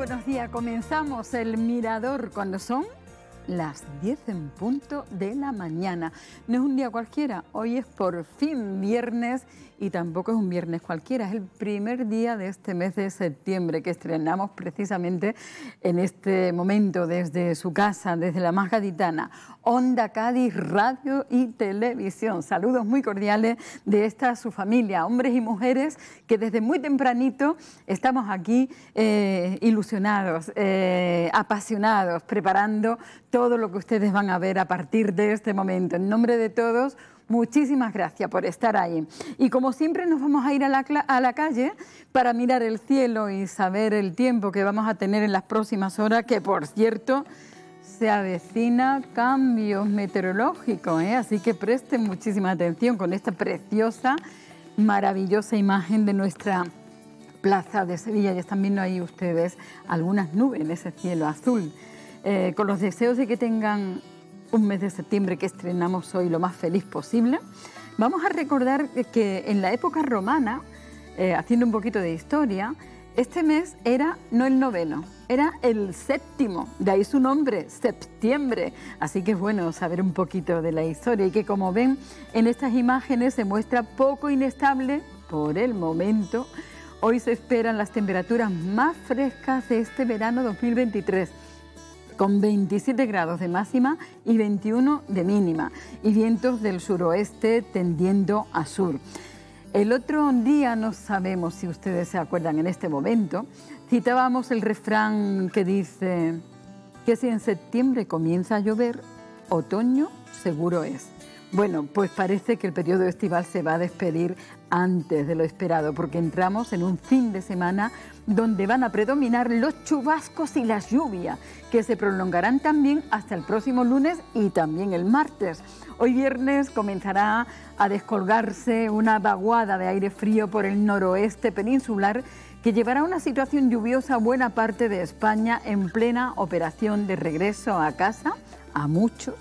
buenos días. Comenzamos el Mirador cuando son las 10 en punto de la mañana. No es un día cualquiera, hoy es por fin viernes y tampoco es un viernes cualquiera, es el primer día de este mes de septiembre que estrenamos precisamente en este momento desde su casa, desde la más gaditana. Onda Cádiz Radio y Televisión. Saludos muy cordiales de esta su familia, hombres y mujeres que desde muy tempranito estamos aquí eh, ilusionados, eh, apasionados, preparando todo lo que ustedes van a ver a partir de este momento. En nombre de todos, Muchísimas gracias por estar ahí. Y como siempre nos vamos a ir a la, a la, calle para mirar el cielo y saber el tiempo que vamos a tener en las próximas horas, que por cierto se avecina cambios meteorológicos, ¿eh? así que presten muchísima atención con esta preciosa, maravillosa imagen de nuestra plaza de Sevilla. Ya están viendo ahí ustedes algunas nubes en ese cielo azul. Eh, con los deseos de que tengan un mes de septiembre que estrenamos hoy lo más feliz posible, vamos a recordar que en la época romana, eh, haciendo un poquito de historia, este mes era no el noveno, era el séptimo, de ahí su nombre, septiembre. Así que es bueno saber un poquito de la historia y que como ven en estas imágenes se muestra poco inestable por el momento. Hoy se esperan las temperaturas más frescas de este verano 2023 con 27 grados de máxima y 21 de mínima, y vientos del suroeste tendiendo a sur. El otro día, no sabemos si ustedes se acuerdan en este momento, Citábamos el refrán que dice que si en septiembre comienza a llover, otoño seguro es. Bueno, pues parece que el periodo estival se va a despedir antes de lo esperado, porque entramos en un fin de semana donde van a predominar los chubascos y las lluvias, que se prolongarán también hasta el próximo lunes y también el martes. Hoy viernes comenzará a descolgarse una vaguada de aire frío por el noroeste peninsular que llevará una situación lluviosa a buena parte de España en plena operación de regreso a casa a muchos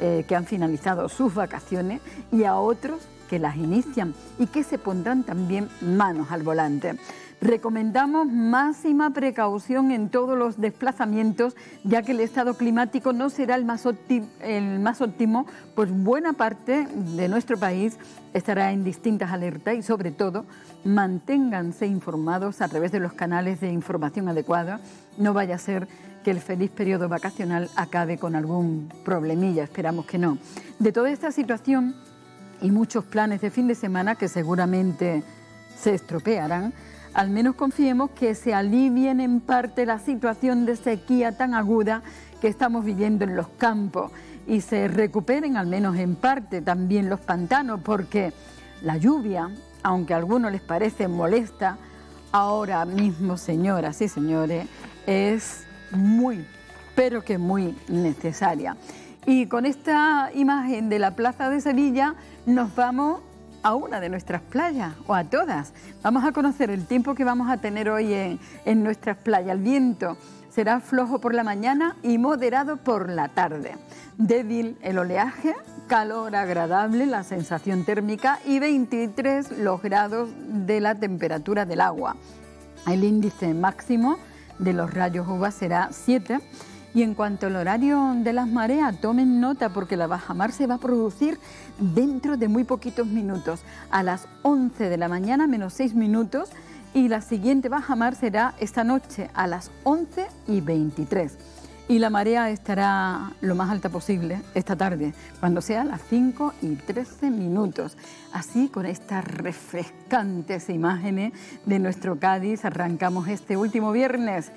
eh, que han finalizado sus vacaciones y a otros que las inician y que se pondrán también manos al volante. Recomendamos máxima precaución en todos los desplazamientos, ya que el estado climático no será el más, el óptimo, pues buena parte de nuestro país estará en distintas alertas y sobre todo manténganse informados a través de los canales de información adecuada. No vaya a ser que el feliz periodo vacacional acabe con algún problemilla, esperamos que no. De toda esta situación y muchos planes de fin de semana que seguramente se estropearán, al menos confiemos que se alivien en parte la situación de sequía tan aguda que estamos viviendo en los campos y se recuperen al menos en parte también los pantanos, porque la lluvia, aunque a algunos les parece molesta, ahora mismo, señoras y señores, es muy, pero que muy necesaria. Y con esta imagen de la Plaza de Sevilla nos vamos a una de nuestras playas o a todas. Vamos a conocer el tiempo que vamos a tener hoy en, nuestras playas. El viento será flojo por la mañana y moderado por la tarde. Débil el oleaje, calor agradable, la sensación térmica y 23 los grados de la temperatura del agua. El índice máximo de los rayos UVA será 7 y en cuanto al horario de las mareas, tomen nota porque la bajamar se va a producir dentro de muy poquitos minutos, a las 11 de la mañana menos 6 minutos, y la siguiente bajamar será esta noche a las 11 y 23. Y la marea estará lo más alta posible esta tarde, cuando sea a las 5 y 13 minutos. Así, con estas refrescantes imágenes de nuestro Cádiz, arrancamos este último viernes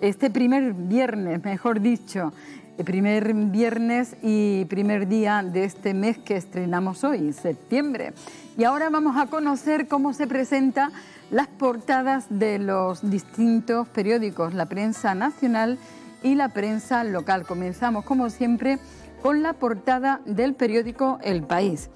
este primer viernes, mejor dicho, el primer viernes y primer día de este mes que estrenamos hoy, septiembre. Y ahora vamos a conocer cómo se presentan las portadas de los distintos periódicos, la prensa nacional y la prensa local. Comenzamos, como siempre, con la portada del periódico El País,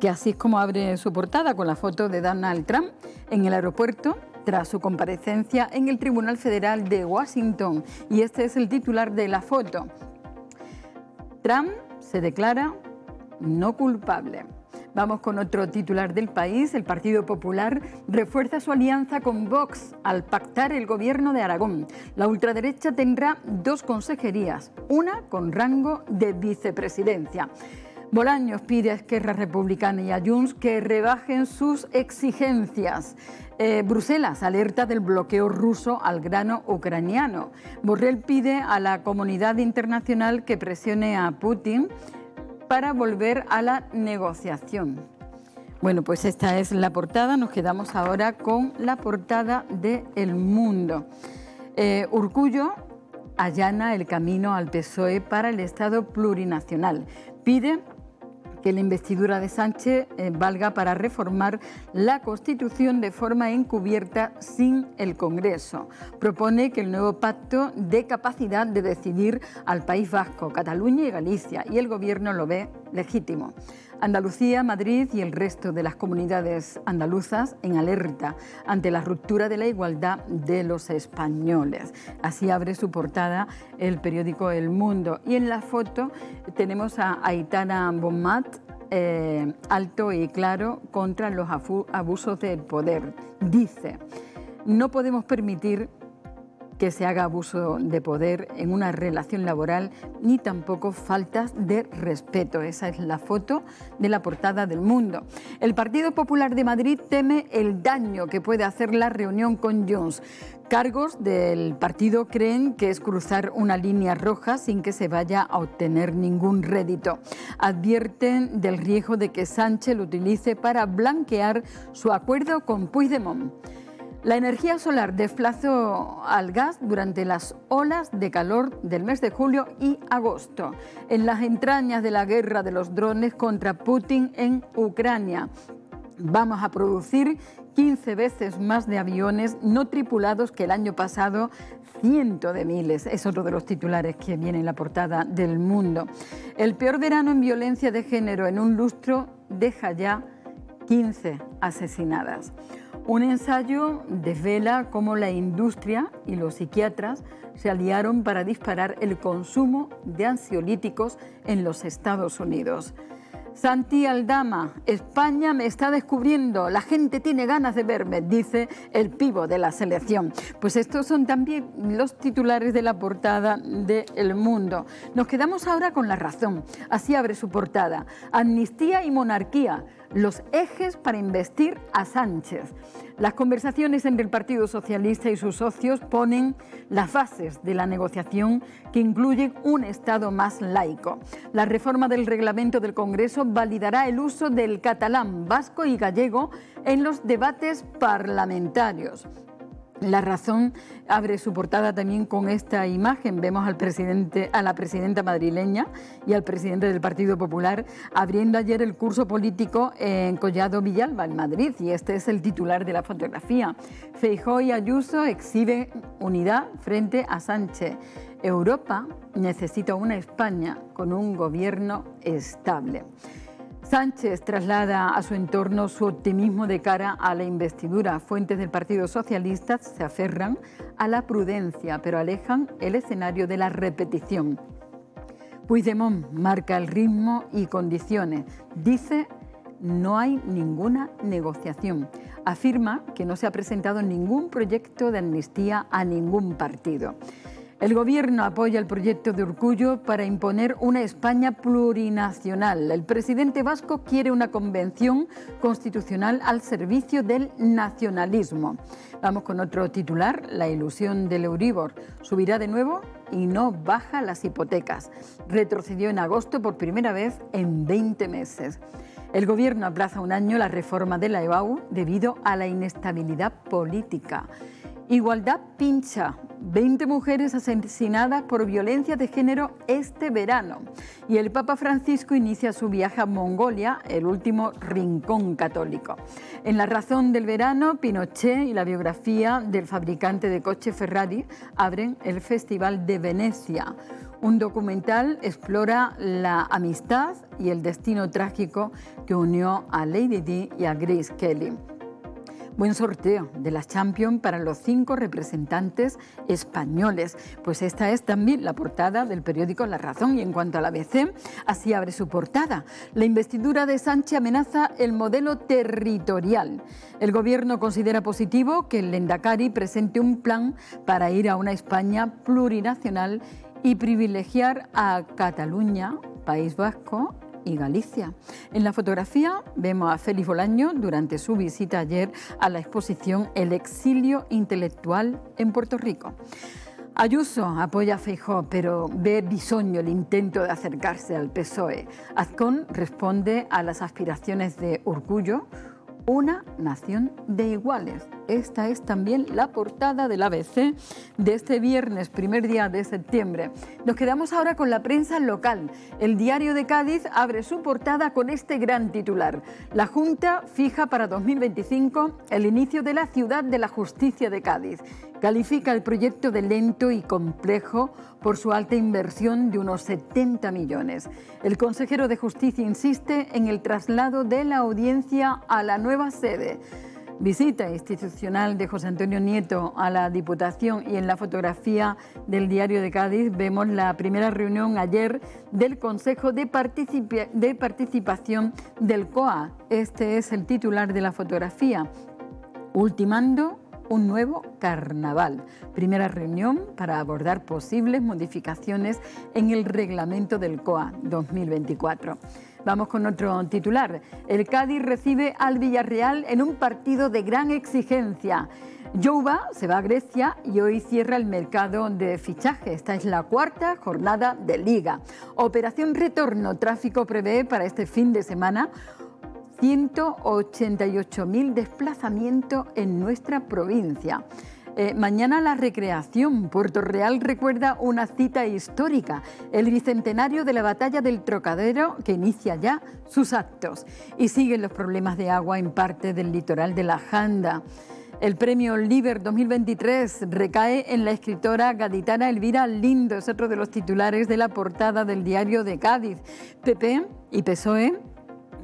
que así es como abre su portada con la foto de Donald Trump en el aeropuerto tras su comparecencia en el Tribunal Federal de Washington. Y este es el titular de la foto. Trump se declara no culpable. Vamos con otro titular del país. El Partido Popular refuerza su alianza con Vox al pactar el gobierno de Aragón. La ultraderecha tendrá dos consejerías, una con rango de vicepresidencia. Bolaños pide a Esquerra Republicana y a Junts que rebajen sus exigencias. Eh, Bruselas alerta del bloqueo ruso al grano ucraniano. Borrell pide a la comunidad internacional que presione a Putin para volver a la negociación. Bueno, pues esta es la portada. Nos quedamos ahora con la portada de El Mundo. Eh, Urcullo allana el camino al PSOE para el Estado plurinacional. Pide que la investidura de Sánchez eh, valga para reformar la Constitución de forma encubierta sin el Congreso. Propone que el nuevo pacto dé capacidad de decidir al País Vasco, Cataluña y Galicia y el Gobierno lo ve legítimo. Andalucía, Madrid y el resto de las comunidades andaluzas en alerta ante la ruptura de la igualdad de los españoles. Así abre su portada el periódico El Mundo. Y en la foto tenemos a Aitana Bomat, eh, alto y claro contra los abusos del poder. Dice, no podemos permitir que se haga abuso de poder en una relación laboral ni tampoco faltas de respeto. Esa es la foto de la portada del mundo. El Partido Popular de Madrid teme el daño que puede hacer la reunión con Jones. Cargos del partido creen que es cruzar una línea roja sin que se vaya a obtener ningún rédito. Advierten del riesgo de que Sánchez lo utilice para blanquear su acuerdo con Puigdemont. La energía solar desplazó al gas durante las olas de calor del mes de julio y agosto, en las entrañas de la guerra de los drones contra Putin en Ucrania. Vamos a producir 15 veces más de aviones no tripulados que el año pasado, cientos de miles. Es otro de los titulares que viene en la portada del mundo. El peor verano en violencia de género en un lustro deja ya 15 asesinadas. Un ensayo desvela cómo la industria y los psiquiatras se aliaron para disparar el consumo de ansiolíticos en los Estados Unidos. Santi Aldama, España me está descubriendo, la gente tiene ganas de verme, dice el pivo de la selección. Pues estos son también los titulares de la portada de El Mundo. Nos quedamos ahora con la razón, así abre su portada. Amnistía y monarquía, los ejes para investir a Sánchez. Las conversaciones entre el Partido Socialista y sus socios ponen las bases de la negociación que incluyen un Estado más laico. La reforma del reglamento del Congreso validará el uso del catalán, vasco y gallego en los debates parlamentarios. La razón abre su portada también con esta imagen. Vemos al presidente, a la presidenta madrileña y al presidente del Partido Popular abriendo ayer el curso político en Collado Villalba, en Madrid, y este es el titular de la fotografía. Feijó y Ayuso exhiben unidad frente a Sánchez. Europa necesita una España con un gobierno estable. Sánchez traslada a su entorno su optimismo de cara a la investidura. Fuentes del Partido Socialista se aferran a la prudencia, pero alejan el escenario de la repetición. Puigdemont marca el ritmo y condiciones. Dice no hay ninguna negociación. Afirma que no se ha presentado ningún proyecto de amnistía a ningún partido. El gobierno apoya el proyecto de Urcullo para imponer una España plurinacional. El presidente vasco quiere una convención constitucional al servicio del nacionalismo. Vamos con otro titular, la ilusión del Euribor. ¿Subirá de nuevo? y no baja las hipotecas. Retrocedió en agosto por primera vez en 20 meses. El gobierno aplaza un año la reforma de la EBAU debido a la inestabilidad política. Igualdad pincha. 20 mujeres asesinadas por violencia de género este verano. Y el Papa Francisco inicia su viaje a Mongolia, el último rincón católico. En La razón del verano, Pinochet y la biografía del fabricante de coche Ferrari abren el Festival de Venecia. Un documental explora la amistad y el destino trágico que unió a Lady Di y a Grace Kelly. Buen sorteo de la Champions para los cinco representantes españoles. Pues esta es también la portada del periódico La Razón. Y en cuanto a la ABC, así abre su portada. La investidura de Sánchez amenaza el modelo territorial. El gobierno considera positivo que el Lendakari presente un plan para ir a una España plurinacional y privilegiar a Cataluña, País Vasco, y Galicia. En la fotografía vemos a Félix Bolaño durante su visita ayer a la exposición El exilio intelectual en Puerto Rico. Ayuso apoya a Feijó, pero ve bisoño el intento de acercarse al PSOE. Azcón responde a las aspiraciones de orgullo una nación de iguales. Esta es también la portada del ABC de este viernes, primer día de septiembre. Nos quedamos ahora con la prensa local. El diario de Cádiz abre su portada con este gran titular. La Junta fija para 2025 el inicio de la ciudad de la justicia de Cádiz. Califica el proyecto de lento y complejo por su alta inversión de unos 70 millones. El consejero de Justicia insiste en el traslado de la audiencia a la nueva sede. Visita institucional de José Antonio Nieto a la Diputación y en la fotografía del diario de Cádiz vemos la primera reunión ayer del Consejo de, Participación del COA. Este es el titular de la fotografía. Ultimando un nuevo carnaval. Primera reunión para abordar posibles modificaciones en el reglamento del COA 2024. Vamos con otro titular. El Cádiz recibe al Villarreal en un partido de gran exigencia. Jouba se va a Grecia y hoy cierra el mercado de fichaje. Esta es la cuarta jornada de liga. Operación Retorno Tráfico prevé para este fin de semana 188.000 desplazamientos en nuestra provincia. Eh, mañana la recreación. Puerto Real recuerda una cita histórica, el bicentenario de la batalla del Trocadero que inicia ya sus actos. Y siguen los problemas de agua en parte del litoral de la Janda. El premio Liber 2023 recae en la escritora gaditana Elvira Lindo, es otro de los titulares de la portada del diario de Cádiz. PP y PSOE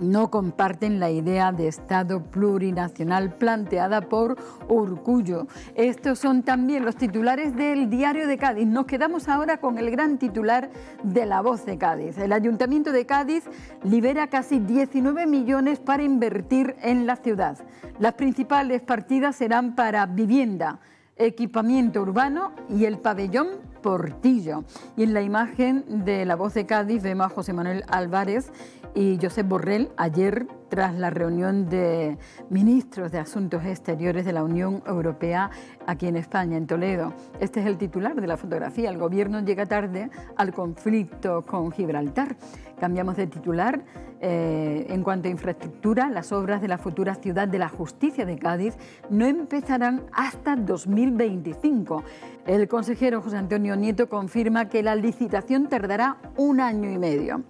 no comparten la idea de Estado plurinacional planteada por Urcullo. Estos son también los titulares del Diario de Cádiz. Nos quedamos ahora con el gran titular de La Voz de Cádiz. El Ayuntamiento de Cádiz libera casi 19 millones para invertir en la ciudad. Las principales partidas serán para vivienda, equipamiento urbano y el pabellón Portillo. Y en la imagen de La Voz de Cádiz vemos a José Manuel Álvarez y Josep Borrell ayer tras la reunión de ministros de Asuntos Exteriores de la Unión Europea aquí en España, en Toledo. Este es el titular de la fotografía. El gobierno llega tarde al conflicto con Gibraltar Cambiamos de titular. Eh, en cuanto a infraestructura, las obras de la futura ciudad de la justicia de Cádiz no empezarán hasta 2025. El consejero José Antonio Nieto confirma que la licitación tardará un año y medio.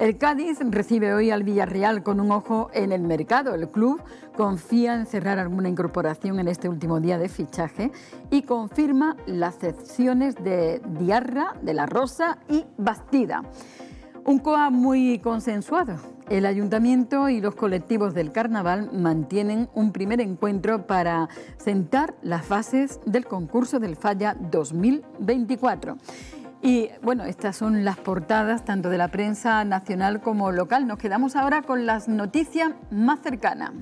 El Cádiz recibe hoy al Villarreal con un ojo en el mercado. El club confía en cerrar alguna incorporación en este último día de fichaje y confirma las cesiones de Diarra, de la Rosa y Bastida. Un COA muy consensuado. El ayuntamiento y los colectivos del carnaval mantienen un primer encuentro para sentar las bases del concurso del Falla 2024. Y bueno, estas son las portadas tanto de la prensa nacional como local. Nos quedamos ahora con las noticias más cercanas.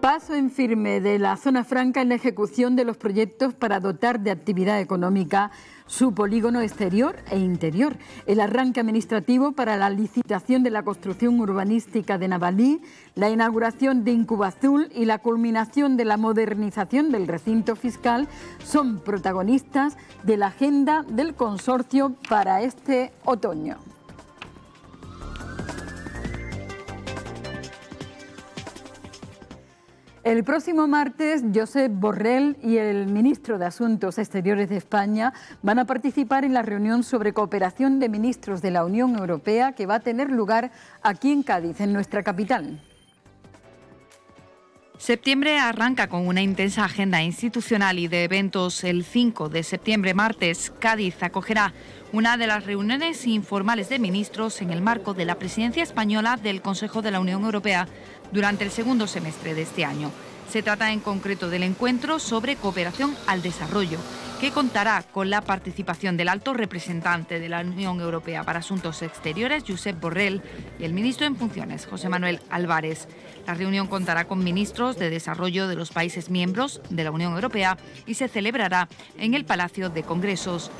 Paso en firme de la zona franca en la ejecución de los proyectos para dotar de actividad económica su polígono exterior e interior, el arranque administrativo para la licitación de la construcción urbanística de Navalí, la inauguración de Incubazul y la culminación de la modernización del recinto fiscal son protagonistas de la agenda del consorcio para este otoño. El próximo martes, Josep Borrell y el ministro de Asuntos Exteriores de España van a participar en la reunión sobre cooperación de ministros de la Unión Europea que va a tener lugar aquí en Cádiz, en nuestra capital. Septiembre arranca con una intensa agenda institucional y de eventos. El 5 de septiembre, martes, Cádiz acogerá una de las reuniones informales de ministros en el marco de la presidencia española del Consejo de la Unión Europea, durante el segundo semestre de este año. Se trata en concreto del encuentro sobre cooperación al desarrollo, que contará con la participación del alto representante de la Unión Europea para Asuntos Exteriores, Josep Borrell, y el ministro en funciones, José Manuel Álvarez. La reunión contará con ministros de desarrollo de los países miembros de la Unión Europea y se celebrará en el Palacio de Congresos.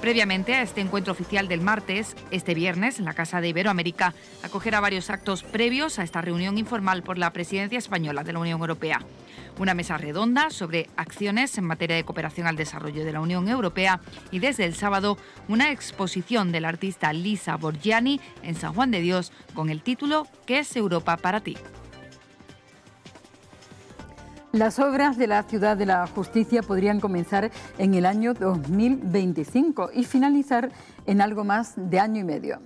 Previamente a este encuentro oficial del martes, este viernes, la Casa de Iberoamérica acogerá varios actos previos a esta reunión informal por la presidencia española de la Unión Europea. Una mesa redonda sobre acciones en materia de cooperación al desarrollo de la Unión Europea y desde el sábado una exposición del artista Lisa Borgiani en San Juan de Dios con el título ¿Qué es Europa para ti? Las obras de la Ciudad de la Justicia podrían comenzar en el año 2025 y finalizar en algo más de año y medio.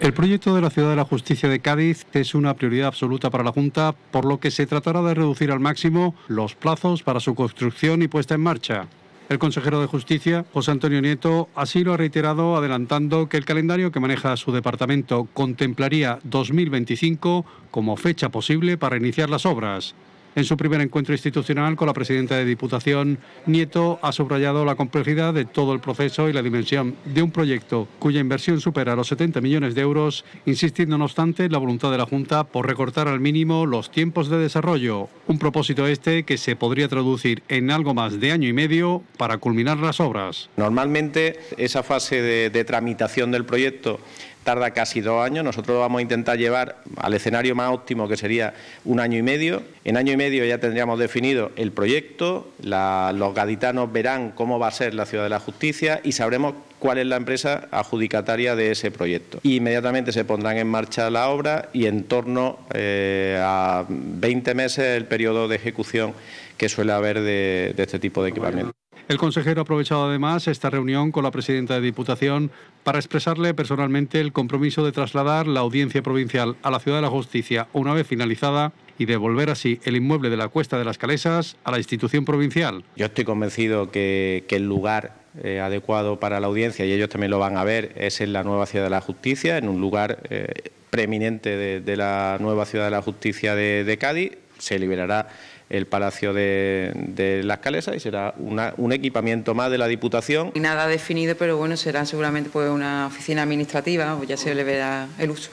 El proyecto de la Ciudad de la Justicia de Cádiz es una prioridad absoluta para la Junta, por lo que se tratará de reducir al máximo los plazos para su construcción y puesta en marcha. El consejero de Justicia, José Antonio Nieto, así lo ha reiterado adelantando que el calendario que maneja su departamento contemplaría 2025 como fecha posible para iniciar las obras. En su primer encuentro institucional con la presidenta de Diputación, Nieto ha subrayado la complejidad de todo el proceso y la dimensión de un proyecto cuya inversión supera los 70 millones de euros, insistiendo no obstante en la voluntad de la Junta por recortar al mínimo los tiempos de desarrollo, un propósito este que se podría traducir en algo más de año y medio para culminar las obras. Normalmente esa fase de, de tramitación del proyecto tarda casi dos años. Nosotros vamos a intentar llevar al escenario más óptimo, que sería un año y medio. En año y medio ya tendríamos definido el proyecto, los gaditanos verán cómo va a ser la Ciudad de la Justicia y sabremos cuál es la empresa adjudicataria de ese proyecto. inmediatamente se pondrán en marcha la obra y en torno eh, a 20 meses el periodo de ejecución que suele haber de, de este tipo de equipamiento. El consejero ha aprovechado además esta reunión con la presidenta de Diputación para expresarle personalmente el compromiso de trasladar la audiencia provincial a la Ciudad de la Justicia una vez finalizada y devolver así el inmueble de la Cuesta de las Calesas a la institución provincial. Yo estoy convencido que, el lugar eh, adecuado para la audiencia, y ellos también lo van a ver, es en la nueva Ciudad de la Justicia, en un lugar eh, preeminente de, la nueva Ciudad de la Justicia de, de Cádiz. Se liberará el Palacio de, Las Calesas y será un equipamiento más de la Diputación. Nada definido, pero bueno, será seguramente pues una oficina administrativa, ...o pues, ya se le verá el uso.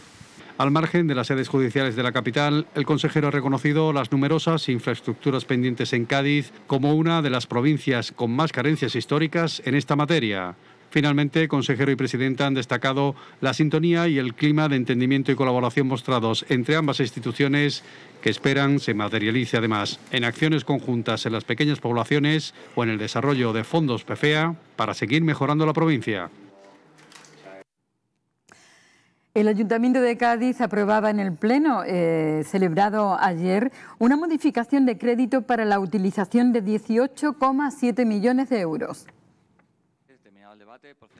Al margen de las sedes judiciales de la capital, el consejero ha reconocido las numerosas infraestructuras pendientes en Cádiz como una de las provincias con más carencias históricas en esta materia. Finalmente, consejero y presidenta han destacado la sintonía y el clima de entendimiento y colaboración mostrados entre ambas instituciones que esperan se materialice además en acciones conjuntas en las pequeñas poblaciones o en el desarrollo de fondos PFEA para seguir mejorando la provincia. El Ayuntamiento de Cádiz aprobaba en el Pleno, eh, celebrado ayer, una modificación de crédito para la utilización de 18,7 millones de euros.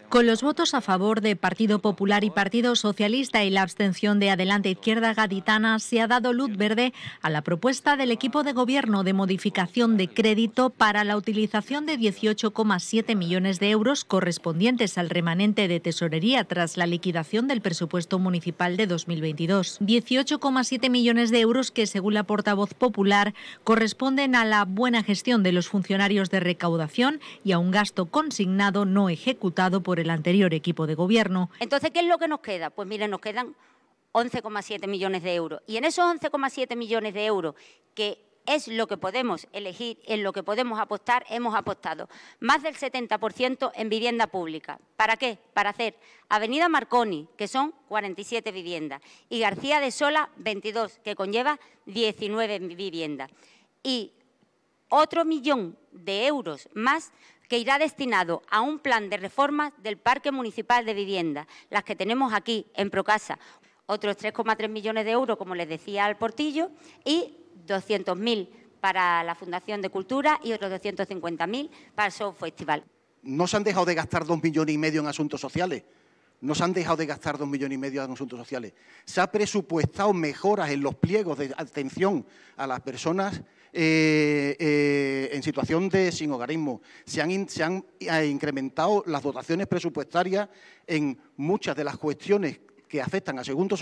Con los votos a favor de Partido Popular y Partido Socialista y la abstención de Adelante Izquierda Gaditana, se ha dado luz verde a la propuesta del equipo de gobierno de modificación de crédito para la utilización de 18,7 millones de euros correspondientes al remanente de tesorería tras la liquidación del presupuesto municipal de 2022. 18,7 millones de euros que, según la portavoz popular, corresponden a la buena gestión de los funcionarios de recaudación y a un gasto consignado no ejecutado por el anterior equipo de gobierno. Entonces, ¿qué es lo que nos queda? Pues miren, nos quedan 11,7 millones de euros. Y en esos 11,7 millones de euros, que es lo que podemos elegir, en lo que podemos apostar, hemos apostado más del 70% en vivienda pública. ¿Para qué? Para hacer Avenida Marconi, que son 47 viviendas, y García de Sola, 22, que conlleva 19 viviendas. Y otro millón de euros más que irá destinado a un plan de reformas del Parque Municipal de Vivienda, las que tenemos aquí en Procasa, otros 3,3 millones de euros, como les decía al Portillo, y 200.000 para la Fundación de Cultura y otros 250.000 para el Show Festival. No se han dejado de gastar dos millones y medio en asuntos sociales. No se han dejado de gastar dos millones y medio en asuntos sociales. Se han presupuestado mejoras en los pliegos de atención a las personas eh, eh, en situación de sin hogarismo. Se han, eh, incrementado las dotaciones presupuestarias en muchas de las cuestiones que afectan a asuntos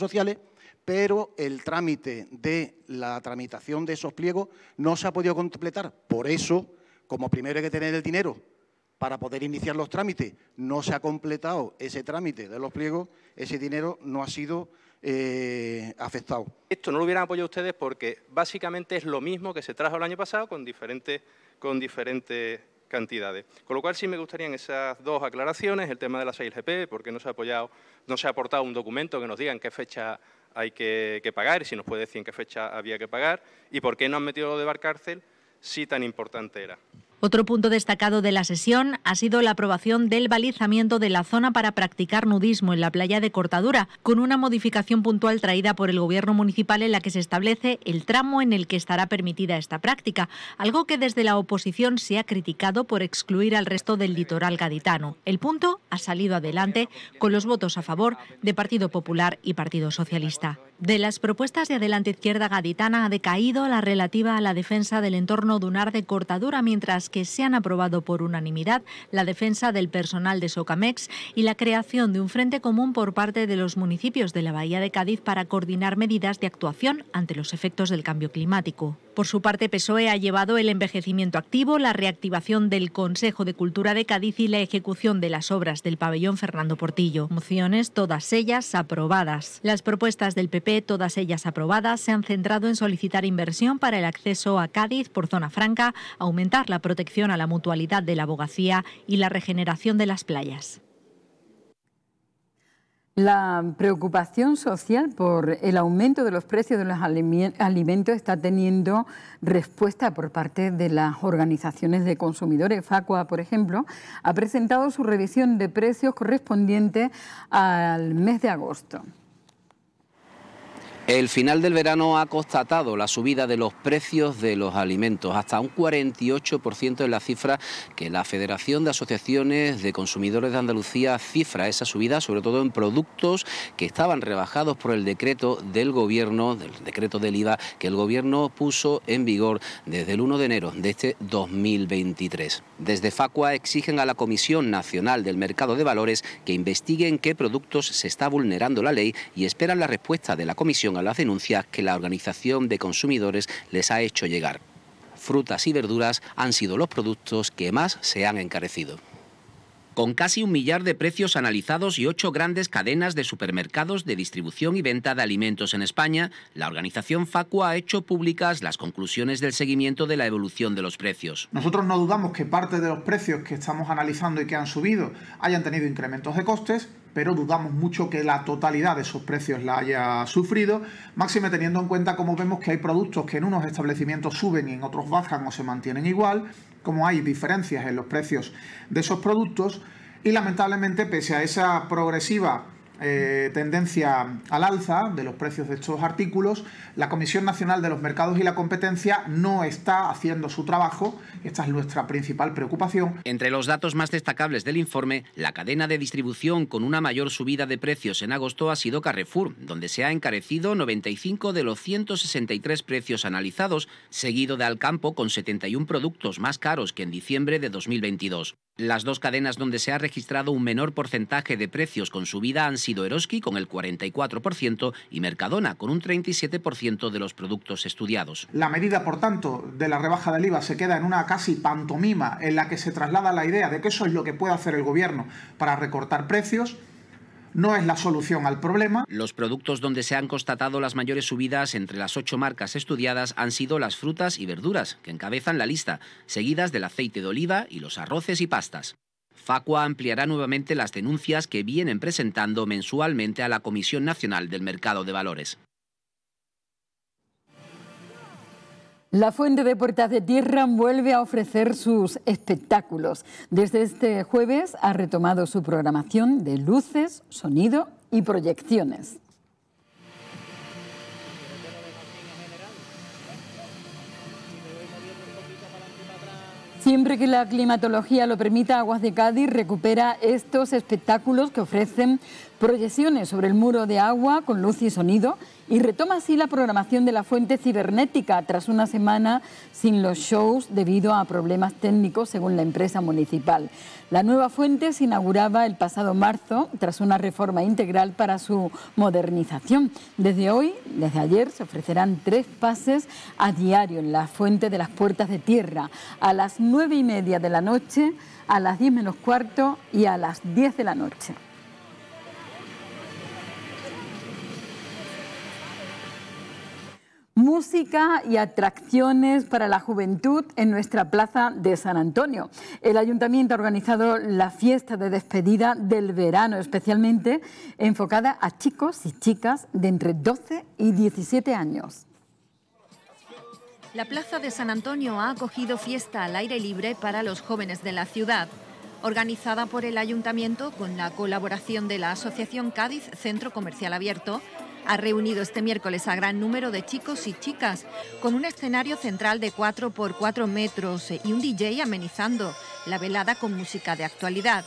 sociales, pero el trámite de la tramitación de esos pliegos no se ha podido completar. Por eso, como primero hay que tener el dinero para poder iniciar los trámites, no se ha completado ese trámite de los pliegos, ese dinero no ha sido eh, Esto no lo hubieran apoyado ustedes porque básicamente es lo mismo que se trajo el año pasado con diferentes, con cantidades. Con lo cual sí me gustarían esas dos aclaraciones, el tema de las 6GP, porque no se ha apoyado, no se ha aportado un documento que nos diga en qué fecha hay que, que pagar y si nos puede decir en qué fecha había que pagar y por qué no han metido lo de Barcárcel si tan importante era. Otro punto destacado de la sesión ha sido la aprobación del balizamiento de la zona para practicar nudismo en la playa de Cortadura, con una modificación puntual traída por el Gobierno Municipal en la que se establece el tramo en el que estará permitida esta práctica, algo que desde la oposición se ha criticado por excluir al resto del litoral gaditano. El punto ha salido adelante con los votos a favor de Partido Popular y Partido Socialista. De las propuestas de Adelante Izquierda Gaditana ha decaído la relativa a la defensa del entorno dunar de Cortadura, mientras que se han aprobado por unanimidad la defensa del personal de Socamex y la creación de un frente común por parte de los municipios de la Bahía de Cádiz para coordinar medidas de actuación ante los efectos del cambio climático. Por su parte, PSOE ha llevado el envejecimiento activo, la reactivación del Consejo de Cultura de Cádiz y la ejecución de las obras del pabellón Fernando Portillo. Mociones todas ellas aprobadas. Las propuestas del PP todas ellas aprobadas, se han centrado en solicitar inversión para el acceso a Cádiz por zona franca, aumentar la protección a la mutualidad de la abogacía y la regeneración de las playas. La preocupación social por el aumento de los precios de los alimentos está teniendo respuesta por parte de las organizaciones de consumidores. Facua, por ejemplo, ha presentado su revisión de precios correspondiente al mes de agosto. El final del verano ha constatado la subida de los precios de los alimentos, hasta un 48% en la cifra que la Federación de Asociaciones de Consumidores de Andalucía cifra esa subida, sobre todo en productos que estaban rebajados por el decreto del Gobierno, del decreto del IVA, que el Gobierno puso en vigor desde el 1 de enero de este 2023. Desde Facua exigen a la Comisión Nacional del Mercado de Valores que investiguen qué productos se está vulnerando la ley y esperan la respuesta de la Comisión a las denuncias que la organización de consumidores les ha hecho llegar. Frutas y verduras han sido los productos que más se han encarecido. Con casi un millar de precios analizados y ocho grandes cadenas de supermercados de distribución y venta de alimentos en España, la organización Facua ha hecho públicas las conclusiones del seguimiento de la evolución de los precios. Nosotros no dudamos que parte de los precios que estamos analizando y que han subido hayan tenido incrementos de costes, pero dudamos mucho que la totalidad de esos precios la haya sufrido, máxime teniendo en cuenta como vemos que hay productos que en unos establecimientos suben y en otros bajan o se mantienen igual, como hay diferencias en los precios de esos productos y lamentablemente pese a esa progresiva eh, tendencia al alza de los precios de estos artículos, la Comisión Nacional de los Mercados y la Competencia no está haciendo su trabajo. Esta es nuestra principal preocupación. Entre los datos más destacables del informe, la cadena de distribución con una mayor subida de precios en agosto ha sido Carrefour, donde se ha encarecido 95 de los 163 precios analizados, seguido de Alcampo con 71 productos más caros que en diciembre de 2022. Las dos cadenas donde se ha registrado un menor porcentaje de precios con subida han sido Eroski con el 44% y Mercadona con un 37% de los productos estudiados. La medida, por tanto, de la rebaja de IVA se queda en una casi pantomima en la que se traslada la idea de que eso es lo que puede hacer el gobierno para recortar precios no es la solución al problema. Los productos donde se han constatado las mayores subidas entre las ocho marcas estudiadas han sido las frutas y verduras, que encabezan la lista, seguidas del aceite de oliva y los arroces y pastas. Facua ampliará nuevamente las denuncias que vienen presentando mensualmente a la Comisión Nacional del Mercado de Valores. La Fuente de Puertas de Tierra vuelve a ofrecer sus espectáculos. Desde este jueves ha retomado su programación de luces, sonido y proyecciones. Siempre que la climatología lo permita, Aguas de Cádiz recupera estos espectáculos que ofrecen proyecciones sobre el muro de agua con luz y sonido y retoma así la programación de la fuente cibernética tras una semana sin los shows debido a problemas técnicos según la empresa municipal. La nueva fuente se inauguraba el pasado marzo tras una reforma integral para su modernización. Desde hoy, desde ayer, se ofrecerán tres pases a diario en la fuente de las puertas de tierra a las nueve y media de la noche, a las diez menos cuarto y a las diez de la noche. música y atracciones para la juventud en nuestra plaza de San Antonio. El ayuntamiento ha organizado la fiesta de despedida del verano, especialmente enfocada a chicos y chicas de entre 12 y 17 años. La plaza de San Antonio ha acogido fiesta al aire libre para los jóvenes de la ciudad organizada por el Ayuntamiento con la colaboración de la Asociación Cádiz Centro Comercial Abierto ha reunido este miércoles a gran número de chicos y chicas, con un escenario central de 4 por 4 metros y un DJ amenizando la velada con música de actualidad.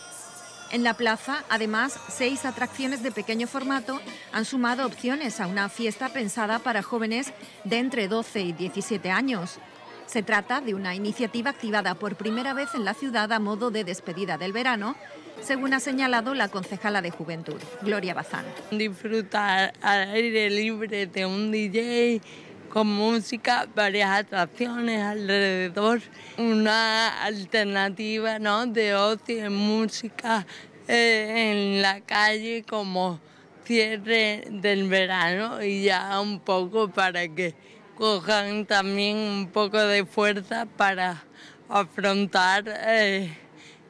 En la plaza, además, seis atracciones de pequeño formato han sumado opciones a una fiesta pensada para jóvenes de entre 12 y 17 años. Se trata de una iniciativa activada por primera vez en la ciudad a modo de despedida del verano según ha señalado la concejala de Juventud, Gloria Bazán. Disfrutar al aire libre de un DJ con música, varias atracciones alrededor, una alternativa ¿no? de ocio y música eh, en la calle como cierre del verano y ya un poco para que cojan también un poco de fuerza para afrontar eh,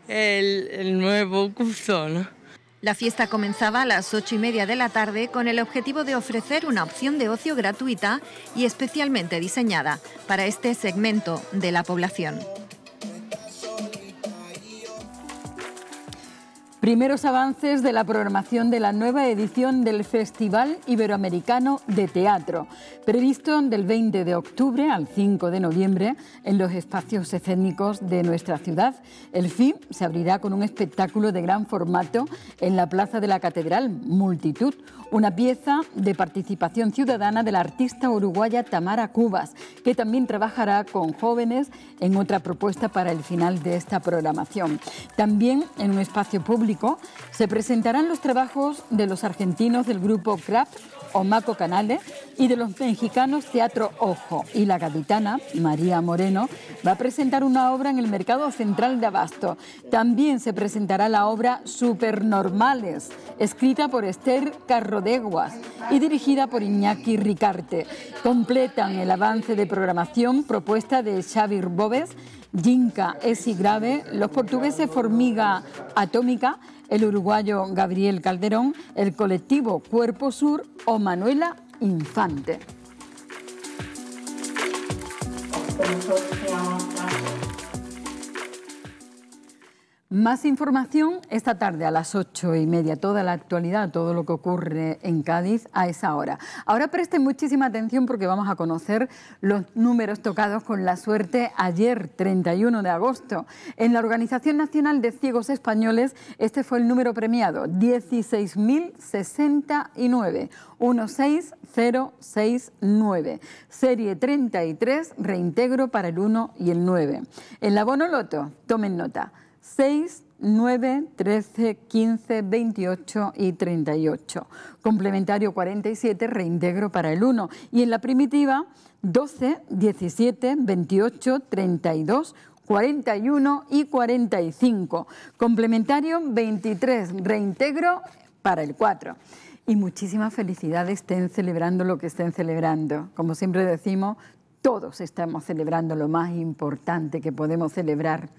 el, nuevo curso. La fiesta comenzaba a las ocho y media de la tarde con el objetivo de ofrecer una opción de ocio gratuita y especialmente diseñada para este segmento de la población. Primeros avances de la programación de la nueva edición del Festival Iberoamericano de Teatro, previsto del 20 de octubre al 5 de noviembre en los espacios escénicos de nuestra ciudad. El FIM se abrirá con un espectáculo de gran formato en la Plaza de la Catedral, Multitud, una pieza de participación ciudadana de la artista uruguaya Tamara Cubas, que también trabajará con jóvenes en otra propuesta para el final de esta programación. También en un espacio público se presentarán los trabajos de los argentinos del grupo CRAP Omaco Canales y de los mexicanos Teatro Ojo. Y la capitana, María Moreno, va a presentar una obra en el Mercado Central de Abasto. También se presentará la obra Supernormales, escrita por Esther Carrodeguas y dirigida por Iñaki Ricarte. Completan el avance de programación propuesta de Xavier Bobes, Jinka y Grave, los portugueses Formiga Atómica, el uruguayo Gabriel Calderón, el colectivo Cuerpo Sur o Manuela Infante. Más información esta tarde a las ocho y media, toda la actualidad, todo lo que ocurre en Cádiz a esa hora. Ahora presten muchísima atención porque vamos a conocer los números tocados con la suerte ayer, 31 de agosto. En la Organización Nacional de Ciegos Españoles, este fue el número premiado, 16.069, 16069, serie 33, reintegro para el 1 y el 9. En la Bonoloto, tomen nota. 6, 9, 13, 15, 28 y 38. Complementario 47, reintegro para el 1. Y en la primitiva, 12, 17, 28, 32, 41 y 45. Complementario 23, reintegro para el 4. Y muchísimas felicidades estén celebrando lo que estén celebrando. Como siempre decimos, todos estamos celebrando lo más importante que podemos celebrar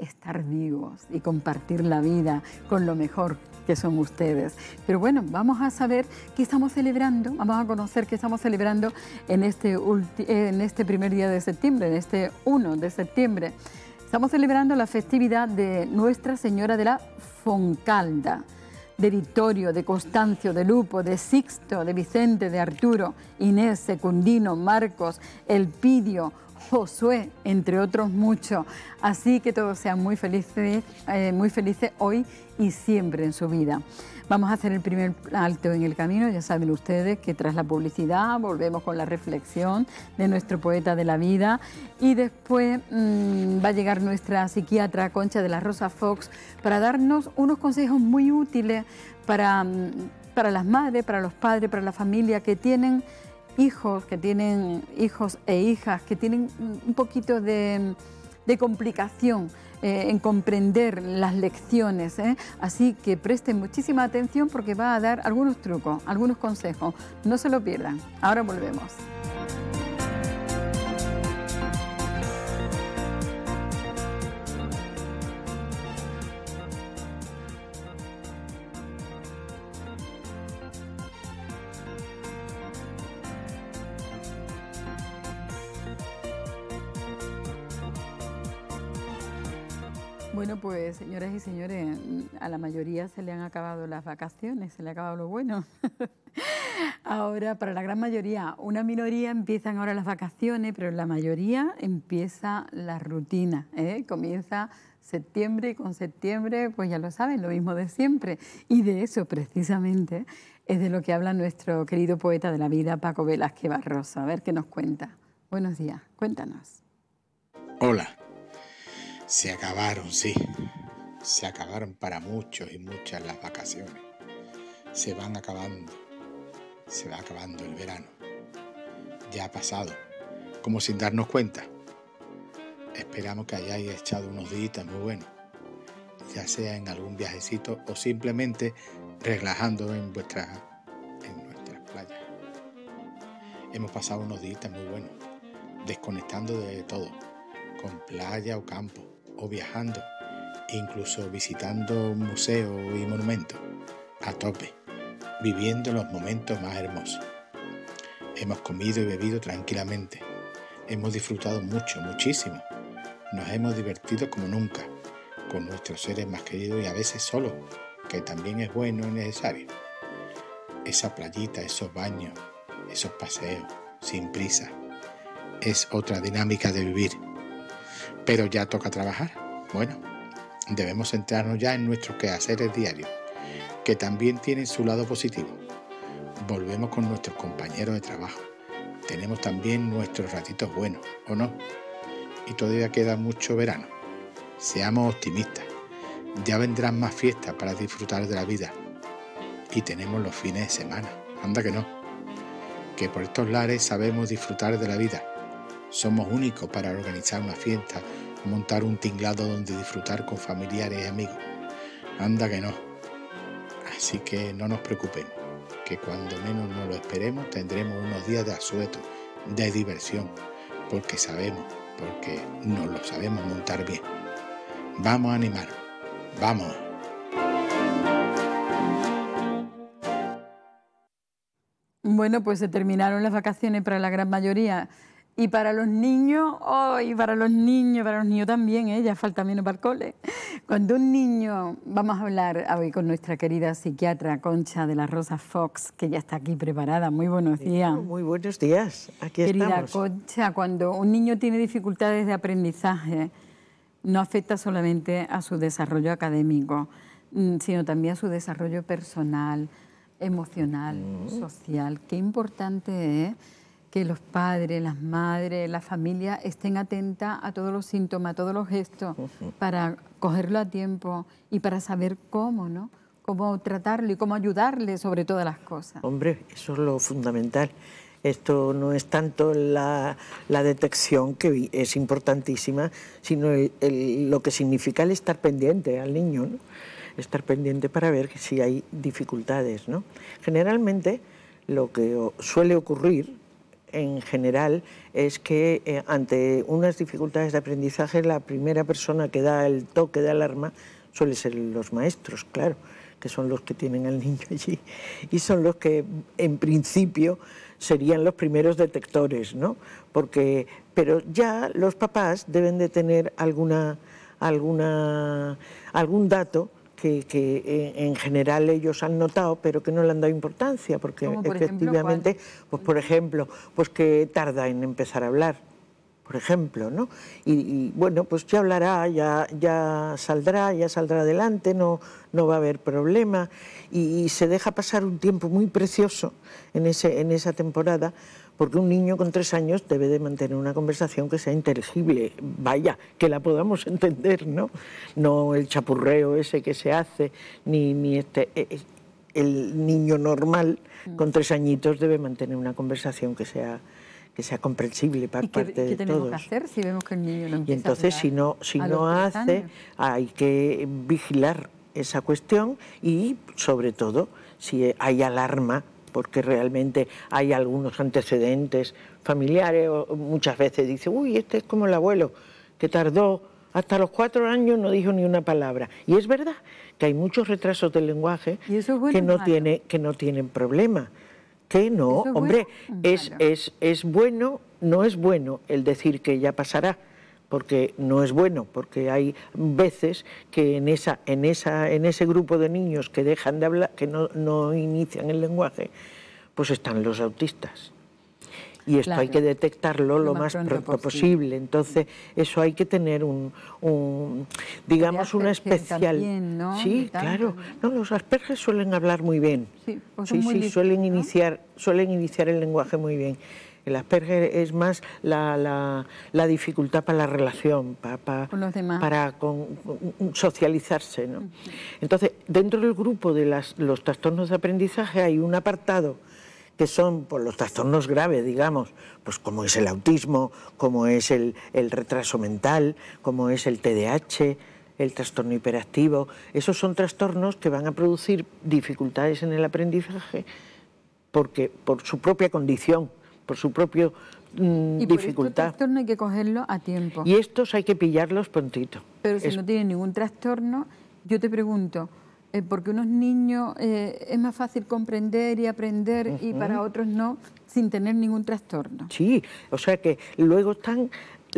estar vivos y compartir la vida con lo mejor que son ustedes. Pero bueno, vamos a saber qué estamos celebrando, vamos a conocer qué estamos celebrando en este, este primer día de septiembre, en este 1 de septiembre. Estamos celebrando la festividad de Nuestra Señora de la Foncalda, de Vittorio, de Constancio, de Lupo, de Sixto, de Vicente, de Arturo, Inés, Secundino, Marcos, Elpidio, Josué, entre otros muchos. Así que todos sean muy felices, eh, muy felices hoy y siempre en su vida. Vamos a hacer el primer alto en el camino, ya saben ustedes que tras la publicidad volvemos con la reflexión de nuestro poeta de la vida y después mm, va a llegar nuestra psiquiatra Concha de la Rosa Fox para darnos unos consejos muy útiles para, mm, para las madres, para los padres, para la familia que tienen hijos que tienen hijos e hijas que tienen un poquito de, complicación eh, en comprender las lecciones. ¿eh? Así que presten muchísima atención porque va a dar algunos trucos, algunos consejos. No se lo pierdan. Ahora volvemos. Bueno, pues señoras y señores, a la mayoría se le han acabado las vacaciones, se le ha acabado lo bueno. ahora, para la gran mayoría, una minoría empiezan ahora las vacaciones, pero la mayoría empieza la rutina. ¿eh? Comienza septiembre y con septiembre, pues ya lo saben, lo mismo de siempre. Y de eso precisamente es de lo que habla nuestro querido poeta de la vida, Paco Velázquez Barroso. A ver qué nos cuenta. Buenos días, cuéntanos. Hola. Se acabaron, sí. Se acabaron para muchos y muchas las vacaciones. Se van acabando. Se va acabando el verano. Ya ha pasado, como sin darnos cuenta. Esperamos que hayáis echado unos días muy buenos, ya sea en algún viajecito o simplemente relajando en vuestras en nuestras playas. Hemos pasado unos días muy buenos, desconectando de todo, con playa o campo, o viajando, e incluso visitando museos y monumentos, a tope, viviendo los momentos más hermosos. Hemos comido y bebido tranquilamente, hemos disfrutado mucho, muchísimo, nos hemos divertido como nunca, con nuestros seres más queridos y a veces solos, que también es bueno y necesario. Esa playita, esos baños, esos paseos, sin prisa, es otra dinámica de vivir pero ya toca trabajar. Bueno, debemos centrarnos ya en nuestros quehaceres diarios, que también tienen su lado positivo. Volvemos con nuestros compañeros de trabajo. Tenemos también nuestros ratitos buenos, ¿o no? Y todavía queda mucho verano. Seamos optimistas. Ya vendrán más fiestas para disfrutar de la vida. Y tenemos los fines de semana. Anda que no. Que por estos lares sabemos disfrutar de la vida somos únicos para organizar una fiesta montar un tinglado donde disfrutar con familiares y amigos. Anda que no. Así que no nos preocupemos, que cuando menos no lo esperemos tendremos unos días de asueto, de diversión, porque sabemos, porque nos lo sabemos montar bien. Vamos a animar, vamos. Bueno, pues se terminaron las vacaciones para la gran mayoría y para los niños, oh, y para los niños, para los niños también, ¿eh? ya falta menos para el cole. Cuando un niño, vamos a hablar hoy con nuestra querida psiquiatra Concha de la Rosa Fox, que ya está aquí preparada. Muy buenos días. Muy buenos días, aquí querida Concha, cuando un niño tiene dificultades de aprendizaje, no afecta solamente a su desarrollo académico, mm, sino también a su desarrollo personal, emocional, mm. social. Qué importante es ¿eh? que los padres, las madres, la familia estén atentas a todos los síntomas, a todos los gestos, para cogerlo a tiempo y para saber cómo, ¿no? Cómo tratarlo y cómo ayudarle sobre todas las cosas. Hombre, eso es lo fundamental. Esto no es tanto la, detección, que es importantísima, sino lo que significa el estar pendiente al niño, ¿no? estar pendiente para ver si hay dificultades. ¿no? Generalmente lo que suele ocurrir en general es que eh, ante unas dificultades de aprendizaje la primera persona que da el toque de alarma suele ser los maestros, claro, que son los que tienen al niño allí y son los que en principio serían los primeros detectores, ¿no? Porque pero ya los papás deben de tener alguna alguna algún dato que, eh, en general ellos han notado, pero que no le han dado importancia, porque efectivamente, pues por ejemplo, pues que tarda en empezar a hablar, por ejemplo, ¿no? Y, bueno, pues ya hablará, ya, ya saldrá, ya saldrá adelante, no, no va a haber problema, y, y se deja pasar un tiempo muy precioso en, ese, en esa temporada porque un niño con tres años debe de mantener una conversación que sea inteligible, vaya, que la podamos entender, ¿no? No el chapurreo ese que se hace, ni, ni este... E, e, el niño normal mm. con tres añitos debe mantener una conversación que sea que sea comprensible para parte qué, de ¿qué tenemos que hacer si vemos que el niño no Y entonces si no si no hace hay que vigilar esa cuestión y sobre todo si hay alarma porque realmente hay algunos antecedentes familiares, muchas veces dice, uy, este es como el abuelo, que tardó hasta los cuatro años no dijo ni una palabra. Y es verdad que hay muchos retrasos del lenguaje que, no tiene, que no tienen problema. Que no, hombre, es bueno, no es bueno el decir que ya pasará porque no es bueno, porque hay veces que en, esa, en, esa, en ese grupo de niños que dejan de hablar, que no, no inician el lenguaje, pues están los autistas. Y esto hay que detectarlo lo, más, pronto, posible. Entonces, eso hay que tener un, digamos, una especial... Sí, claro. los asperges suelen hablar muy bien. Sí, pues suelen, iniciar, suelen iniciar el lenguaje muy bien. El Asperger es más la, dificultad para la relación, para, para, socializarse. Entonces, dentro del grupo de las, los trastornos de aprendizaje hay un apartado que son por pues, los trastornos graves, digamos, pues como es el autismo, como es el, retraso mental, como es el TDAH, el trastorno hiperactivo. Esos son trastornos que van a producir dificultades en el aprendizaje porque por su propia condición por su propio dificultad... Mm, y dificultad. trastorno hay que cogerlo a tiempo. Y estos hay que pillarlos prontito. Pero si no tiene ningún trastorno, yo te pregunto, eh, porque unos niños eh, es más fácil comprender y aprender y para otros no, sin tener ningún trastorno. Sí, o sea que luego están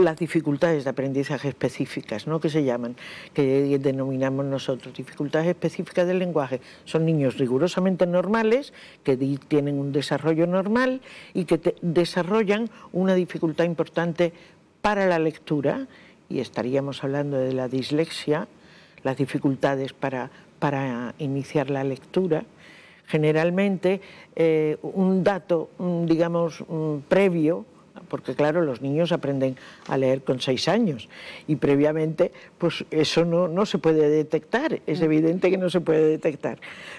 las dificultades de aprendizaje específicas, ¿no? que se llaman, que denominamos nosotros dificultades específicas del lenguaje. Son niños rigurosamente normales, que tienen un desarrollo normal y que desarrollan una dificultad importante para la lectura, y estaríamos hablando de la dislexia, las dificultades para, para iniciar la lectura. Generalmente, eh, un dato, digamos, previo, porque claro, los niños aprenden a leer con seis años y previamente pues eso no, se puede detectar, es evidente que no se puede detectar,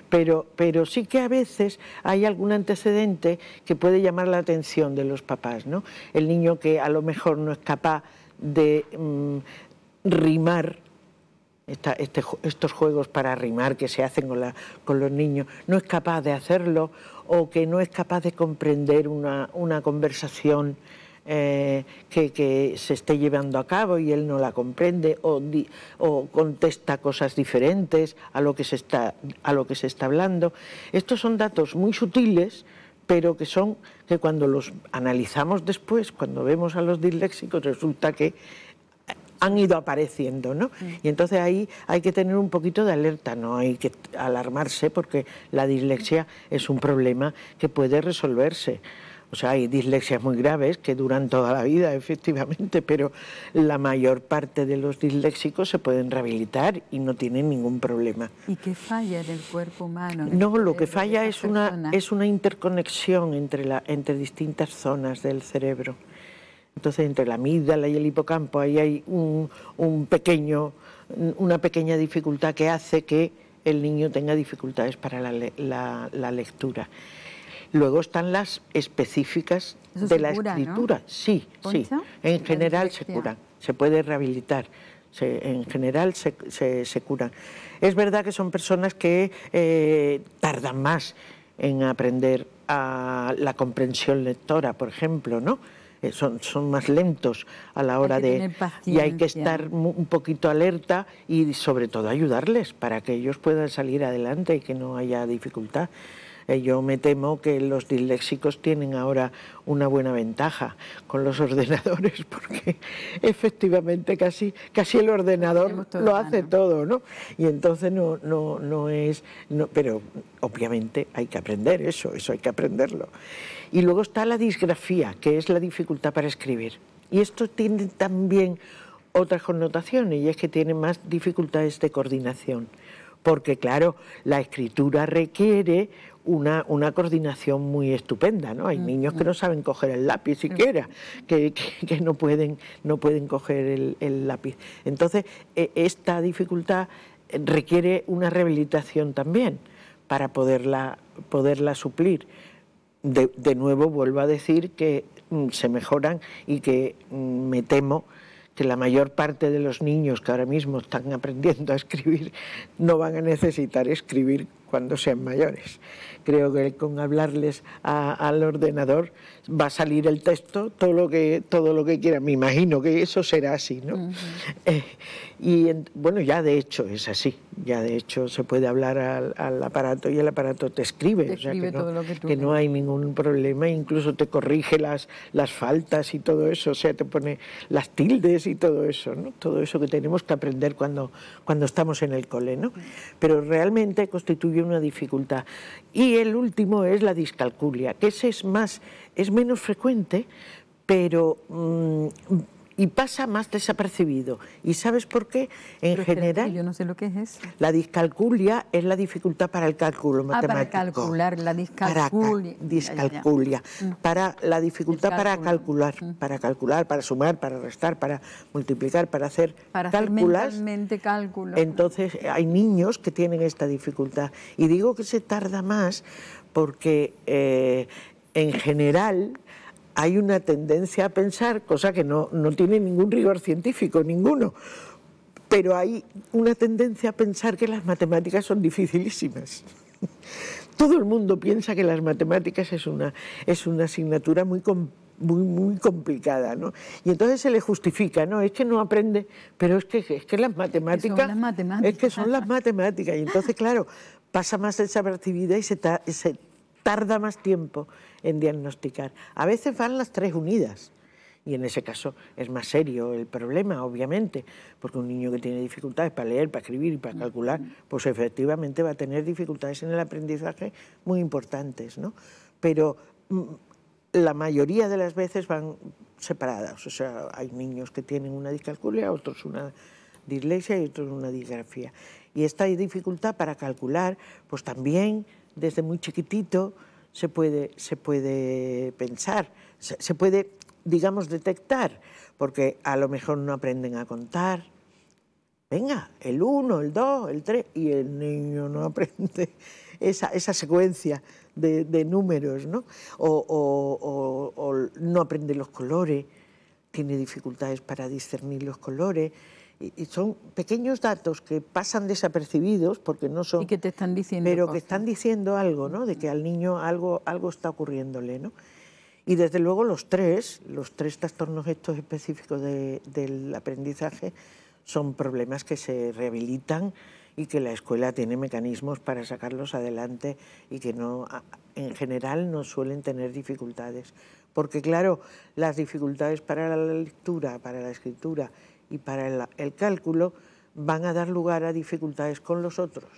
pero, pero sí que a veces hay algún antecedente que puede llamar la atención de los papás, ¿no? El niño que a lo mejor no es capaz de mm, rimar este estos juegos para rimar que se hacen con, los niños, no es capaz de hacerlo o que no es capaz de comprender una, una conversación eh, que, se esté llevando a cabo y él no la comprende o, contesta cosas diferentes a lo, que se está, a lo que se está hablando. Estos son datos muy sutiles, pero que son que cuando los analizamos después, cuando vemos a los disléxicos, resulta que han ido apareciendo, ¿no? Mm. Y entonces ahí hay que tener un poquito de alerta, no hay que alarmarse porque la dislexia es un problema que puede resolverse. O sea, hay dislexias muy graves que duran toda la vida, efectivamente, pero la mayor parte de los disléxicos se pueden rehabilitar y no tienen ningún problema. ¿Y qué falla en el cuerpo humano? No, lo que falla es una, interconexión entre, distintas zonas del cerebro. Entonces, entre la amígdala y el hipocampo, ahí hay una pequeña dificultad que hace que el niño tenga dificultades para la lectura. Luego están las específicas de la escritura. Sí, sí. En general se curan, se puede rehabilitar. en general se, curan. Es verdad que son personas que eh, tardan más en aprender a la comprensión lectora, por ejemplo, ¿no? Eh, son, son, más lentos a la hora de... Y hay que estar un poquito alerta y sobre todo ayudarles para que ellos puedan salir adelante y que no haya dificultad. Eh, yo me temo que los disléxicos tienen ahora una buena ventaja con los ordenadores, porque efectivamente casi, casi el ordenador lo hace todo, ¿no? Y entonces no, no, no es... No, pero obviamente hay que aprender eso, eso hay que aprenderlo. Y luego está la disgrafía, que es la dificultad para escribir. Y esto tiene también otras connotaciones, y es que tiene más dificultades de coordinación porque claro, la escritura requiere una, coordinación muy estupenda, ¿no? Hay mm, niños que mm. no saben coger el lápiz mm. siquiera, que, no, pueden, no pueden coger el, lápiz. Entonces, e, esta dificultad requiere una rehabilitación también para poderla, poderla suplir. De, de, nuevo vuelvo a decir que se mejoran y que me temo que la mayor parte de los niños que ahora mismo están aprendiendo a escribir no van a necesitar escribir cuando sean mayores creo que con hablarles al ordenador va a salir el texto, todo lo que, todo lo que quiera. Me imagino que eso será así, ¿no? Eh, y bueno, ya de hecho es así. Ya de hecho se puede hablar al, aparato y el aparato te escribe. que, no, que, no, hay ningún problema, incluso te corrige las, las faltas y todo eso. O sea, te pone las tildes y todo eso, ¿no? Todo eso que tenemos que aprender cuando, cuando estamos en el cole, ¿no? Pero realmente constituye una dificultad. Y el último es la discalculia, que es, más, es menos frecuente, pero mm, y pasa más desapercibido. ¿Y sabes por qué? En general... Yo no sé lo que es La discalculia es la dificultad para el cálculo ah, matemático. para calcular, la discalculia. Mm. Para discalculia. la dificultad para calcular, mm. para calcular, para sumar, para restar, para multiplicar, para hacer para cálculos. cálculo. Entonces eh, hay niños que tienen esta dificultad. Y digo que se tarda más porque eh, en general hay una tendencia a pensar, cosa que no, tiene ningún rigor científico, ninguno, pero hay una tendencia a pensar que las matemáticas son dificilísimas. Todo el mundo piensa que las matemáticas es una, es una asignatura muy, muy, muy complicada, ¿no? Y entonces se le justifica, ¿no? Es que no aprende, pero es que, es que las, matemáticas, Es que son las matemáticas. Y entonces, claro, pasa más desapercibida y se, se tarda más tiempo en diagnosticar. A veces van las tres unidas y en ese caso es más serio el problema, obviamente, porque un niño que tiene dificultades para leer, para escribir y para calcular, pues efectivamente va a tener dificultades en el aprendizaje muy importantes, ¿no? Pero mm, la mayoría de las veces van separadas, o sea, hay niños que tienen una discalculia, otros una dislexia y otros una disgrafía. Y esta dificultad para calcular, pues también desde muy chiquitito se puede, se puede pensar, se, puede, digamos, detectar, porque a lo mejor no aprenden a contar. Venga, el 1, el 2, el 3, y el niño no aprende esa, esa secuencia de, de, números, ¿no? O, o, o no aprende los colores, tiene dificultades para discernir los colores y son pequeños datos que pasan desapercibidos porque no son... Y que te están diciendo... Pero que están diciendo algo, ¿no? De que al niño algo, algo está ocurriéndole, ¿no? Y desde luego los tres, los tres trastornos estos específicos del aprendizaje son problemas que se rehabilitan y que la escuela tiene mecanismos para sacarlos adelante y que no, en general no suelen tener dificultades. Porque claro, las dificultades para la lectura, para la escritura, y para el, cálculo van a dar lugar a dificultades con los otros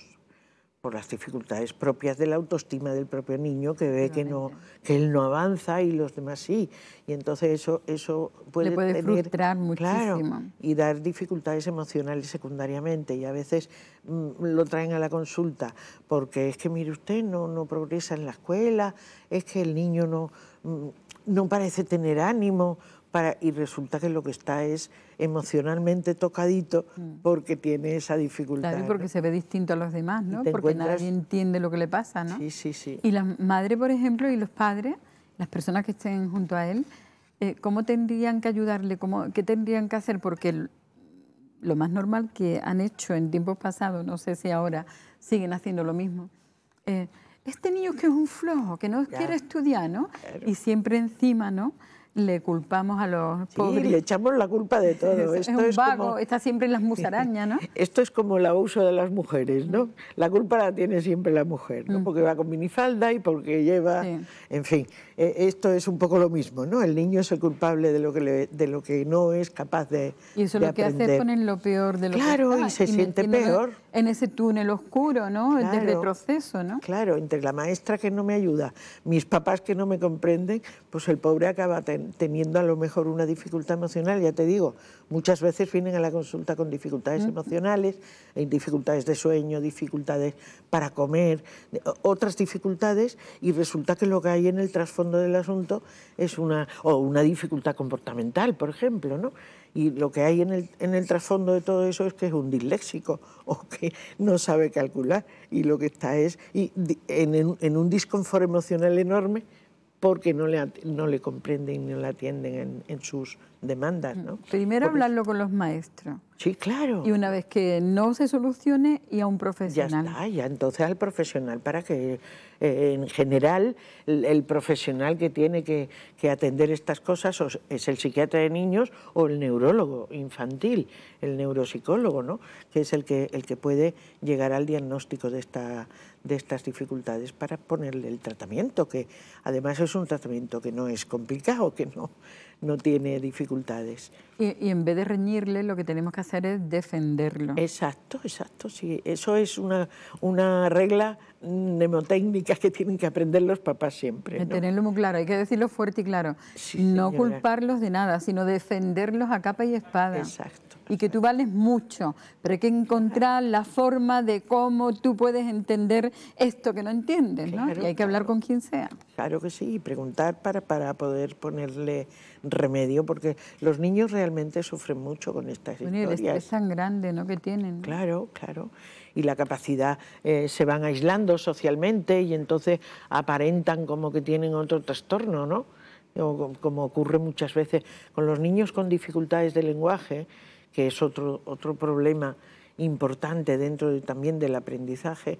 por las dificultades propias de la autoestima del propio niño que ve que no que él no avanza y los demás sí y entonces eso eso puede, Le puede frustrar claro, y dar dificultades emocionales secundariamente y a veces mm, lo traen a la consulta porque es que mire usted no no progresa en la escuela es que el niño no mm, no parece tener ánimo y resulta que lo que está es emocionalmente tocadito mm. porque tiene esa dificultad. Claro, porque se ve distinto a los demás, ¿no? Porque nadie entiende lo que le pasa, ¿no? Sí, sí, sí. Y la madre, por ejemplo, y los padres, las personas que estén junto a él, eh, ¿cómo tendrían que ayudarle? ¿Cómo, ¿Qué tendrían que hacer? Porque lo más normal que han hecho en tiempos pasados, no sé si ahora siguen haciendo lo mismo, eh, este niño que es un flojo, que no quiere estudiar, ¿no? Y siempre encima, ¿no? le culpamos a los sí, pobres. le echamos la culpa de todo. Es, esto es un vago, está siempre en las musarañas, ¿no? Esto es como el abuso de las mujeres, ¿no? La culpa la tiene siempre la mujer, ¿no? Mm. Porque va con minifalda y porque lleva, en fin. Eh, esto es un poco lo mismo, ¿no? El niño es el culpable de lo que, de lo que no es capaz de Y eso lo que hace es poner lo peor de lo claro, que Claro, y se siente peor. En ese túnel oscuro, ¿no? el de retroceso, ¿no? Claro, entre la maestra que no me ayuda, mis papás que no me comprenden, pues el pobre acaba teniendo a lo mejor una dificultad emocional, ya te digo, muchas veces vienen a la consulta con dificultades emocionales, dificultades de sueño, dificultades para comer, otras dificultades, y resulta que lo que hay en el trasfondo del asunto es una, o una dificultad comportamental, por ejemplo, ¿no? Y lo que hay en el, trasfondo de todo eso es que es un disléxico o que no sabe calcular y lo que está es en, en un disconfort emocional enorme porque no le, no le comprenden y no le atienden en, sus demandas. ¿no? Primero hablarlo con los maestros. Sí, claro. Y una vez que no se solucione, y a un profesional. Ya está, ya entonces al profesional, para que eh, en general el, profesional que tiene que, atender estas cosas es el psiquiatra de niños o el neurólogo infantil, el neuropsicólogo, ¿no? que es el que, el que puede llegar al diagnóstico de esta de estas dificultades para ponerle el tratamiento, que además es un tratamiento que no es complicado, que no, no tiene dificultades. Y, en vez de reñirle, lo que tenemos que hacer es defenderlo. Exacto, exacto. Sí. Eso es una, una regla mnemotécnica que tienen que aprender los papás siempre. ¿no? Tenerlo muy claro, hay que decirlo fuerte y claro. no culparlos de nada, sino defenderlos a capa y espada. Exacto. Y que tú vales mucho, pero hay que encontrar la forma de cómo tú puedes entender esto que no entiendes, Y hay que hablar con quien sea. Claro que sí, preguntar para, para poder ponerle remedio, porque los niños realmente sufren mucho con estas bueno, historias. Y tan grande ¿no? que tienen. Claro, claro. Y la capacidad, eh, se van aislando socialmente y entonces aparentan como que tienen otro trastorno, ¿no? como ocurre muchas veces con los niños con dificultades de lenguaje, que es otro, otro problema importante dentro de, también del aprendizaje,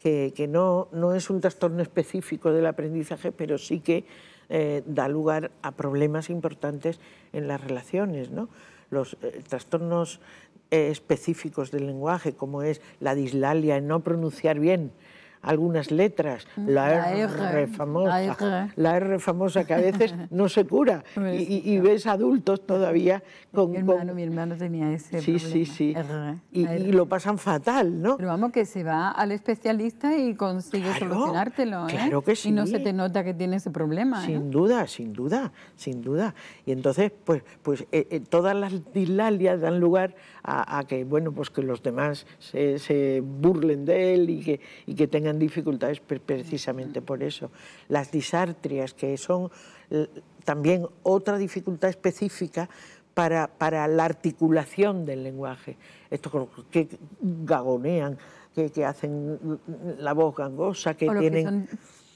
que, que no, no es un trastorno específico del aprendizaje, pero sí que eh, da lugar a problemas importantes en las relaciones. Los eh, trastornos eh, específicos del lenguaje, como es la dislalia, en no pronunciar bien algunas letras, mm, la, R, famosa, la R. famosa que a veces no se cura y, ves adultos todavía con... Mi hermano, tenía ese sí, problema. Sí, sí, y, lo pasan fatal, ¿no? Pero vamos, que se va al especialista y consigue solucionártelo, ¿eh? Claro que sí. Y no se te nota que tiene ese problema, ¿eh? Sin duda, sin duda, sin duda. Y entonces, pues, pues eh, eh, todas las dislalias dan lugar a, que, bueno, pues que los demás se, burlen de él y que, y que tengan dificultades precisamente por eso. Las disartrias, que son eh, también otra dificultad específica para, para la articulación del lenguaje. Estos que gagonean, que, hacen la voz gangosa, que tienen... Que son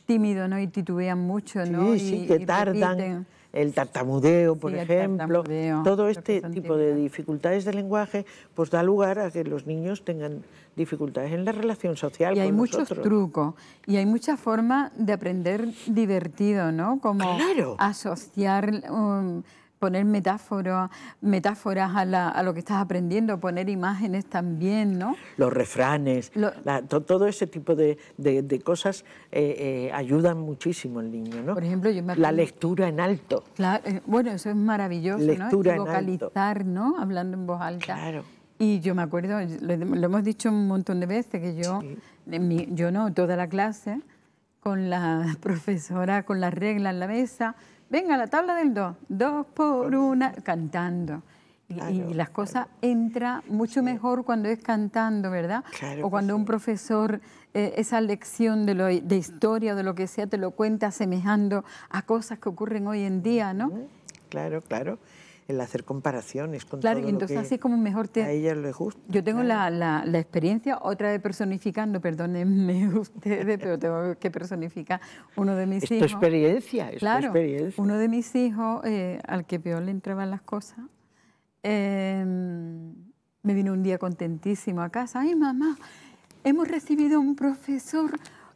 tímidos ¿no? y titubean mucho, ¿no? Sí, sí, que tardan el tartamudeo, por ejemplo, todo este tipo de dificultades de lenguaje, pues da lugar a que los niños tengan dificultades en la relación social. Y hay muchos trucos y hay muchas formas de aprender divertido, ¿no? Como asociar... Um, poner metáforas, metáforas a, lo que estás aprendiendo, poner imágenes también, ¿no? Los refranes, todo ese tipo de, cosas eh, eh, ayudan muchísimo al niño, ¿no? Por ejemplo, yo me... La lectura en alto. Eh, bueno, eso es maravilloso, ¿no? vocalizar, ¿no? Hablando en voz alta. Claro. Y yo me acuerdo, lo, hemos dicho un montón de veces, que yo, yo no, toda la clase, con la profesora, con la regla en la mesa, venga, la tabla del dos, dos por una, cantando. Y, las cosas entran entra mucho mejor cuando es cantando, ¿verdad? Claro, o cuando un profesor eh, esa lección de, de historia o de lo que sea te lo cuenta asemejando a cosas que ocurren hoy en día, ¿no? Claro, claro el hacer comparaciones con todo entonces así como mejor te... a ella le gusta. Yo tengo la, experiencia, otra de personificando, perdónenme ustedes, pero tengo que personificar uno de mis hijos. Tu experiencia, es claro, Uno de mis hijos, eh, al que peor le entraban las cosas, em, me vino un día contentísimo a casa, ay mamá, hemos recibido un profesor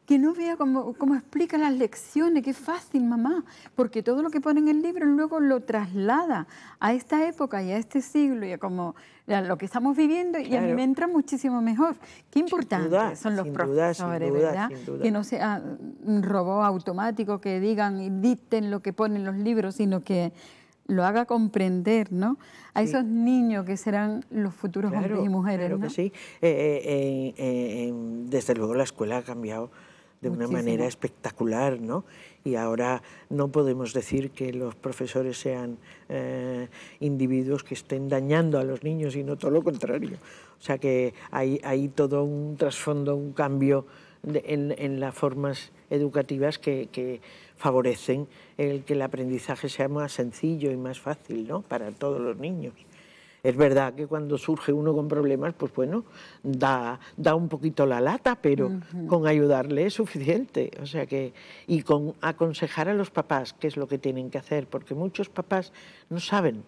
que no vea cómo, cómo explica las lecciones, qué fácil mamá, porque todo lo que pone en el libro luego lo traslada a esta época y a este siglo y a, como, lo que estamos viviendo y a mí me entra muchísimo mejor. Qué importante son los profesores, ¿verdad? Que no sea un robot automático que digan y dicten lo que ponen los libros, sino que lo haga comprender, ¿no? A esos niños que serán los futuros hombres y mujeres. Claro que sí. Eh, eh, eh, desde luego la escuela ha cambiado de una manera espectacular, ¿no? Y ahora no podemos decir que los profesores sean eh, individuos que estén dañando a los niños, sino todo lo contrario. O sea que hay, todo un trasfondo, un cambio en, las formas educativas que, que, favorecen el que el aprendizaje sea más sencillo y más fácil, ¿no? Para todos los niños. Es verdad que cuando surge uno con problemas, pues bueno, da, da un poquito la lata, pero con ayudarle es suficiente. O sea que, y con aconsejar a los papás qué es lo que tienen que hacer, porque muchos papás no saben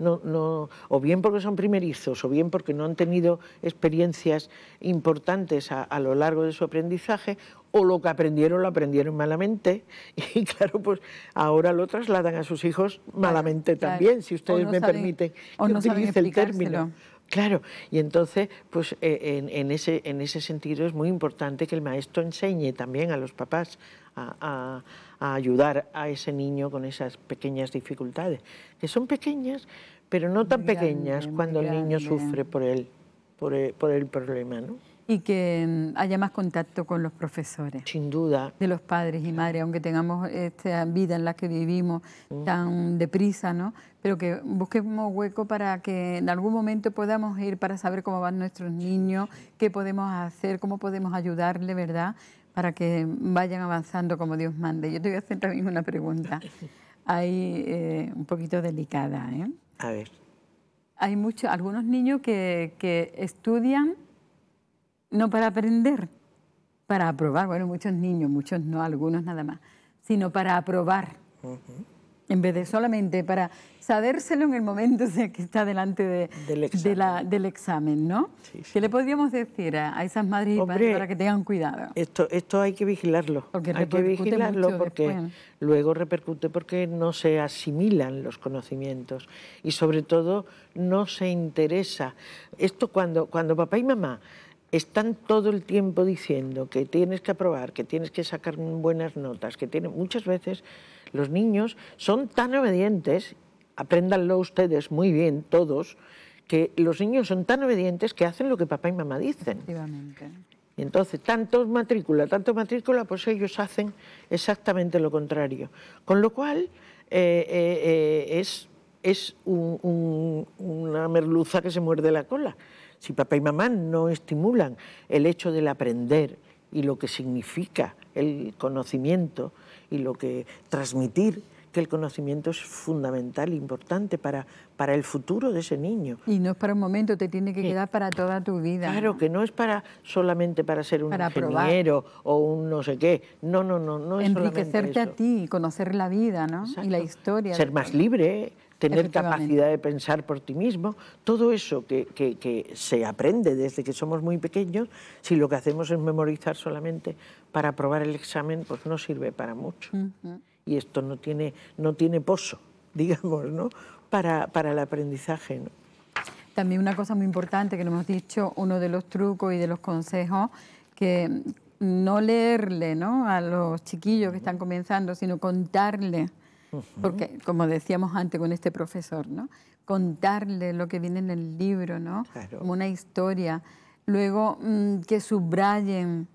no, no, o bien porque son primerizos, o bien porque no han tenido experiencias importantes a, lo largo de su aprendizaje, o lo que aprendieron lo aprendieron malamente y claro, pues ahora lo trasladan a sus hijos malamente también, si ustedes me permiten el término. Claro, y entonces, pues eh, en, ese, en ese sentido es muy importante que el maestro enseñe también a los papás a a ayudar a ese niño con esas pequeñas dificultades, que son pequeñas, pero no tan pequeñas cuando el niño sufre por el, por el, por el problema. ¿no? Y que mm, haya más contacto con los profesores. Sin duda. De los padres y madres, aunque tengamos esta vida en la que vivimos mm. tan deprisa, ¿no? Pero que busquemos hueco para que en algún momento podamos ir para saber cómo van nuestros niños, qué podemos hacer, cómo podemos ayudarle, ¿verdad? para que vayan avanzando como Dios mande. Yo te voy a hacer también una pregunta, ahí eh, un poquito delicada. ¿eh? A ver. Hay muchos, algunos niños que, estudian no para aprender, para aprobar, bueno, muchos niños, muchos no, algunos nada más, sino para aprobar en vez de solamente para sabérselo en el momento que está delante del, examen. ¿no? ¿Qué le podríamos decir a, esas madres y padres para que tengan cuidado? Esto, esto hay que vigilarlo, hay que vigilarlo porque luego repercute porque no se asimilan los conocimientos y sobre todo no se interesa. Esto cuando, cuando papá y mamá están todo el tiempo diciendo que tienes que aprobar, que tienes que sacar buenas notas, que tienen muchas veces los niños son tan obedientes, apréndanlo ustedes muy bien todos, que los niños son tan obedientes que hacen lo que papá y mamá dicen. Y entonces, tanto matrícula, tanto matrícula, pues ellos hacen exactamente lo contrario. Con lo cual, eh, eh, eh, es, es una merluza que se muerde la cola. Si papá y mamá no estimulan el hecho del aprender y lo que significa el conocimiento, y lo que transmitir que el conocimiento es fundamental, importante para, para el futuro de ese niño. Y no es para un momento, te tiene que quedar para toda tu vida. Claro, que no es para solamente para ser un ingeniero o un no sé qué. No, no, no, no es Enriquecerte a ti, conocer la vida, ¿no? Y la historia. Ser más libre, tener capacidad de pensar por ti mismo, todo eso que, se aprende desde que somos muy pequeños, si lo que hacemos es memorizar solamente para aprobar el examen, pues no sirve para mucho. Y esto no tiene, no tiene pozo, digamos, ¿no? para, el aprendizaje. También una cosa muy importante que nos hemos dicho, uno de los trucos y de los consejos, que no leerle ¿no? a los chiquillos que están comenzando, sino contarle porque, como decíamos antes con este profesor, ¿no? contarle lo que viene en el libro, ¿no? como una historia. Luego, mm, que subrayen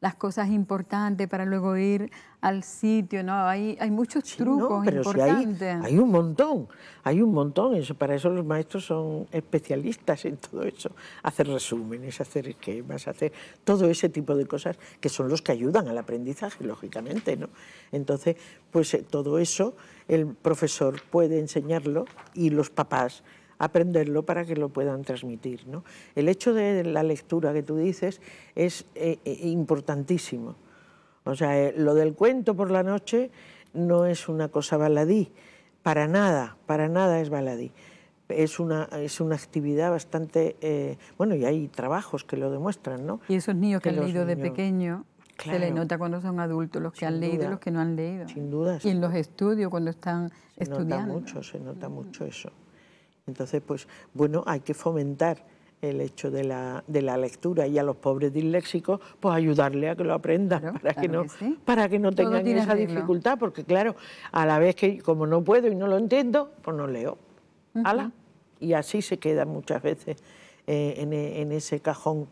las cosas importantes para luego ir al sitio, ¿no? Hay, muchos trucos importantes. hay, un montón, hay un montón. Eso, para eso los maestros son especialistas en todo eso. Hacer resúmenes, hacer esquemas, hacer todo ese tipo de cosas que son los que ayudan al aprendizaje, lógicamente, ¿no? Entonces, pues eh, todo eso el profesor puede enseñarlo y los papás aprenderlo para que lo puedan transmitir. ¿no? El hecho de la lectura que tú dices es eh, eh, importantísimo. O sea, eh, lo del cuento por la noche no es una cosa baladí, para nada, para nada es baladí. Es una, es una actividad bastante... bueno, y hay trabajos que lo demuestran, ¿no? Y esos niños que, han leído de pequeño, Se le nota cuando son adultos, los que han leído y los que no han leído. Sin duda. Y en los estudios, cuando están se Nota mucho, se nota mucho eso. Entonces, pues bueno, hay que fomentar el hecho de la, de la lectura y a los pobres disléxicos, pues ayudarle a que lo aprendan para, que no, para que no tengan esa dificultad, porque claro, a la vez que como no puedo y no lo entiendo, pues no leo. Y así se queda muchas veces eh, e, en, ese cajón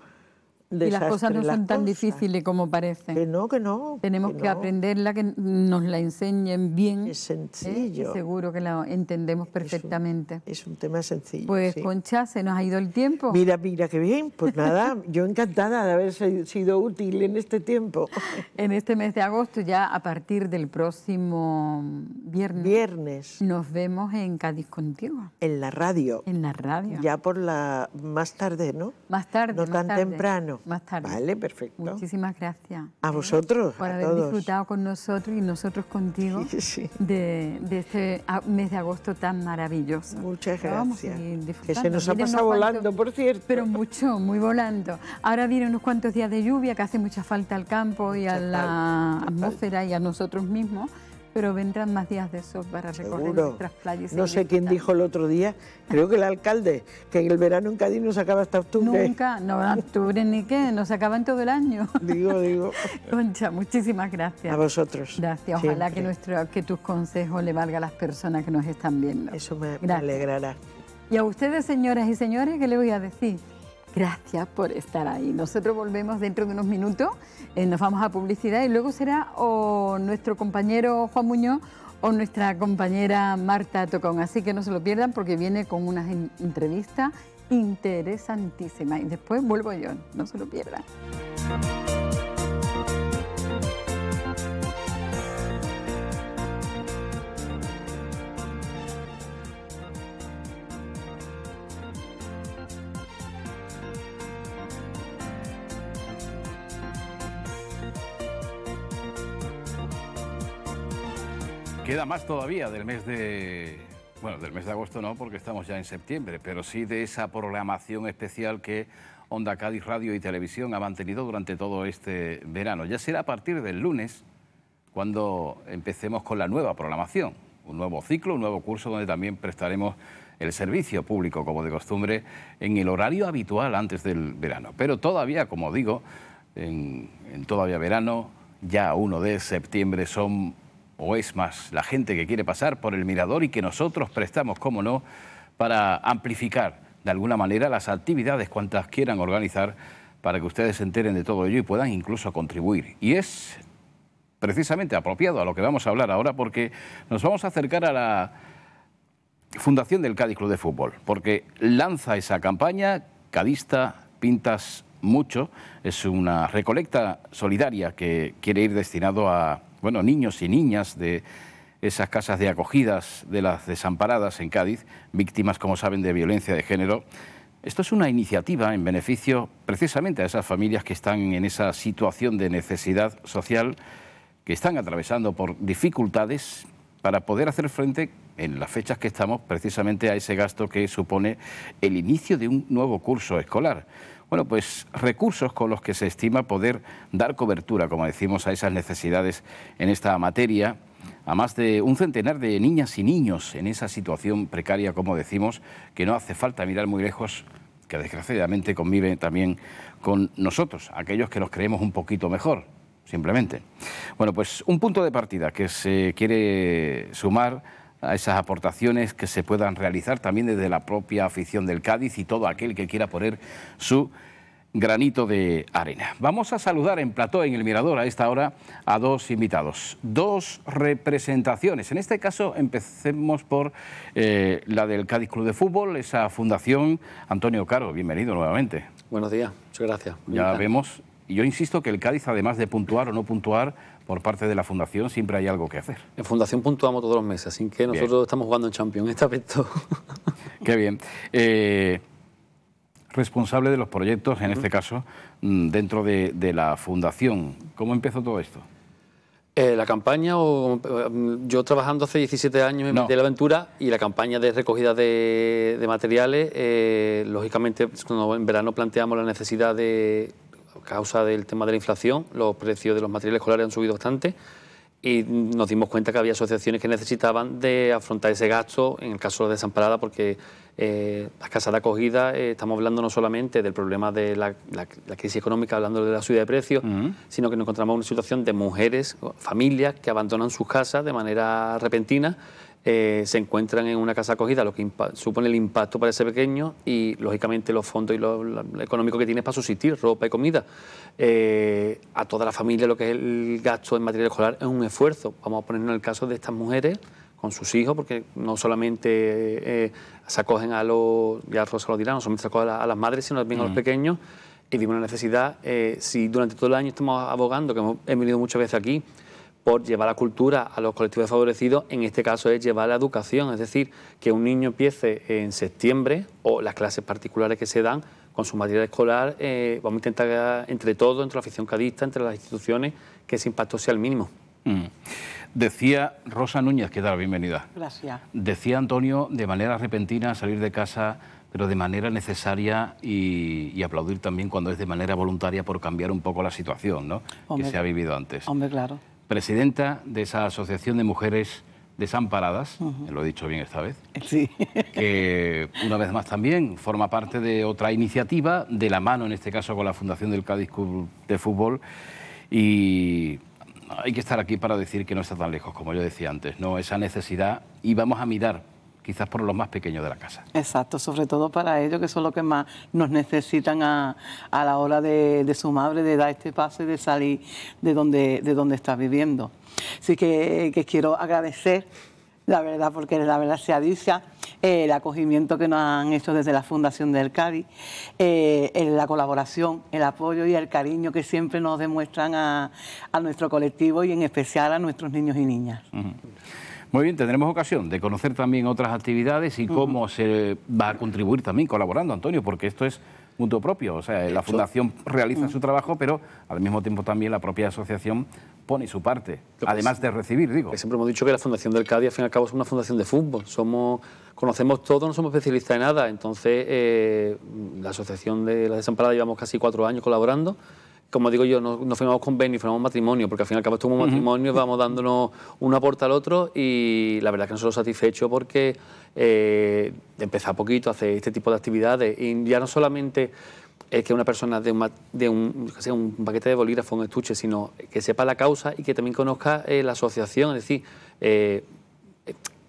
y las cosas no son tan difíciles como parecen. Que no, que no. Tenemos que, aprenderla, que nos la enseñen bien. Es ¿eh? sencillo. Seguro que la entendemos perfectamente. Es un, tema sencillo. Pues Concha, se nos ha ido el tiempo. Mira, mira, qué bien. Pues nada, yo encantada de haber sido útil en este tiempo. en este mes de agosto, ya a partir del próximo viernes. Viernes. Nos vemos en Cádiz contigo. En la radio. En la radio. Ya por la... más tarde, ¿no? Más tarde. No tan temprano. Más tarde. Vale, perfecto. Muchísimas gracias. A vosotros. Por haber disfrutado con nosotros y nosotros contigo de, este mes de agosto tan maravilloso. Muchas gracias. Que se nos ha pasado volando, por cierto. Pero mucho, muy volando. Ahora vienen unos cuantos días de lluvia que hace mucha falta al campo y a la atmósfera y a nosotros mismos. Pero vendrán más días de eso para recorrer nuestras playas. No sé quién dijo el otro día, creo que el alcalde, que en el verano en Cádiz no se acaba hasta octubre. Nunca, no, octubre ni qué, nos se acaba en todo el año. Digo, digo. Concha, muchísimas gracias. A vosotros. Gracias, ojalá que, nuestro, que tus consejos le valga a las personas que nos están viendo. Eso me, alegrará. Y a ustedes, señoras y señores, ¿qué les voy a decir? Gracias por estar ahí. Nosotros volvemos dentro de unos minutos, eh, nos vamos a publicidad y luego será o nuestro compañero Juan Muñoz o nuestra compañera Marta Tocón. Así que no se lo pierdan porque viene con unas entrevistas interesantísimas. Y después vuelvo yo, no se lo pierdan. queda más todavía del mes de... Bueno, del mes de agosto no, porque estamos ya en septiembre, pero sí de esa programación especial que Onda Cádiz Radio y Televisión ha mantenido durante todo este verano. Ya será a partir del lunes cuando empecemos con la nueva programación, un nuevo ciclo, un nuevo curso donde también prestaremos el servicio público, como de costumbre, en el horario habitual antes del verano. Pero todavía, como digo, en, en todavía verano, ya 1 de septiembre son o es más la gente que quiere pasar por el mirador y que nosotros prestamos, como no, para amplificar de alguna manera las actividades cuantas quieran organizar para que ustedes se enteren de todo ello y puedan incluso contribuir. Y es precisamente apropiado a lo que vamos a hablar ahora porque nos vamos a acercar a la fundación del Cádiz Club de Fútbol, porque lanza esa campaña Cadista Pintas Mucho, es una recolecta solidaria que quiere ir destinado a bueno, niños y niñas de esas casas de acogidas de las desamparadas en Cádiz, víctimas, como saben, de violencia de género. Esto es una iniciativa en beneficio precisamente a esas familias que están en esa situación de necesidad social, que están atravesando por dificultades para poder hacer frente en las fechas que estamos precisamente a ese gasto que supone el inicio de un nuevo curso escolar bueno, pues recursos con los que se estima poder dar cobertura, como decimos, a esas necesidades en esta materia a más de un centenar de niñas y niños en esa situación precaria, como decimos, que no hace falta mirar muy lejos, que desgraciadamente convive también con nosotros, aquellos que nos creemos un poquito mejor, simplemente. Bueno, pues un punto de partida que se quiere sumar a esas aportaciones que se puedan realizar también desde la propia afición del Cádiz y todo aquel que quiera poner su granito de arena. Vamos a saludar en plató, en el mirador, a esta hora, a dos invitados. Dos representaciones. En este caso, empecemos por eh, la del Cádiz Club de Fútbol, esa fundación. Antonio Caro, bienvenido nuevamente. Buenos días, muchas gracias. Ya vemos, yo insisto que el Cádiz, además de puntuar o no puntuar, por parte de la Fundación siempre hay algo que hacer. En Fundación puntuamos todos los meses, así que nosotros estamos jugando en Champions este aspecto. Qué bien. Eh, responsable de los proyectos, en este caso, mm, dentro de, la Fundación. ¿Cómo empezó todo esto? Eh, la campaña, mm, yo trabajando hace 17 años en de la aventura y la campaña de recogida de, materiales, eh, lógicamente en verano planteamos la necesidad de causa del tema de la inflación, los precios de los materiales escolares han subido bastante y nos dimos cuenta que había asociaciones que necesitaban de afrontar ese gasto, en el caso de la desamparada, porque eh, las casas de acogida eh, estamos hablando no solamente del problema de la, crisis económica, hablando de la subida de precios, sino que nos encontramos en una situación de mujeres, familias que abandonan sus casas de manera repentina eh, se encuentran en una casa acogida, lo que supone el impacto para ese pequeño y, lógicamente, los fondos y lo, económico que tiene para subsistir, ropa y comida. Eh, a toda la familia lo que es el gasto en material escolar es un esfuerzo. Vamos a ponernos el caso de estas mujeres con sus hijos, porque no solamente eh, se acogen a los, ya Rosa lo no solamente se acogen a, las madres, sino también a los mm. pequeños, y vimos una necesidad, si durante todo el año estamos abogando, que hemos, venido muchas veces aquí, por llevar la cultura a los colectivos favorecidos, en este caso es llevar la educación, es decir, que un niño empiece en septiembre o las clases particulares que se dan con su material escolar, eh, vamos a intentar entre todos, entre la afición cadista, entre las instituciones, que ese impacto sea el mínimo. Mm. Decía Rosa Núñez, que da la bienvenida. Gracias. Decía Antonio, de manera repentina, salir de casa pero de manera necesaria y, aplaudir también cuando es de manera voluntaria por cambiar un poco la situación que se ha vivido antes. Hombre, claro presidenta de esa asociación de mujeres desamparadas, lo he dicho bien esta vez, sí. que una vez más también forma parte de otra iniciativa, de la mano en este caso con la Fundación del Cádiz Club de Fútbol, y hay que estar aquí para decir que no está tan lejos, como yo decía antes, no esa necesidad, y vamos a mirar quizás por los más pequeños de la casa. Exacto, sobre todo para ellos, que son los que más nos necesitan a, la hora de, su madre, de dar este paso y de salir de donde, de donde está viviendo. Así que, quiero agradecer la verdad, porque la verdad se adicia eh, el acogimiento que nos han hecho desde la Fundación del Cádiz, eh, la colaboración, el apoyo y el cariño que siempre nos demuestran a, nuestro colectivo y en especial a nuestros niños y niñas. Muy bien, tendremos ocasión de conocer también otras actividades y cómo se va a contribuir también colaborando, Antonio, porque esto es mutuo propio. O sea, la Fundación realiza su trabajo, pero al mismo tiempo también la propia asociación pone su parte, además de recibir, digo. Siempre hemos dicho que la Fundación del Cádiz, al fin y al cabo, es una fundación de fútbol. Somos, conocemos todo, no somos especialistas en nada. Entonces, eh, la Asociación de la Desamparadas llevamos casi cuatro años colaborando como digo yo, no, no firmamos convenio, firmamos matrimonio, porque al final y al cabo matrimonio, vamos dándonos un aporte al otro y la verdad es que solo satisfecho... porque eh, empezar poquito a hacer este tipo de actividades y ya no solamente es que una persona de, un, un, paquete de bolígrafo, un estuche, sino que sepa la causa y que también conozca eh, la asociación, es decir, eh,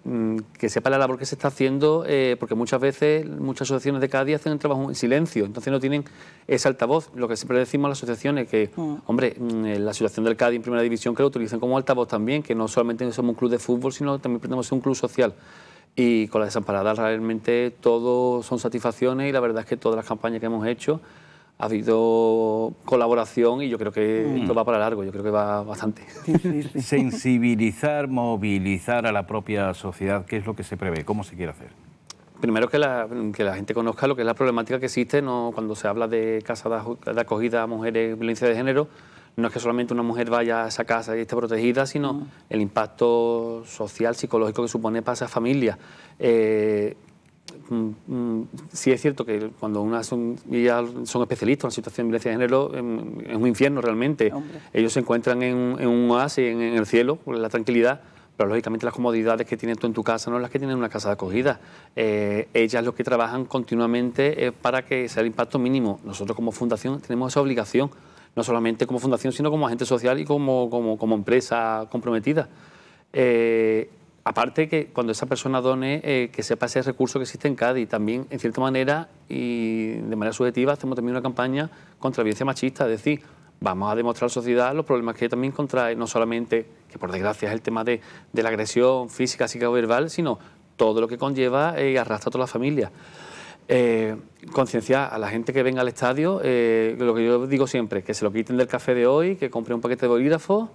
Mm, que sepa la labor que se está haciendo, eh, porque muchas veces, muchas asociaciones de Cádiz... hacen el trabajo en silencio, entonces no tienen ese altavoz. Lo que siempre decimos a las asociaciones que, mm. hombre, mm, eh, la asociación del Cádiz en primera división que lo utilizan como altavoz también, que no solamente somos un club de fútbol, sino también pretendemos ser un club social. Y con la desamparada realmente todo son satisfacciones y la verdad es que todas las campañas que hemos hecho ha habido colaboración y yo creo que mm. esto va para largo, yo creo que va bastante. Sensibilizar, movilizar a la propia sociedad, ¿qué es lo que se prevé? ¿Cómo se quiere hacer? Primero que la, que la gente conozca lo que es la problemática que existe no, cuando se habla de casa de acogida a mujeres, violencia de género, no es que solamente una mujer vaya a esa casa y esté protegida, sino mm. el impacto social, psicológico que supone para esa familia. Eh, Mm, mm, sí es cierto que cuando unas son, ellas son especialistas en la situación de violencia de género, em, es un infierno realmente. Ellos se encuentran en, un oasis, en, en, el cielo, en la tranquilidad, pero lógicamente las comodidades que tienes tú en tu casa no las que tienen en una casa de acogida. Eh, ellas lo que trabajan continuamente para que sea el impacto mínimo. Nosotros como fundación tenemos esa obligación, no solamente como fundación, sino como agente social y como, como, empresa comprometida. Eh, Aparte que cuando esa persona done, eh, que sepa ese recurso que existe en Cádiz. También, en cierta manera, y de manera subjetiva, hacemos también una campaña contra la violencia machista. Es decir, vamos a demostrar a la sociedad los problemas que también contrae, no solamente, que por desgracia es el tema de, la agresión física, psíquica o verbal, sino todo lo que conlleva y eh, arrastra a toda la familia. Eh, concienciar a la gente que venga al estadio, eh, lo que yo digo siempre, que se lo quiten del café de hoy, que compre un paquete de bolígrafos,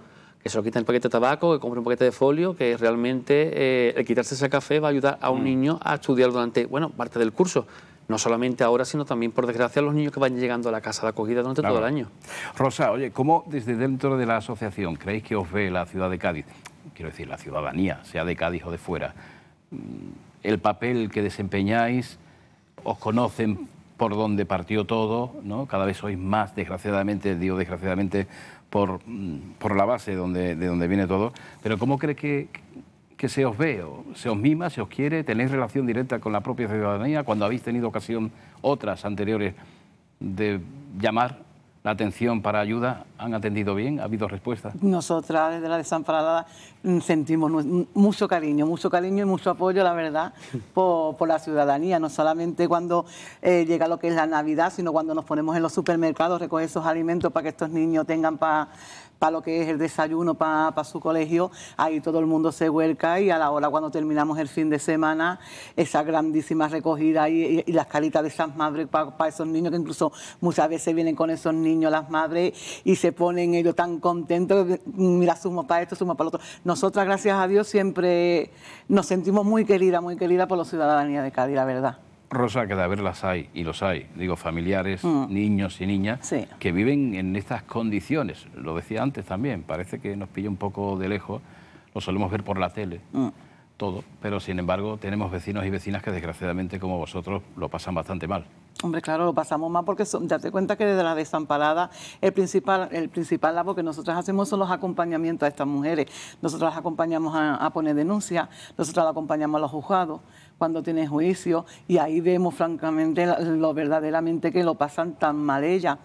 eso se el paquete de tabaco, que compre un paquete de folio, que realmente eh, el quitarse ese café va a ayudar a un mm. niño a estudiar durante, bueno, parte del curso. No solamente ahora, sino también, por desgracia, a los niños que van llegando a la casa de acogida durante todo el año. Rosa, oye, ¿cómo desde dentro de la asociación creéis que os ve la ciudad de Cádiz? Quiero decir, la ciudadanía, sea de Cádiz o de fuera. Mm, el papel que desempeñáis, os conocen por dónde partió todo, ¿no? Cada vez sois más, desgraciadamente, digo desgraciadamente, por, por la base donde, de donde viene todo, pero ¿cómo cree que, se os ve? ¿Se os mima? ¿Se os quiere? ¿Tenéis relación directa con la propia ciudadanía cuando habéis tenido ocasión otras anteriores de llamar la atención para ayuda? ¿Han atendido bien? ¿Ha habido respuesta? Nosotras desde la desamparada mm, sentimos mucho cariño, mucho cariño y mucho apoyo, la verdad, por, la ciudadanía, no solamente cuando eh, llega lo que es la Navidad, sino cuando nos ponemos en los supermercados, recoger esos alimentos para que estos niños tengan para para lo que es el desayuno para su colegio, ahí todo el mundo se huelca y a la hora cuando terminamos el fin de semana, esa grandísima recogida y, las caritas de esas madres para esos niños, que incluso muchas veces vienen con esos niños las madres y se ponen ellos tan contentos, mira, sumo para esto, sumo para lo otro. Nosotras, gracias a Dios, siempre nos sentimos muy queridas, muy queridas por la ciudadanía de Cádiz, la verdad. Rosa, que de haberlas hay, y los hay, digo, familiares, mm. niños y niñas, que viven en estas condiciones. Lo decía antes también, parece que nos pilla un poco de lejos, lo solemos ver por la tele, mm. todo, pero sin embargo tenemos vecinos y vecinas que desgraciadamente, como vosotros, lo pasan bastante mal. Hombre, claro, lo pasamos mal, porque ya te cuenta que desde la desamparada el principal, el principal que nosotros hacemos son los acompañamientos a estas mujeres. Nosotros las acompañamos a, poner denuncias, nosotros las acompañamos a los juzgados, cuando tiene juicio, y ahí vemos francamente lo verdaderamente que lo pasan tan mal ella.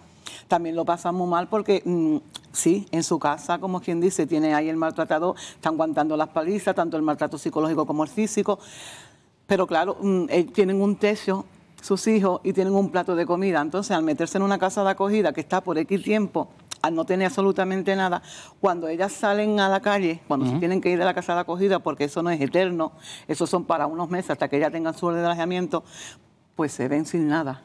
También lo pasan muy mal porque mm, sí, en su casa, como quien dice, tiene ahí el maltratado, están aguantando las palizas, tanto el maltrato psicológico como el físico. Pero claro, mm, eh, tienen un techo sus hijos y tienen un plato de comida. Entonces, al meterse en una casa de acogida que está por X tiempo, no tener absolutamente nada, cuando ellas salen a la calle, cuando se tienen que ir de la casa de acogida, porque eso no es eterno, eso son para unos meses hasta que ellas tengan su alejamiento, pues se ven sin nada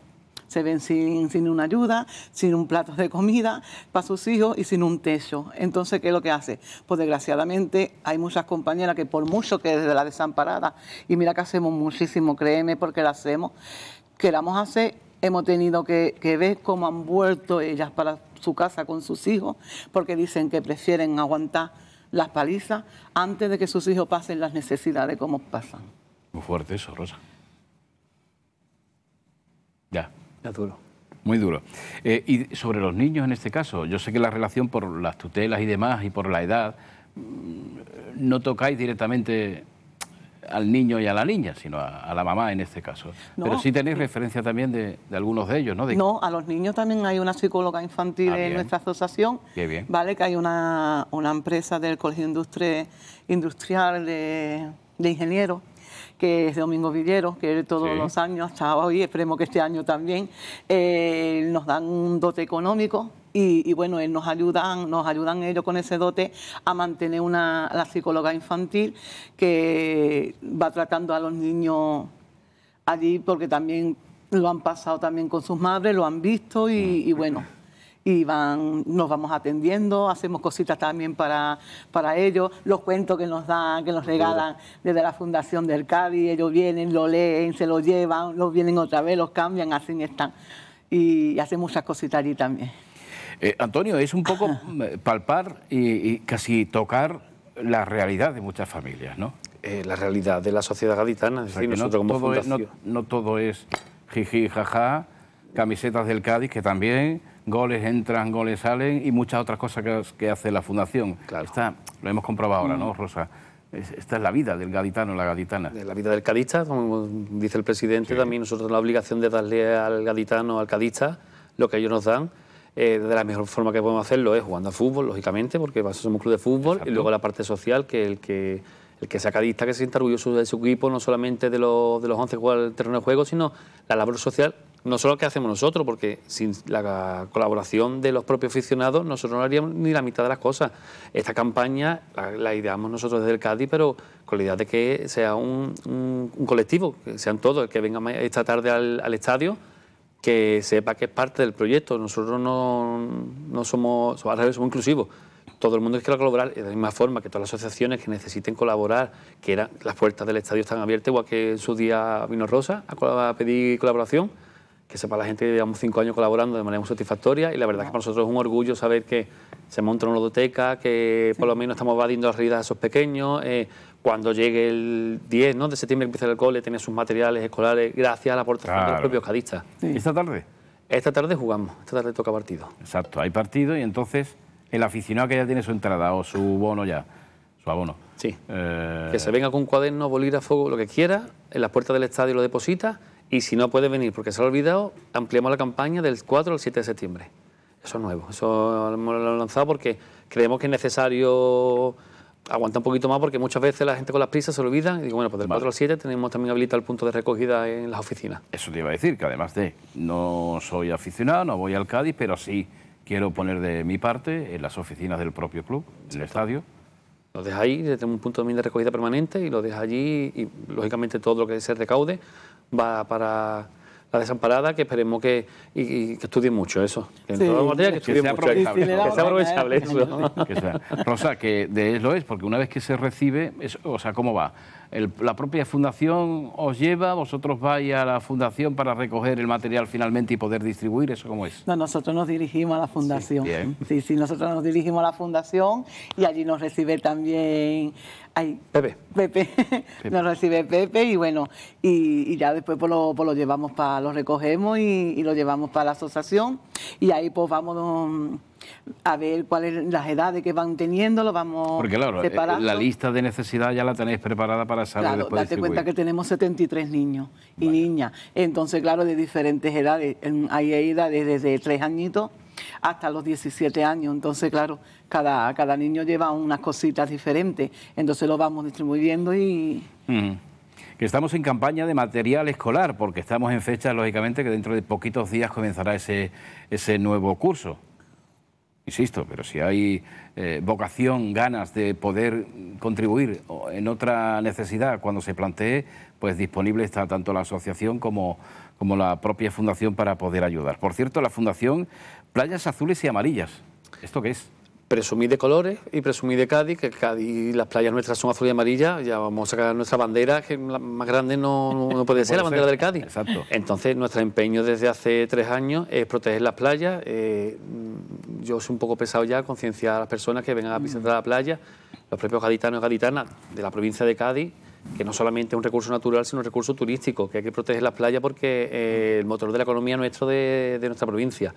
se ven sin, sin, una ayuda, sin un plato de comida para sus hijos y sin un techo. Entonces, ¿qué es lo que hace? Pues desgraciadamente hay muchas compañeras que por mucho que desde la desamparada, y mira que hacemos muchísimo, créeme, porque lo hacemos, queramos hacer, hemos tenido que ver cómo han vuelto ellas para su casa con sus hijos porque dicen que prefieren aguantar las palizas antes de que sus hijos pasen las necesidades como pasan. Muy fuerte eso, Rosa. Ya. Ya duro. Muy duro. Eh, y sobre los niños en este caso, yo sé que la relación por las tutelas y demás y por la edad, mm, no tocáis directamente al niño y a la niña, sino a, la mamá en este caso. Pero sí tenéis referencia también de, algunos de ellos, ¿no? No, a los niños también hay una psicóloga infantil ah, en nuestra asociación, Qué bien. ¿vale? Que hay una, empresa del Colegio Industrial de, Ingenieros que es Domingo Villero, que todos los años, hasta hoy, esperemos que este año también, eh, nos dan un dote económico y, bueno, eh, nos ayudan, nos ayudan ellos con ese dote a mantener una, la psicóloga infantil que va tratando a los niños allí porque también lo han pasado también con sus madres, lo han visto y, mm. bueno, y van, nos vamos atendiendo, hacemos cositas también para, para ellos, los cuentos que nos dan, que nos regalan desde la Fundación del Cádiz, ellos vienen, lo leen, se lo llevan, los vienen otra vez, los cambian, así están. Y hacen muchas cositas allí también. Eh, Antonio, es un poco mm, palpar y, casi tocar la realidad de muchas familias, ¿no? Eh, la realidad de la sociedad gaditana, no todo es, no, todo es jiji, jaja, camisetas del Cádiz que también, goles entran, goles salen y muchas otras cosas que, hace la fundación. Claro. está, lo hemos comprobado ahora, ¿no, mm. Rosa? Esta es la vida del gaditano, la gaditana. la vida del cadista, como dice el presidente, también nosotros la obligación de darle al gaditano, al cadista, lo que ellos nos dan eh, de la mejor forma que podemos hacerlo es jugando a fútbol, lógicamente, porque a ser un club de fútbol, y luego la parte social, que el que el que sea cadista, que se sienta orgulloso de su equipo, no solamente de, los, de los 11 jugadores juegan el terreno de juego, sino la labor social, no solo que hacemos nosotros, porque sin la colaboración de los propios aficionados nosotros no haríamos ni la mitad de las cosas. Esta campaña la, ideamos nosotros desde el Cádiz, pero con la idea de que sea un, colectivo, que sean todos, el que venga esta tarde al, al estadio que sepa que es parte del proyecto. Nosotros no, somos, al revés, somos inclusivos. Todo el mundo quiere colaborar de la misma forma que todas las asociaciones que necesiten colaborar, que eran, las puertas del estadio están abiertas, igual que en su día vino Rosa a, pedir colaboración, que sepa la gente que llevamos cinco años colaborando de manera muy satisfactoria y la verdad que para nosotros es un orgullo saber que se monta una ludoteca, que por lo menos estamos evadiendo las realidades a esos pequeños, eh, cuando llegue el 10 de septiembre empieza el cole, tiene sus materiales escolares, gracias a la aportación de los propios cadistas. ¿Esta tarde? Esta tarde jugamos, esta tarde toca partido. Exacto, hay partido y entonces el aficionado que ya tiene su entrada o su bono ya, su abono. Sí. Eh, que se venga con cuaderno, a fuego lo que quiera, en las puertas del estadio lo deposita y si no puede venir porque se ha olvidado, ampliamos la campaña del 4 al 7 de septiembre. Eso es nuevo, eso lo hemos lanzado porque creemos que es necesario aguanta un poquito más porque muchas veces la gente con las prisas se olvida y digo, bueno, pues del 4 al 7 tenemos también habilitado el punto de recogida en las oficinas. Eso te iba a decir, que además de no soy aficionado, no voy al Cádiz, pero sí quiero poner de mi parte en las oficinas del propio club, en el estadio. Lo dejas ahí, tenemos un punto de recogida permanente y lo dejas allí y lógicamente todo lo que se recaude va para la desamparada, que esperemos que, y, que estudie mucho eso. Que, que, que sea aprovechable. Que, sea aprovechable eso. Rosa, que de lo es, porque una vez que se recibe, o sea, ¿cómo va? la propia fundación os lleva, vosotros vais a la fundación para recoger el material finalmente y poder distribuir, ¿eso cómo es? No, nosotros nos dirigimos a la fundación. Sí, sí, nosotros nos dirigimos a la fundación y allí nos recibe también... Ay, Pepe. Nos recibe Pepe y bueno, y, ya después pues lo, pues lo llevamos para, lo recogemos y, lo llevamos para la asociación y ahí pues vamos a ver cuáles las edades que van teniendo, lo vamos Porque claro, eh, la lista de necesidad ya la tenéis preparada para saber Claro, date cuenta que tenemos 73 niños y niñas, entonces claro, de diferentes edades, hay edades desde tres añitos hasta los 17 años. Entonces, claro, cada, cada niño lleva unas cositas diferentes. Entonces lo vamos distribuyendo y... Que estamos en campaña de material escolar, porque estamos en fecha, lógicamente, que dentro de poquitos días comenzará ese, ese nuevo curso. Insisto, pero si hay eh, vocación, ganas de poder contribuir en otra necesidad cuando se plantee, pues disponible está tanto la asociación como, como la propia fundación para poder ayudar. Por cierto, la fundación Playas Azules y Amarillas, ¿esto qué es? ...presumir de colores y presumir de Cádiz, que Cádiz las playas nuestras son azul y amarilla, ya vamos a sacar nuestra bandera, que la más grande no, puede, ser, la bandera del Cádiz. Exacto. Entonces, nuestro empeño desde hace tres años es proteger las playas. Eh, yo soy un poco pesado ya, concienciar a las personas que vengan a visitar la playa, los propios gaditanos y gaditanas de la provincia de Cádiz, que no solamente es un recurso natural, sino un recurso turístico, que hay que proteger las playas porque eh, el motor de la economía nuestro de, de nuestra provincia.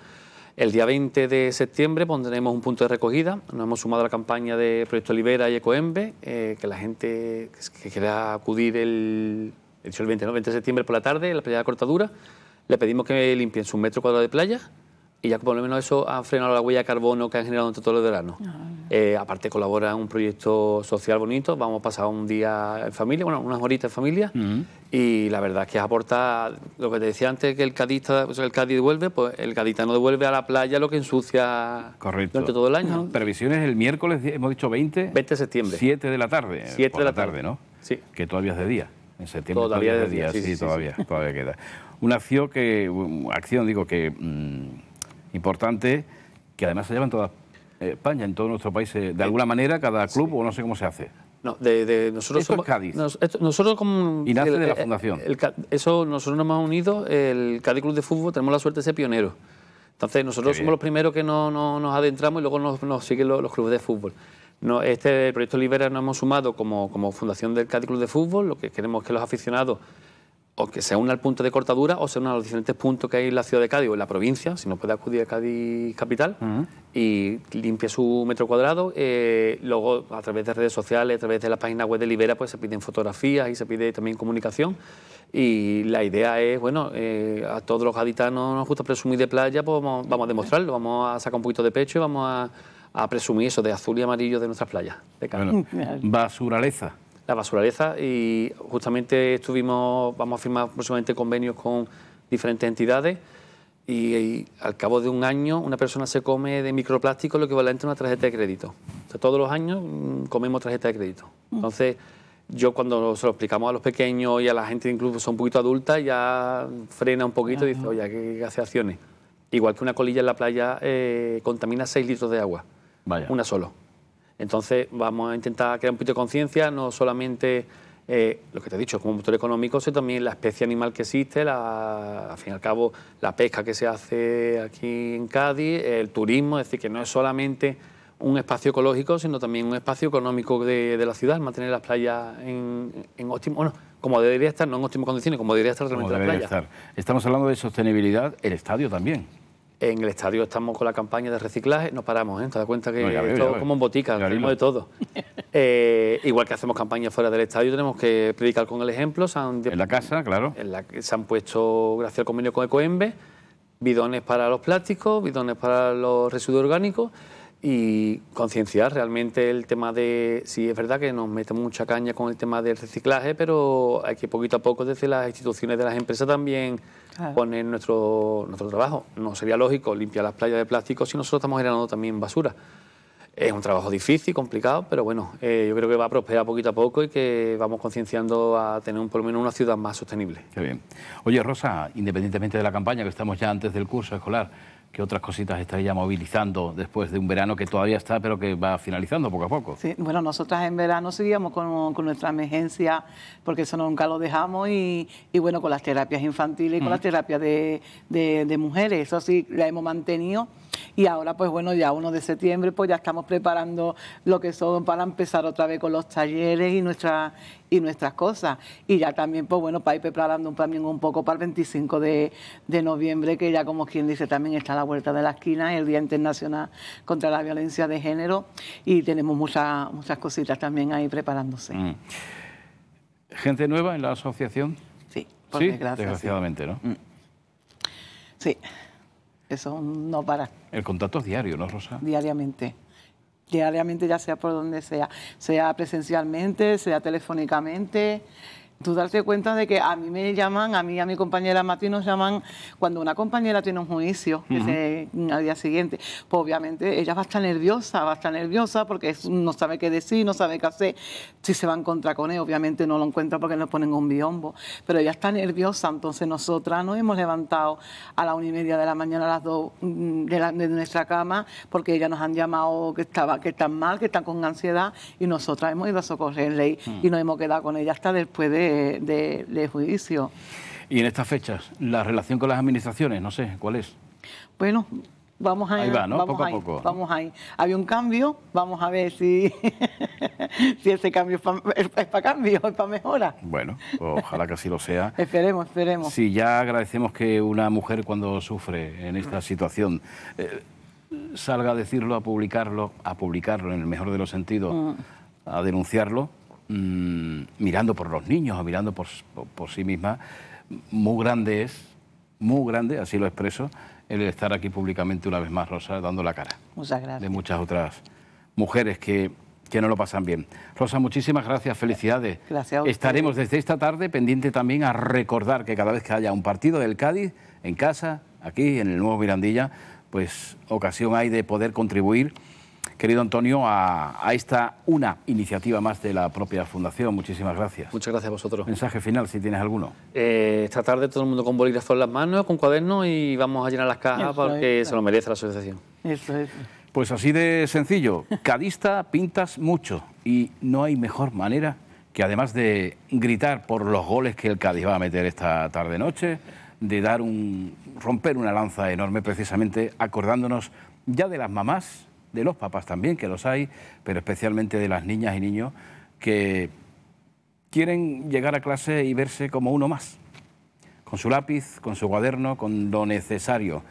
El día 20 de septiembre pondremos un punto de recogida. Nos hemos sumado a la campaña de Proyecto Libera y Ecoembe, eh, que la gente que quiera acudir el, el 20, de septiembre por la tarde, en la playa de Cortadura, le pedimos que limpien su metro cuadrado de playa y ya por lo menos eso ha frenado la huella de carbono que han generado durante todo el verano. Ah, eh, aparte colabora en un proyecto social bonito, vamos a pasar un día en familia, bueno, unas horitas en familia, y la verdad es que aporta lo que te decía antes, que el cadista, el Cádiz devuelve, pues el no devuelve a la playa lo que ensucia durante todo el año. Previsiones el miércoles, hemos dicho 20. 20 de septiembre. 7 de la tarde. 7 de la tarde, ¿no? Sí. Que todavía es de día. En septiembre todavía, es de día, Sí, todavía, todavía queda. Una acción que, mm, acción digo que... Mm, importante que además se lleva en toda España, en todo nuestro país, eh, de alguna manera, cada club, o no sé cómo se hace. No, de, nosotros esto somos, Cádiz. nosotros como... Y nace de la eh, Fundación. eso, nosotros nos hemos unido, el Cádiz Club de Fútbol, tenemos la suerte de ser pioneros. Entonces, nosotros somos los primeros que nos adentramos y luego nos, siguen los, clubes de fútbol. No, este proyecto Libera nos hemos sumado como, como Fundación del Cádiz Club de Fútbol, lo que queremos que los aficionados o que se una al punto de cortadura o se una a los diferentes puntos que hay en la ciudad de Cádiz o en la provincia, si no puede acudir a Cádiz capital, y limpie su metro cuadrado. Eh, luego, a través de redes sociales, a través de la página web de Libera, pues se piden fotografías y se pide también comunicación. Y la idea es, bueno, eh, a todos los gaditanos nos gusta presumir de playa, pues vamos, a demostrarlo, vamos a sacar un poquito de pecho y vamos a, a presumir eso de azul y amarillo de nuestras playas. De basuraleza la basuraleza y justamente estuvimos, vamos a firmar próximamente convenios con diferentes entidades y, al cabo de un año una persona se come de microplástico lo equivalente a una tarjeta de crédito. O sea, todos los años mm, comemos tarjeta de crédito. Mm. Entonces, yo cuando se lo explicamos a los pequeños y a la gente incluso son un poquito adulta, ya frena un poquito y dice, oye, ¿qué, hace acciones? Igual que una colilla en la playa eh, contamina 6 litros de agua. Una sola. Entonces vamos a intentar crear un poquito de conciencia, no solamente eh, lo que te he dicho, como motor económico, sino también la especie animal que existe, al fin y al cabo la pesca que se hace aquí en Cádiz, el turismo, es decir, que no es solamente un espacio ecológico, sino también un espacio económico de, la ciudad, mantener las playas en, en óptimo, bueno, como debería estar, no en óptimas condiciones, como debería estar realmente la playa. Estamos hablando de sostenibilidad, el estadio también. En el estadio estamos con la campaña de reciclaje, nos paramos, ¿eh? te das cuenta que es como en botica, tenemos de todo. Eh, igual que hacemos campaña fuera del estadio, tenemos que predicar con el ejemplo. en la casa, claro. se han puesto, gracias al convenio con Ecoembe, bidones para los plásticos, bidones para los residuos orgánicos y concienciar realmente el tema de, sí es verdad que nos metemos mucha caña con el tema del reciclaje, pero hay que poquito a poco desde las instituciones de las empresas también poner nuestro, nuestro trabajo. No sería lógico limpiar las playas de plástico si nosotros estamos generando también basura. Es un trabajo difícil, complicado, pero bueno, eh, yo creo que va a prosperar poquito a poco y que vamos concienciando a tener por lo menos una ciudad más sostenible. Qué bien. Oye, Rosa, independientemente de la campaña, que estamos ya antes del curso escolar, que otras cositas está ya movilizando después de un verano que todavía está, pero que va finalizando poco a poco. Sí, bueno, nosotras en verano seguíamos con, nuestra emergencia, porque eso nunca lo dejamos, y, y bueno, con las terapias infantiles y con mm. las terapias de, de mujeres, eso sí, la hemos mantenido y ahora, pues bueno, ya 1 de septiembre, pues ya estamos preparando lo que son para empezar otra vez con los talleres y y nuestras cosas. Y ya también, pues bueno, para ir preparando también un poco para el 25 de, noviembre, que ya como quien dice también está a la vuelta de la esquina, el Día Internacional contra la Violencia de Género, y tenemos muchas, muchas cositas también ahí preparándose. Mm. ¿Gente nueva en la asociación? Sí, ¿Sí? desgraciadamente, ¿no? Mm. Sí. Eso no para. El contacto es diario, ¿no, Rosa? Diariamente. Diariamente, ya sea por donde sea, sea presencialmente, sea telefónicamente, tú darte cuenta de que a mí me llaman, a mí y a mi compañera Mati nos llaman cuando una compañera tiene un juicio al día siguiente. Pues obviamente ella va a estar nerviosa, va a estar nerviosa porque no sabe qué decir, no sabe qué hacer. Si se va a contra con él, obviamente no lo encuentra porque le ponen un biombo. Pero ella está nerviosa, entonces nosotras nos hemos levantado a la una y media de la mañana, a las dos mm, de, nuestra cama, porque ella nos han llamado que, estaba, que están mal, que están con ansiedad, y nosotras hemos ido a socorrerle y mm. nos hemos quedado con ella hasta después de de, juicio. Y en estas fechas, la relación con las administraciones, no sé, ¿cuál es? Bueno, Vamos a Ahí va, ¿no? Vamos poco a, poco. Vamos ir. Había un cambio, vamos a ver si, si ese cambio es para cambio, es para mejora. Bueno, ojalá que así lo sea. esperemos, esperemos. Si ya agradecemos que una mujer cuando sufre en esta mm. situación eh, salga a decirlo, a publicarlo, a publicarlo en el mejor de los sentidos, mm. a denunciarlo Mm, mirando por los niños o mirando por, sí misma, muy grande es, muy grande, así lo expreso, el estar aquí públicamente una vez más, Rosa, dando la cara. Muchas De muchas otras mujeres que, que no lo pasan bien. Rosa, muchísimas gracias, felicidades. Gracias. Estaremos desde esta tarde pendiente también a recordar que cada vez que haya un partido del Cádiz en casa, aquí en el nuevo Mirandilla, pues ocasión hay de poder contribuir querido Antonio, a, esta una iniciativa más de la propia Fundación. Muchísimas gracias. Muchas gracias a vosotros. Mensaje final, si tienes alguno. Eh, esta tarde todo el mundo con bolígrafo en las manos, con cuadernos y vamos a llenar las cajas porque se lo merece la asociación. Pues así de sencillo, cadista pintas mucho y no hay mejor manera que además de gritar por los goles que el Cádiz va a meter esta tarde-noche, de dar un romper una lanza enorme precisamente acordándonos ya de las mamás de los papás también, que los hay, pero especialmente de las niñas y niños que quieren llegar a clase y verse como uno más, con su lápiz, con su cuaderno, con lo necesario.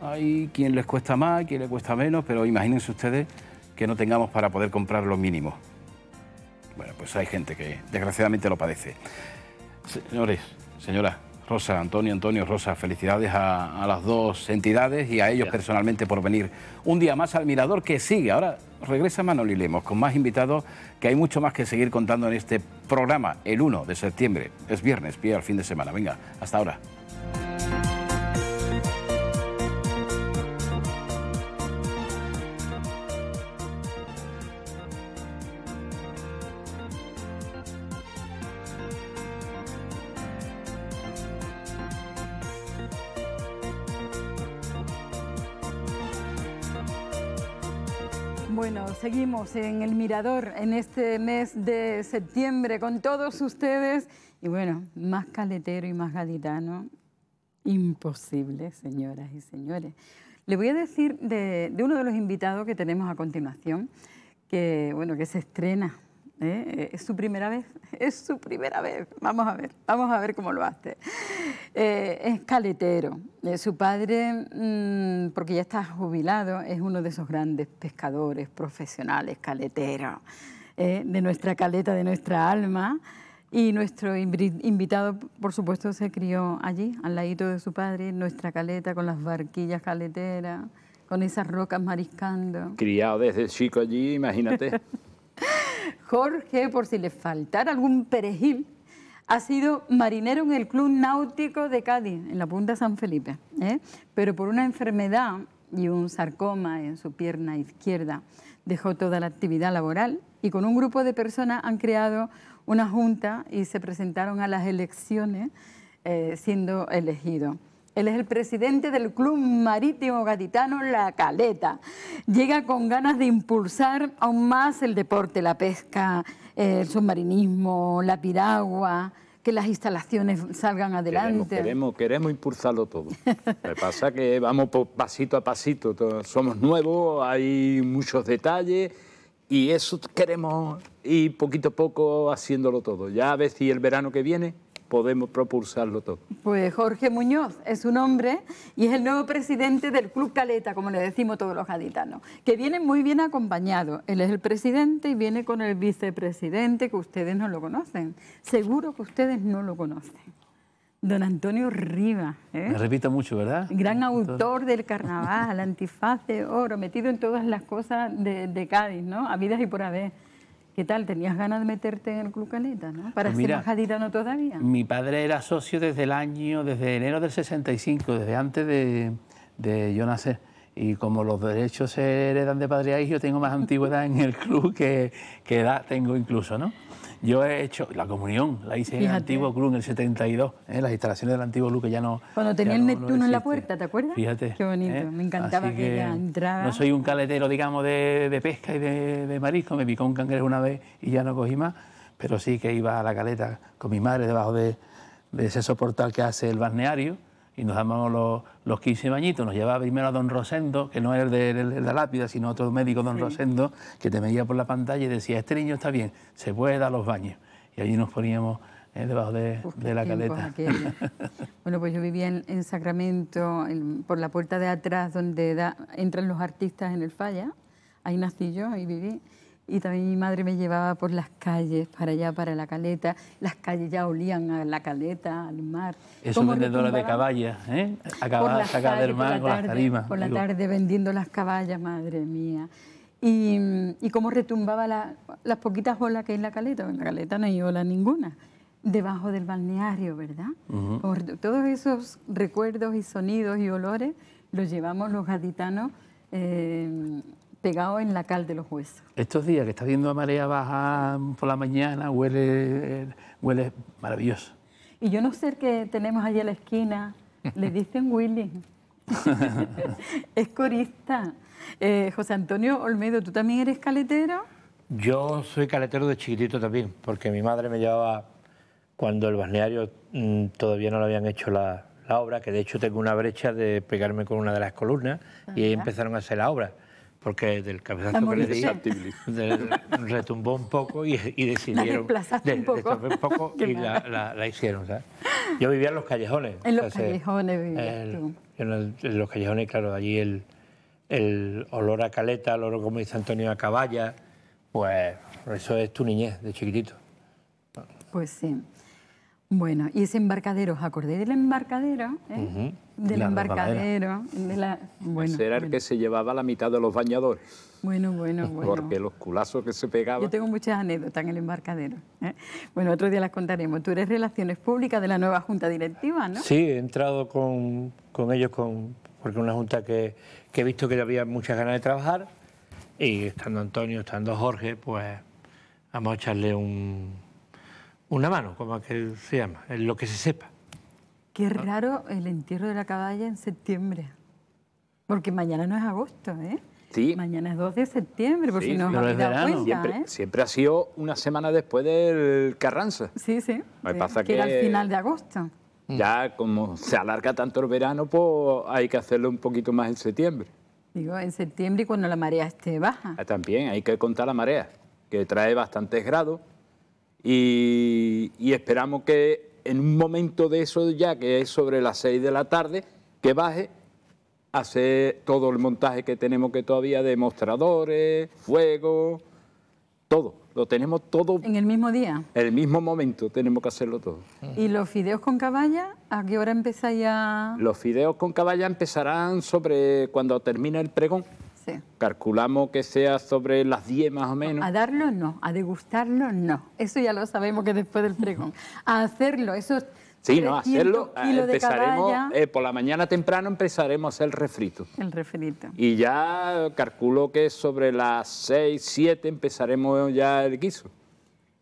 Hay quien les cuesta más, quien les cuesta menos, pero imagínense ustedes que no tengamos para poder comprar lo mínimo. Bueno, pues hay gente que desgraciadamente lo padece. Señores, señoras, Rosa, Antonio, Antonio, Rosa, felicidades a, las dos entidades y a ellos personalmente por venir un día más al Mirador que sigue. Ahora regresa Manoli Lemos con más invitados que hay mucho más que seguir contando en este programa el 1 de septiembre. Es viernes, pie al fin de semana. Venga, hasta ahora. seguimos en el Mirador en este mes de septiembre con todos ustedes. Y bueno, más caletero y más gaditano, imposible, señoras y señores. Le voy a decir de, uno de los invitados que tenemos a continuación, que bueno, que se estrena ¿eh? Eh, es su primera vez, es su primera vez. Vamos a ver, vamos a ver cómo lo hace. Eh, es caletero. su padre, mm, porque ya está jubilado, es uno de esos grandes pescadores profesionales, caleteros, de nuestra caleta, de nuestra alma. Y nuestro invitado, por supuesto, se crió allí, al ladito de su padre, en nuestra caleta, con las barquillas caleteras, con esas rocas mariscando. Criado desde chico allí, imagínate. Jorge, por si le faltara algún perejil, ha sido marinero en el Club Náutico de Cádiz, en la Punta San Felipe, ¿eh? pero por una enfermedad y un sarcoma en su pierna izquierda dejó toda la actividad laboral y con un grupo de personas han creado una junta y se presentaron a las elecciones eh, siendo elegido. Él es el presidente del Club Marítimo Gaditano La Caleta. Llega con ganas de impulsar aún más el deporte, la pesca, eh, el submarinismo, la piragua, que las instalaciones salgan adelante. Queremos, queremos, impulsarlo todo. Lo que pasa es que vamos pasito a pasito. Somos nuevos, hay muchos detalles y eso queremos ir poquito a poco haciéndolo todo. Ya a ver si el verano que viene podemos propulsarlo todo. Pues Jorge Muñoz es un hombre y es el nuevo presidente del Club Caleta, como le decimos todos los gaditanos, que viene muy bien acompañado. Él es el presidente y viene con el vicepresidente, que ustedes no lo conocen. Seguro que ustedes no lo conocen. Don Antonio Riva. ¿eh? Me repito mucho, ¿verdad? Gran autor del carnaval, antifaz de oro, metido en todas las cosas de, Cádiz, ¿no? A y por haber. ¿Qué tal? ¿Tenías ganas de meterte en el Club Caneta, ¿no? Para pues mira, ser todavía. Mi padre era socio desde el año, desde enero del 65, desde antes de, yo nacer. Y como los derechos se heredan de padre a hijo, tengo más antigüedad en el club que, que edad tengo incluso, ¿no? Yo he hecho la comunión, la hice en el antiguo club en el 72, en ¿eh? las instalaciones del antiguo club que ya no. Cuando tenía el Neptuno en la puerta, ¿te acuerdas? Fíjate. Qué bonito, ¿eh? me encantaba que, ella No soy un caletero, digamos, de, pesca y de, marisco, me picó un cangrejo una vez y ya no cogí más, pero sí que iba a la caleta con mi madre debajo de, de ese soportal que hace el balneario y nos damos los, los 15 bañitos. Nos llevaba primero a don Rosendo, que no era el de, la lápida, sino otro médico, don Rosendo, que te medía por la pantalla y decía, este niño está bien, se puede dar los baños. Y allí nos poníamos eh, debajo de, la caleta. bueno, pues yo vivía en, Sacramento, por la puerta de atrás donde entran los artistas en el falla. Ahí nací yo, ahí viví y también mi madre me llevaba por las calles, para allá, para la caleta. Las calles ya olían a la caleta, al mar. ...es un vendedor de caballas, ¿eh? Acababa de del mar con las tarimas. Por la tarde vendiendo las caballas, madre mía. Y, y cómo retumbaba la, las poquitas olas que hay en la caleta. En la caleta no hay ola ninguna. Debajo del balneario, ¿verdad? todos esos recuerdos y sonidos y olores los llevamos los gaditanos. Eh, pegado en la cal de los huesos. Estos días que está viendo a marea baja por la mañana, huele, huele maravilloso. Y yo no sé que tenemos allí a la esquina, le dicen Willy. es corista. Eh, José Antonio Olmedo, ¿tú también eres caletero? Yo soy caletero de chiquitito también, porque mi madre me llevaba cuando el balneario mm, todavía no lo habían hecho la, obra, que de hecho tengo una brecha de pegarme con una de las columnas y ahí empezaron a hacer la obra porque del cabezazo que le di retumbó un poco y, y decidieron... La un poco. Un poco y la, la, la, hicieron. ¿sabes? Yo vivía en los callejones. En los callejones vivía tú. En, los, callejones, claro, allí el, el olor a caleta, el olor, como dice Antonio, a caballa, pues eso es tu niñez de chiquitito. Pues sí. Bueno, y ese embarcadero, ¿os acordáis del embarcadero? Eh? Del embarcadero. De bueno, ese era el que se llevaba la mitad de los bañadores. Bueno, bueno, bueno. Porque los culazos que se pegaban. Yo tengo muchas anécdotas en el embarcadero. ¿eh? Bueno, otro día las contaremos. Tú eres Relaciones Públicas de la nueva Junta Directiva, ¿no? Sí, he entrado con, ellos con, porque una junta que, que he visto que había muchas ganas de trabajar y estando Antonio, estando Jorge, pues vamos a echarle un, una mano, como que se llama, en lo que se sepa. Qué raro el entierro de la caballa en septiembre. Porque mañana no es agosto, ¿eh? Sí. Mañana es 2 de septiembre, porque si no os habéis dado cuenta, ¿eh? siempre, ha sido una semana después del Carranza. Sí, sí. pasa que era el final de agosto. Mm. Ya como se alarga tanto el verano, pues hay que hacerlo un poquito más en septiembre. Digo, en septiembre y cuando la marea esté baja. Ah, también hay que contar la marea, que trae bastantes grados y, esperamos que en un momento de eso ya, que es sobre las 6 de la tarde, que baje hacer todo el montaje que tenemos que todavía de mostradores, fuego, todo. Lo tenemos todo. ¿En el mismo día? En el mismo momento tenemos que hacerlo todo. ¿Y los fideos con caballa? ¿A qué hora empezáis ya...? Los fideos con caballa empezarán sobre cuando termine el pregón. Calculamos que sea sobre las 10 más o menos. A darlo no, a degustarlo no. Eso ya lo sabemos que después del pregón A hacerlo, eso... Sí, no, hacerlo. Empezaremos, eh, por la mañana temprano empezaremos el refrito. El refrito. Y ya calculo que sobre las 6, 7 empezaremos ya el guiso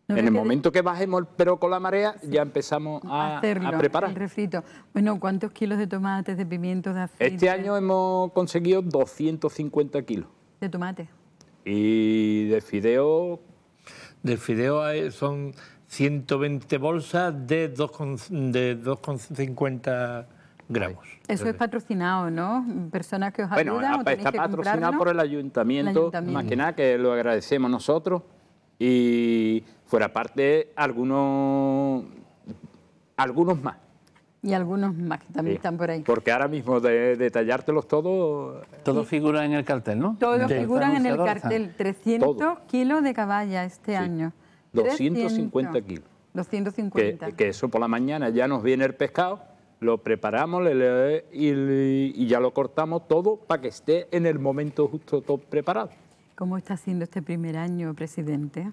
en el momento que bajemos el pero con la marea, ya empezamos a, preparar. El refrito. Bueno, ¿cuántos kilos de tomates, de pimientos, de aceite? Este año hemos conseguido 250 kilos. ¿De tomate? Y de fideo... De fideo son 120 bolsas de 2,50 gramos. Eso es patrocinado, ¿no? Personas que os ayudan. Bueno, ah, pues está patrocinado por el ayuntamiento, el ayuntamiento, más que nada, que lo agradecemos nosotros. Y Fuera parte, algunos, algunos más. Y algunos más que también están por ahí. Porque ahora mismo de detallártelos todos... todo figura en el cartel, ¿no? Todos figuran en el cartel. 300 ah. kilos de caballa este año. 250 kilos. 250. Que, que, eso por la mañana ya nos viene el pescado, lo preparamos y, ya lo cortamos todo para que esté en el momento justo todo preparado. ¿Cómo está siendo este primer año, presidente?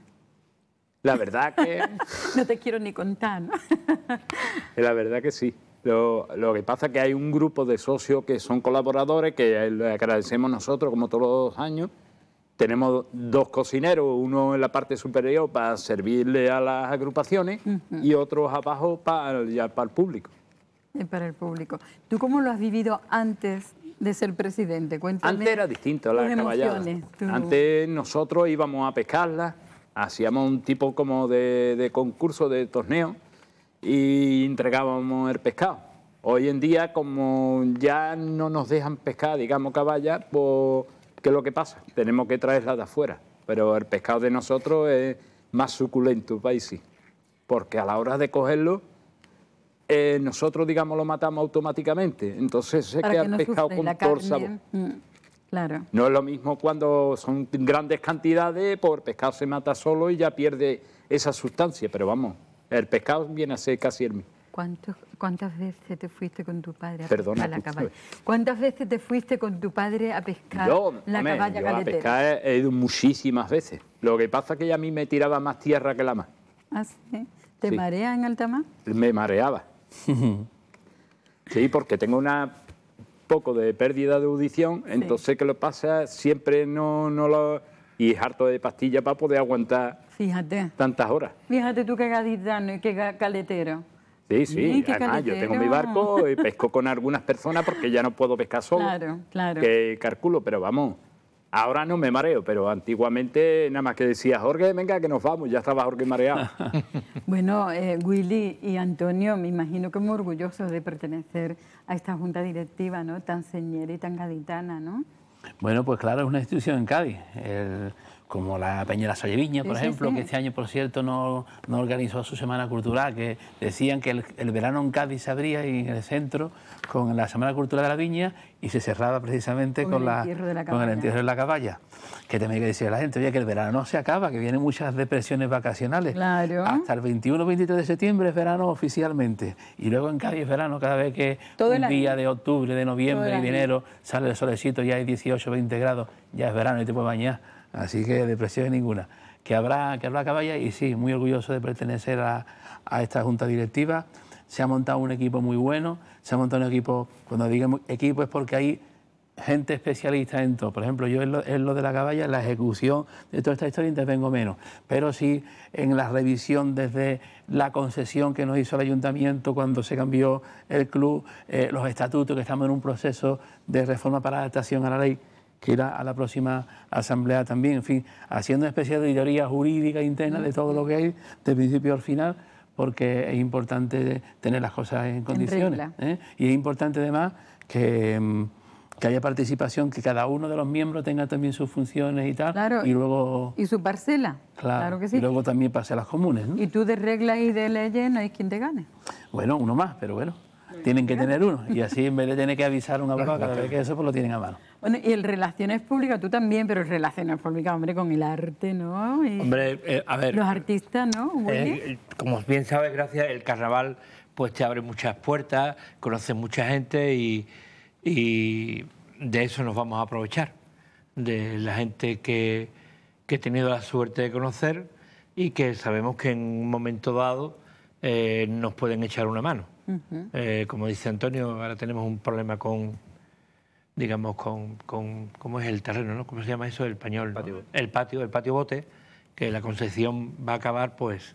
La verdad que... no te quiero ni contar, la verdad que sí. Lo, que pasa es que hay un grupo de socios que son colaboradores, que le agradecemos nosotros como todos los años. Tenemos dos cocineros, uno en la parte superior para servirle a las agrupaciones y otros abajo para, para el público. Y para el público. ¿Tú cómo lo has vivido antes de ser presidente? Cuéntame Antes era distinto, las caballadas. Antes nosotros íbamos a pescarla hacíamos un tipo como de, concurso, de torneo, y entregábamos el pescado. Hoy en día, como ya no nos dejan pescar, digamos, caballa, pues, ¿qué es lo que pasa? Tenemos que traerla de afuera, pero el pescado de nosotros es más suculento, país, porque a la hora de cogerlo, eh, nosotros, digamos, lo matamos automáticamente, entonces se queda que el pescado con por sabor. Claro. No es lo mismo cuando son grandes cantidades, por pescado se mata solo y ya pierde esa sustancia, pero vamos, el pescado viene a ser casi el mismo. ¿Cuántas veces te fuiste con tu padre a pescar la caballa? ¿Cuántas veces te fuiste con tu padre a pescar la caballa yo caletera? A pescar he ido muchísimas veces. Lo que pasa es que ya a mí me tiraba más tierra que la mar. Ah, ¿Te marea en alta mar? Me mareaba. sí, porque tengo una poco de pérdida de audición, entonces que lo pasa siempre no, no lo... Y es harto de pastilla para poder aguantar Fíjate. tantas horas. Fíjate tú qué gaditano y qué caletero. Sí, sí, además yo tengo mi barco y pesco con algunas personas porque ya no puedo pescar solo. Claro, claro. Que calculo, pero vamos, Ahora no me mareo, pero antiguamente nada más que decía, Jorge, venga que nos vamos, ya estaba Jorge mareado. bueno, eh, Willy y Antonio, me imagino que muy orgullosos de pertenecer a esta junta directiva, ¿no? Tan señera y tan gaditana, ¿no? Bueno, pues claro, es una institución en Cádiz como la Peñera viña por ejemplo, que este año, por cierto, no, organizó su Semana Cultural, que decían que el, verano en Cádiz se abría en el centro con la Semana Cultural de la Viña y se cerraba precisamente con, la, el entierro de la caballa. Que también hay que decir a la gente, oye, que el verano no se acaba, que vienen muchas depresiones vacacionales. Hasta el 21-23 de septiembre es verano oficialmente. Y luego en Cádiz es verano cada vez que Todo un día de octubre, de noviembre y de enero sale el solecito, y hay 18-20 grados, ya es verano y te puedes bañar. Así que depresión ninguna. Que habrá, que habrá caballa y sí, muy orgulloso de pertenecer a, esta junta directiva. Se ha montado un equipo muy bueno, se ha montado un equipo, cuando digo equipo es porque hay gente especialista en todo. Por ejemplo, yo en lo, de la caballa, en la ejecución de toda esta historia intervengo menos, pero sí en la revisión desde la concesión que nos hizo el ayuntamiento cuando se cambió el club, eh, los estatutos, que estamos en un proceso de reforma para adaptación a la ley que irá a la próxima asamblea también, en fin, haciendo una especie de teoría jurídica interna de todo lo que hay, de principio al final, porque es importante tener las cosas en condiciones. ¿eh? Y es importante además mm, que, haya participación, que cada uno de los miembros tenga también sus funciones y tal. Claro, y luego... Y su parcela. Claro, que sí. Y luego también las comunes. ¿no? Y tú de reglas y de leyes no hay quien te gane. Bueno, uno más, pero bueno tienen que tener uno. Y así en vez de tener que avisar un abogado cada vez que eso, pues lo tienen a mano. Bueno, y el Relaciones Públicas, tú también, pero el Relaciones Públicas, hombre, con el arte, ¿no? hombre, eh, a ver... Los artistas, ¿no? Eh, eh, como bien sabes, gracias, el carnaval pues te abre muchas puertas, conoces mucha gente y, y de eso nos vamos a aprovechar, de la gente que, que he tenido la suerte de conocer y que sabemos que en un momento dado nos pueden echar una mano. Eh, como dice Antonio, ahora tenemos un problema con, digamos, con, con cómo es el terreno, ¿no? ¿Cómo se llama eso? El pañol. El patio. El, patio el patio bote, que la concesión va a acabar, pues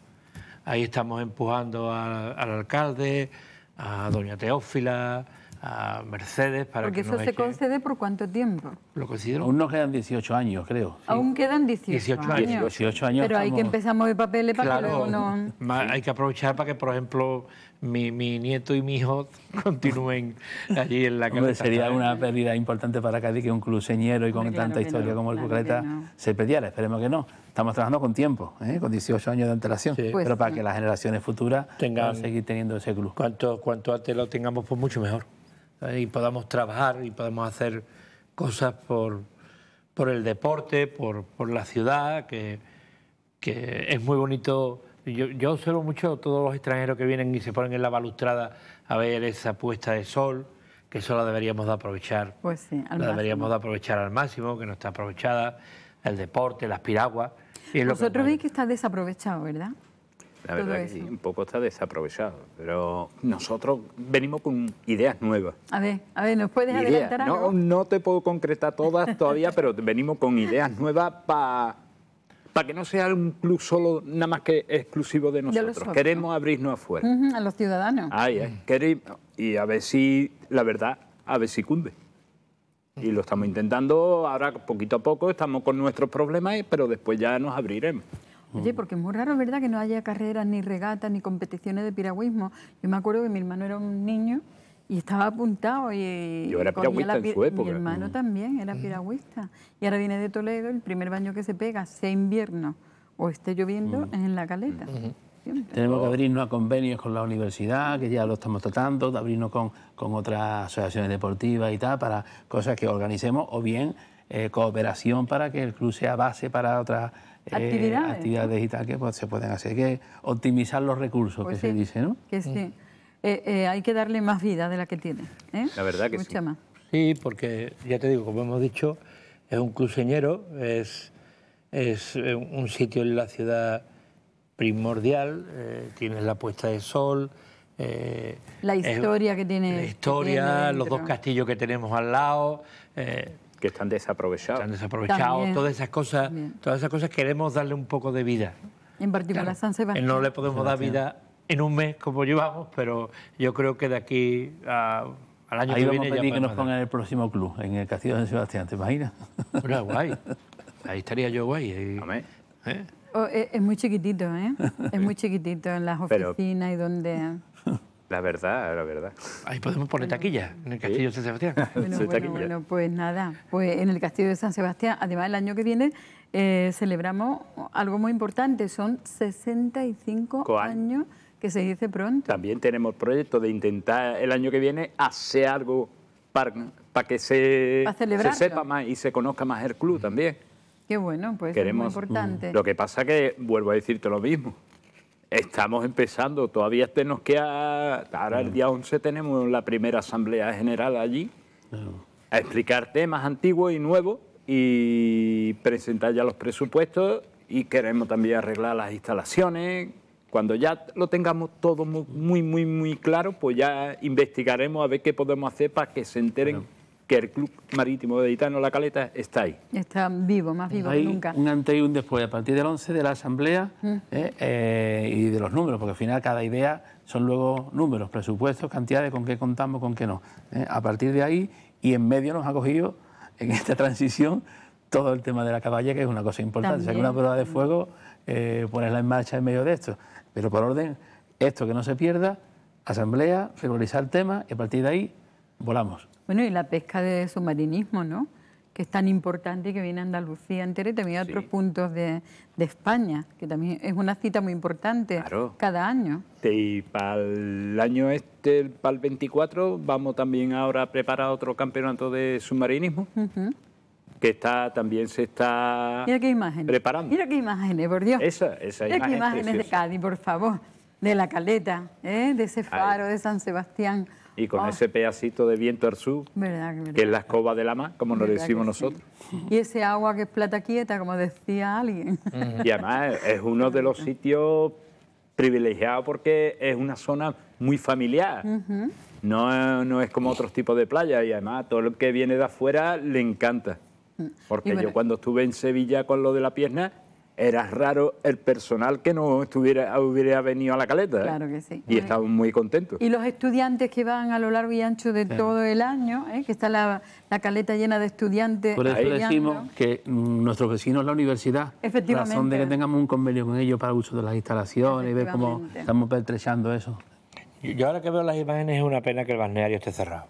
ahí estamos empujando al alcalde, a doña Teófila, a Mercedes para Porque que eso se concede por cuánto tiempo. Lo considero. Aún nos quedan 18 años, creo. Aún quedan 18, 18 años. 18 años. Pero hay que empezar a mover papeles para que luego no. Hay que aprovechar para que, por ejemplo, mi, mi nieto y mi hijo continúen allí en la Hombre, sería una pérdida importante para Cádiz que un cruceñero y con tanta historia como el claro se perdiera. Esperemos que no. Estamos trabajando con tiempo, ¿eh? con 18 años de antelación, pues pero para que las generaciones futuras tengan seguir teniendo ese club. Cuanto, cuanto antes lo tengamos, pues mucho mejor. Y podamos trabajar y podamos hacer cosas por, por el deporte, por, por la ciudad, que, que es muy bonito yo, yo, observo mucho todos los extranjeros que vienen y se ponen en la balustrada a ver esa puesta de sol, que eso la deberíamos de aprovechar. Pues sí, al La deberíamos de aprovechar al máximo, que no está aprovechada, el deporte, las piraguas. Y Vosotros que... veis que está desaprovechado, ¿verdad? La verdad que sí, un poco está desaprovechado, pero nosotros venimos con ideas nuevas. A ver, a ver, ¿nos puedes adelantar algo? No, no te puedo concretar todas todavía, pero venimos con ideas nuevas para para que no sea un club solo, nada más que exclusivo de nosotros. Queremos abrirnos afuera. a los ciudadanos. Ay, y a ver si, la verdad, a ver si cunde. Y lo estamos intentando, ahora poquito a poco estamos con nuestros problemas, pero después ya nos abriremos. Oye, porque es muy raro, ¿verdad?, que no haya carreras, ni regatas, ni competiciones de piragüismo. Yo me acuerdo que mi hermano era un niño y estaba apuntado y yo era piragüista en su época mi hermano mm. también era mm. piragüista y ahora viene de Toledo el primer baño que se pega sea invierno o esté lloviendo mm. es en la caleta Tenemos que abrirnos a convenios con la universidad, que ya lo estamos tratando, de abrirnos con, con otras asociaciones deportivas y tal, para cosas que organicemos, o bien eh, cooperación para que el club sea base para otras eh, actividades, tal que pues, se pueden hacer, que optimizar los recursos, que pues se dice, ¿no? Que sí. Eh, eh, hay que darle más vida de la que tiene. ¿eh? La verdad que Mucha Más. Sí, porque ya te digo, como hemos dicho, es un cruceñero, es, es eh, un sitio en la ciudad primordial, tienes la puesta de sol. la historia que tiene. La historia, los dos castillos que tenemos al lado que están desaprovechados. Están desaprovechados, todas esas cosas, todas esas cosas queremos darle un poco de vida. En particular San Sebastián. No le podemos dar vida en un mes como llevamos, pero yo creo que de aquí al año que viene... Ahí vamos a que nos pongan el próximo club, en el Castillo de San Sebastián, ¿te imaginas? guay. Ahí estaría yo guay. ¿Eh? Oh, eh, es, muy chiquitito, ¿eh? Es muy chiquitito en las oficinas y donde... La verdad, la verdad. Ahí podemos poner taquilla, en el Castillo de San Sebastián. Bueno, pues nada, pues en el Castillo de San Sebastián, además el año que viene eh, celebramos algo muy importante, son 65 años que se dice pronto. También tenemos proyectos de intentar el año que viene hacer algo para, que se, sepa más y se conozca más el club también. Qué bueno, pues es importante. Lo que pasa que, vuelvo a decirte lo mismo, estamos empezando, todavía tenemos que... Ahora el día 11 tenemos la primera asamblea general allí, a explicar temas antiguos y nuevos y presentar ya los presupuestos y queremos también arreglar las instalaciones, cuando ya lo tengamos todo muy, muy, muy, claro, pues ya investigaremos a ver qué podemos hacer para que se enteren que el Club Marítimo de Itano La Caleta está ahí. Está vivo, más vivo que nunca. Un antes y un después, a partir del 11 de la Asamblea mm. eh, eh, y de los números, porque al final cada idea son luego números, presupuestos, cantidades, con qué contamos, con qué no. Eh. a partir de ahí y en medio nos ha cogido en esta transición todo el tema de la caballa, que es una cosa importante. O una prueba de fuego, ponerla en marcha en medio de esto. Pero por orden, esto que no se pierda, asamblea, regularizar el tema y a partir de ahí volamos. Bueno, y la pesca de submarinismo, ¿no? Que es tan importante y que viene Andalucía entera y también a otros puntos de, España, que también es una cita muy importante cada año. Y para el año este, para el 24, vamos también ahora a preparar otro campeonato de submarinismo que está también se está preparando. Mira qué imágenes, por Dios. Esa, esa mira qué imágenes de Cádiz, por favor, de la caleta, ¿eh? de ese faro de San Sebastián. Y con oh. ese pedacito de viento al sur, que es la escoba de la mar, como nos decimos nosotros. Y ese agua que es plata quieta, como decía alguien. Y además es uno de los sitios privilegiados porque es una zona muy familiar. no, no es como otros tipos de playas y además todo lo que viene de afuera le encanta. Porque yo cuando estuve en Sevilla con lo de la pierna, era raro el personal que no estuviera, hubiera venido a la caleta. ¿eh? Claro que sí. Y estamos muy contentos. Y los estudiantes que van a lo largo y ancho de todo el año, ¿eh? que está la, caleta llena de estudiantes. Por eso decimos que mm, nuestros vecinos, la universidad, Efectivamente. razón de que tengamos un convenio con ellos para el uso de las instalaciones y ver cómo estamos pertrechando eso. Yo ahora que veo las imágenes es una pena que el balneario esté cerrado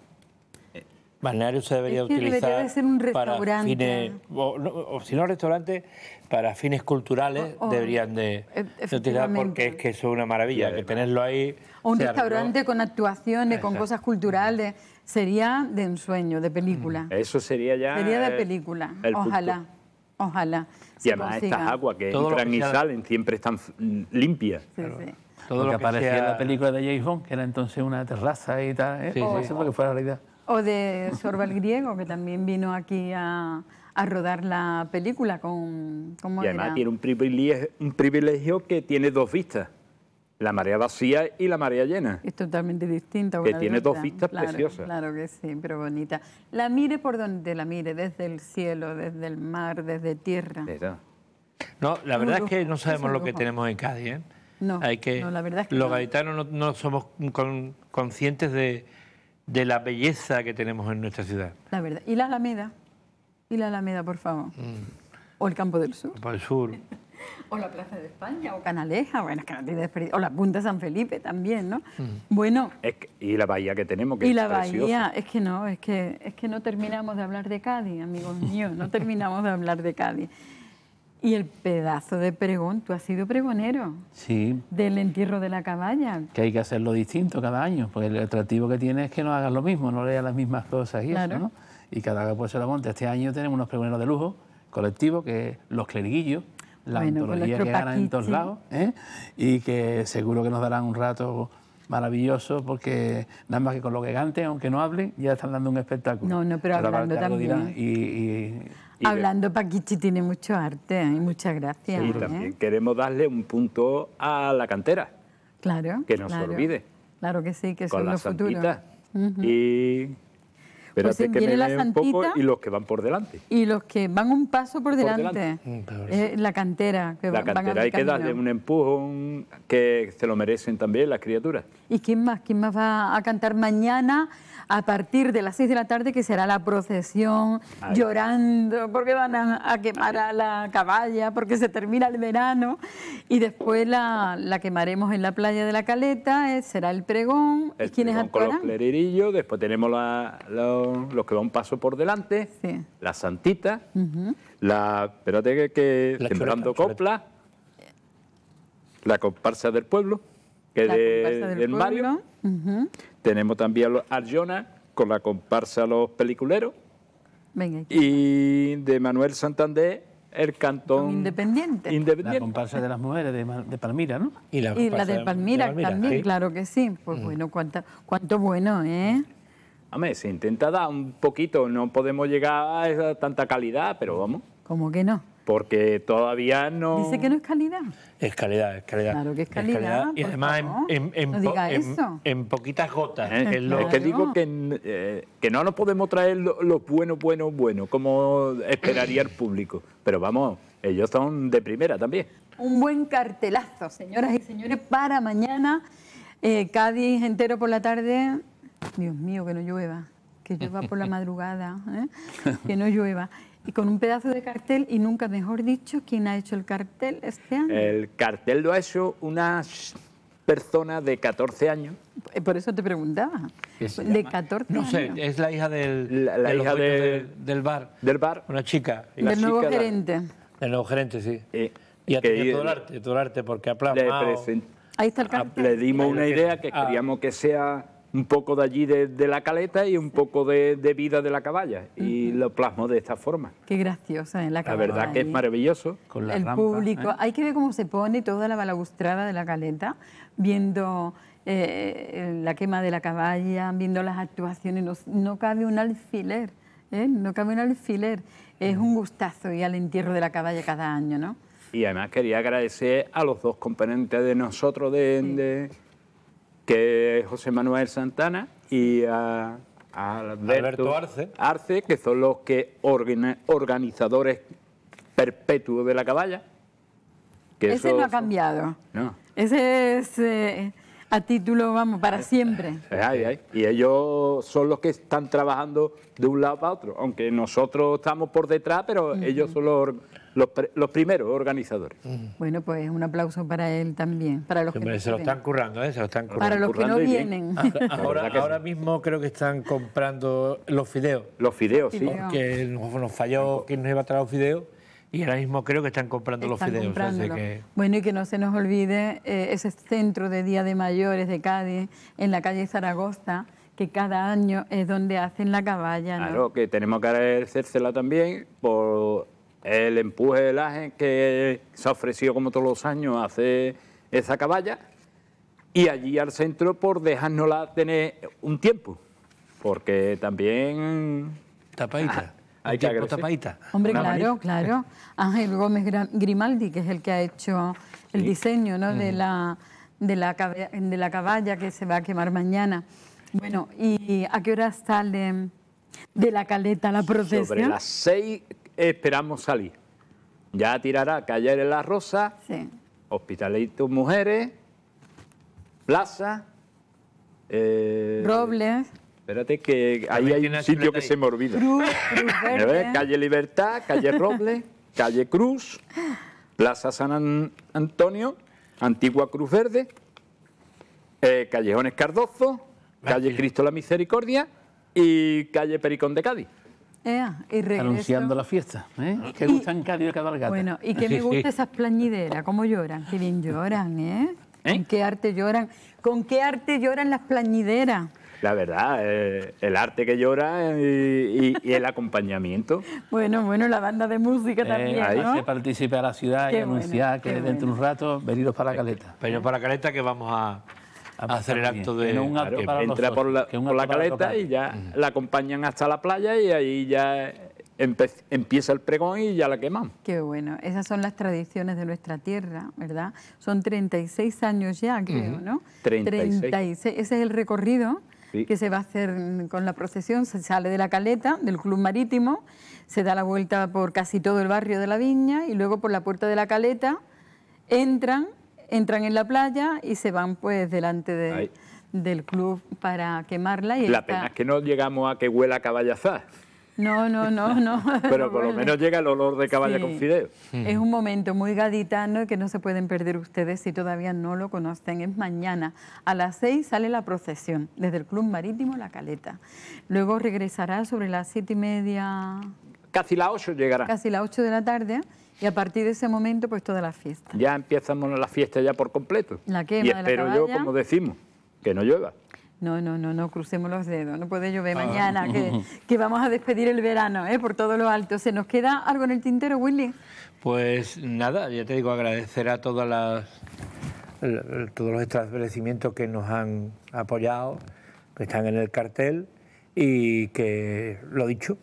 balneario se debería utilizar debería ser un para fines, o, si no restaurante, para fines culturales deberían de, utilizar porque es que eso es una maravilla, que tenerlo ahí. O un restaurante con actuaciones, con cosas culturales, sería de ensueño, de película. Mm. Eso sería ya... Sería de película, ojalá. Ojalá. Y además estas aguas que entran y salen siempre están limpias. Todo lo que, aparecía en la película de James Bond, que era entonces una terraza y tal, ¿eh? sí, eso es que fue la realidad. O de Sorbal Griego, que también vino aquí a, a rodar la película con... ¿cómo y además tiene un privilegio, un privilegio que tiene dos vistas, la marea vacía y la marea llena. Es totalmente distinta. Que tiene dos vistas preciosas. Claro que sí, pero bonita. La mire por donde la mire, desde el cielo, desde el mar, desde tierra. No, la verdad es que no sabemos lo que tenemos en Cádiz. ¿eh? No, Hay que, no, la verdad es que los gaitanos no, somos conscientes de de la belleza que tenemos en nuestra ciudad. La verdad. ¿Y la Alameda? ¿Y la Alameda, por favor? Mm. ¿O el Campo del Sur? del Sur. o la Plaza de España, o Canaleja, bueno, es O la Punta San Felipe también, ¿no? Mm. Bueno. y la bahía que tenemos, que y la bahía, es que no, es que, es que no terminamos de hablar de Cádiz, amigos míos, no terminamos de hablar de Cádiz. Y el pedazo de pregón, tú has sido pregonero. Sí. Del entierro de la cabaña... Que hay que hacerlo distinto cada año, porque el atractivo que tiene es que no hagas lo mismo, no leas las mismas cosas y eso, ¿no? Y cada vez pues se lo monte. Este año tenemos unos pregoneros de lujo, colectivo, que es Los Cleriguillos, la bueno, que ganan en todos lados, ¿eh? y que seguro que nos darán un rato maravilloso porque nada más que con lo que cante, aunque no hable, ya están dando un espectáculo. No, no, pero, hablando también. y, Hablando, Paquichi tiene mucho arte ¿eh? y muchas gracias. Y ¿eh? también queremos darle un punto a la cantera. Claro. Que no se olvide. Claro que sí, que son los futuros. Y pues que un poco y los que van por delante. Y los que van un paso por delante. Mm, eh, la cantera. Que la cantera hay que darle un empujón que se lo merecen también las criaturas. ¿Y quién más? ¿Quién más va a cantar mañana? a partir de las 6 de la tarde que será la procesión llorando porque van a, quemar a la caballa, porque se termina el verano y después la, quemaremos en la playa de la Caleta, eh, será el pregón. El con los después tenemos los que van paso por delante, la santita, la, espérate que, que copla, la comparsa del pueblo, que de, del, Mario. Tenemos también a Arjona con la comparsa Los Peliculeros. Venga, y de Manuel Santander, el cantón independiente. La comparsa de las mujeres de, Palmira, ¿no? Y la, de, Palmira, también, claro que sí. Pues mm. bueno, cuánto, cuánto bueno, ¿eh? Hombre, se intenta dar un poquito, no podemos llegar a esa tanta calidad, pero vamos. ¿Cómo que no? porque todavía no... Dice que no es calidad. Es calidad, es calidad. Claro que es calidad. Y además en, poquitas gotas. Eh, es, que digo eh, que, no nos podemos traer los lo bueno, bueno, bueno, como esperaría el público. Pero vamos, ellos son de primera también. Un buen cartelazo, señoras y señores, para mañana. Eh, Cádiz entero por la tarde. Dios mío, que no llueva. Que llueva por la madrugada. Que no llueva. Y con un pedazo de cartel, y nunca mejor dicho, ¿quién ha hecho el cartel este año? El cartel lo ha hecho una persona de 14 años. Eh, por eso te preguntaba. De 14 años. No sé, es la hija del, la, hija del, bar. Del bar. Una chica. La del nuevo gerente. Del nuevo gerente, sí. Eh, y ha tenido todo arte, porque ha Ahí está el ah, cartel. Le dimos una idea que ah. queríamos que sea un poco de allí de, la caleta y un poco de, vida de la caballa. Y lo plasmo de esta forma. Qué graciosa en ¿eh? la caballa. La verdad que es maravilloso. Con la El público. ¿eh? Hay que ver cómo se pone toda la balaustrada de la caleta, viendo eh, la quema de la caballa, viendo las actuaciones. No, cabe un alfiler, ¿eh? no cabe un alfiler. Es un gustazo ir al entierro de la caballa cada año, ¿no? Y además quería agradecer a los dos componentes de nosotros de, de que es José Manuel Santana, y a, Alberto, Arce. que son los que organizadores perpetuos de la caballa. Ese no ha cambiado. No. Ese es eh, a título, vamos, para siempre. Eh, eh, y ellos son los que están trabajando de un lado para otro, aunque nosotros estamos por detrás, pero ellos son los los, primeros organizadores. Bueno, pues un aplauso para él también, para los que, se lo están currando, ¿eh? se lo están currando. Para los que no vienen. Ah, ahora, mismo creo que están comprando los fideos. Los fideos, sí. Que nos falló que nos iba a traer los fideos y ahora mismo creo que están comprando los fideos. Bueno, y que no se nos olvide eh, ese centro de Día de Mayores de Cádiz, en la calle Zaragoza, que cada año es donde hacen la caballa. Claro, que tenemos que agradecérsela también por el empuje del ángel que se ha ofrecido como todos los años hacer esa caballa y allí al centro por dejárnosla tener un tiempo, porque también... Tapadita. Hay que tapadita. Hombre, claro, claro. Ángel Gómez Grimaldi, que es el que ha hecho el diseño ¿no? de, la, de, la, de la caballa que se va a quemar mañana. Bueno, ¿y a qué hora sale de la caleta la procesión? Sobre las seis, esperamos salir. Ya tirará Calle de la Rosa, sí. Hospitalitos Mujeres, Plaza. Eh, Robles. Espérate que ahí hay un sitio que se me olvida. calle Libertad, calle Robles, calle Cruz, Plaza San Antonio, Antigua Cruz Verde, eh, Callejones Cardozo, calle Cristo la Misericordia y calle Pericón de Cádiz y anunciando la fiesta. ¿eh? Que gustan cada día Cabalgata... Bueno, y que me gustan esas plañideras, cómo lloran, qué bien lloran, ¿eh? ¿eh? ¿Con qué arte lloran? ¿Con qué arte lloran las plañideras? La verdad, eh, el arte que llora eh, y, el acompañamiento. bueno, bueno, la banda de música también. ahí se participa la ciudad y anunciar que dentro de un rato venidos para la caleta. Venidos para la caleta que vamos a hacer el acto de... un entra por la, caleta y ya mm. la acompañan hasta la playa y ahí ya empieza el pregón y ya la queman. Qué bueno, esas son las tradiciones de nuestra tierra, ¿verdad? Son 36 años ya, creo, ¿no? 36. Ese es el recorrido que se va a hacer con la procesión, se sale de la caleta, del Club Marítimo, se da la vuelta por casi todo el barrio de la Viña y luego por la puerta de la caleta entran entran en la playa y se van pues delante de... del club para quemarla. Y la pena es que no llegamos a que huela a No, no, no, no. Pero por lo menos llega el olor de caballa con fideo. Es un momento muy gaditano que no se pueden perder ustedes si todavía no lo conocen. Es mañana. A las seis sale la procesión desde el Club Marítimo La Caleta. Luego regresará sobre las siete y media. Casi las ocho llegará. Casi las ocho de la tarde y a partir de ese momento, pues toda la fiesta. Ya empezamos la fiesta ya por completo. La quema y espero yo, como decimos, que no llueva. No, no, no, no, crucemos los dedos, no puede llover ah. mañana, que, vamos a despedir el verano, ¿eh? por todo lo alto. ¿Se nos queda algo en el tintero, Willy? Pues nada, ya te digo, agradecer a todas las, todos los establecimientos que nos han apoyado, que están en el cartel y que, lo dicho,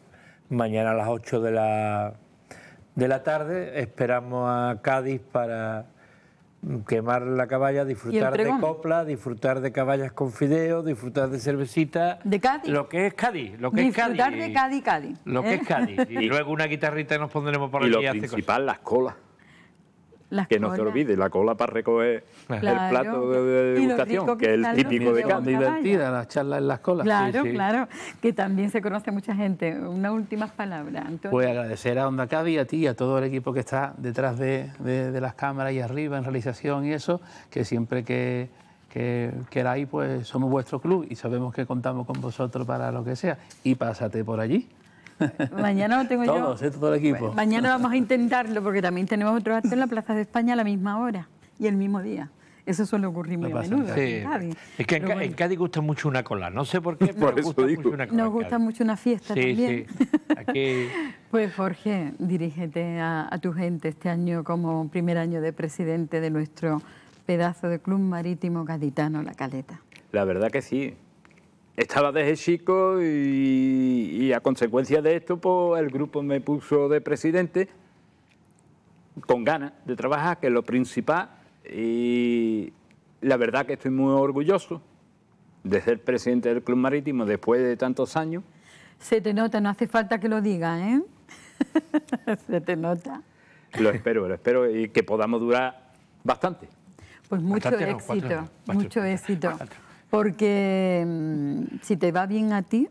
mañana a las 8 de la, de la tarde esperamos a Cádiz para quemar la caballa, disfrutar de copla, disfrutar de caballas con fideo, disfrutar de cervecita. ¿De Cádiz? Lo que es Cádiz, lo que disfrutar es Cádiz. Disfrutar de Cádiz, Cádiz. Lo que es ¿eh? Cádiz. Y luego una guitarrita y nos pondremos por y aquí. Y lo principal, las colas que no se olvide, la cola para recoger el plato de, educación degustación, que, es el típico de Cádiz. divertida las charlas en las colas. Claro, claro, que también se conoce mucha gente. Una última palabra, Antonio. Pues agradecer a Onda Cádiz, a ti y a todo el equipo que está detrás de, las cámaras y arriba en realización y eso, que siempre que que queráis, pues somos vuestro club y sabemos que contamos con vosotros para lo que sea. Y pásate por allí. Mañana lo tengo yo. ¿eh? todo el equipo. mañana vamos a intentarlo porque también tenemos otro acto en la Plaza de España a la misma hora y el mismo día. Eso suele ocurrir muy a menudo. Es que en, Cádiz gusta mucho una cola, no sé por qué, Nos gusta mucho una fiesta también. pues Jorge, dirígete a, a, tu gente este año como primer año de presidente de nuestro pedazo de club marítimo gaditano, La Caleta. La verdad que sí, estaba desde chico y, a consecuencia de esto pues, el grupo me puso de presidente con ganas de trabajar, que es lo principal, y la verdad que estoy muy orgulloso de ser presidente del Club Marítimo después de tantos años. Se te nota, no hace falta que lo diga, ¿eh? Se te nota. Lo espero, lo espero y que podamos durar bastante. Pues mucho éxito, mucho éxito. Porque mm, si te va bien a ti,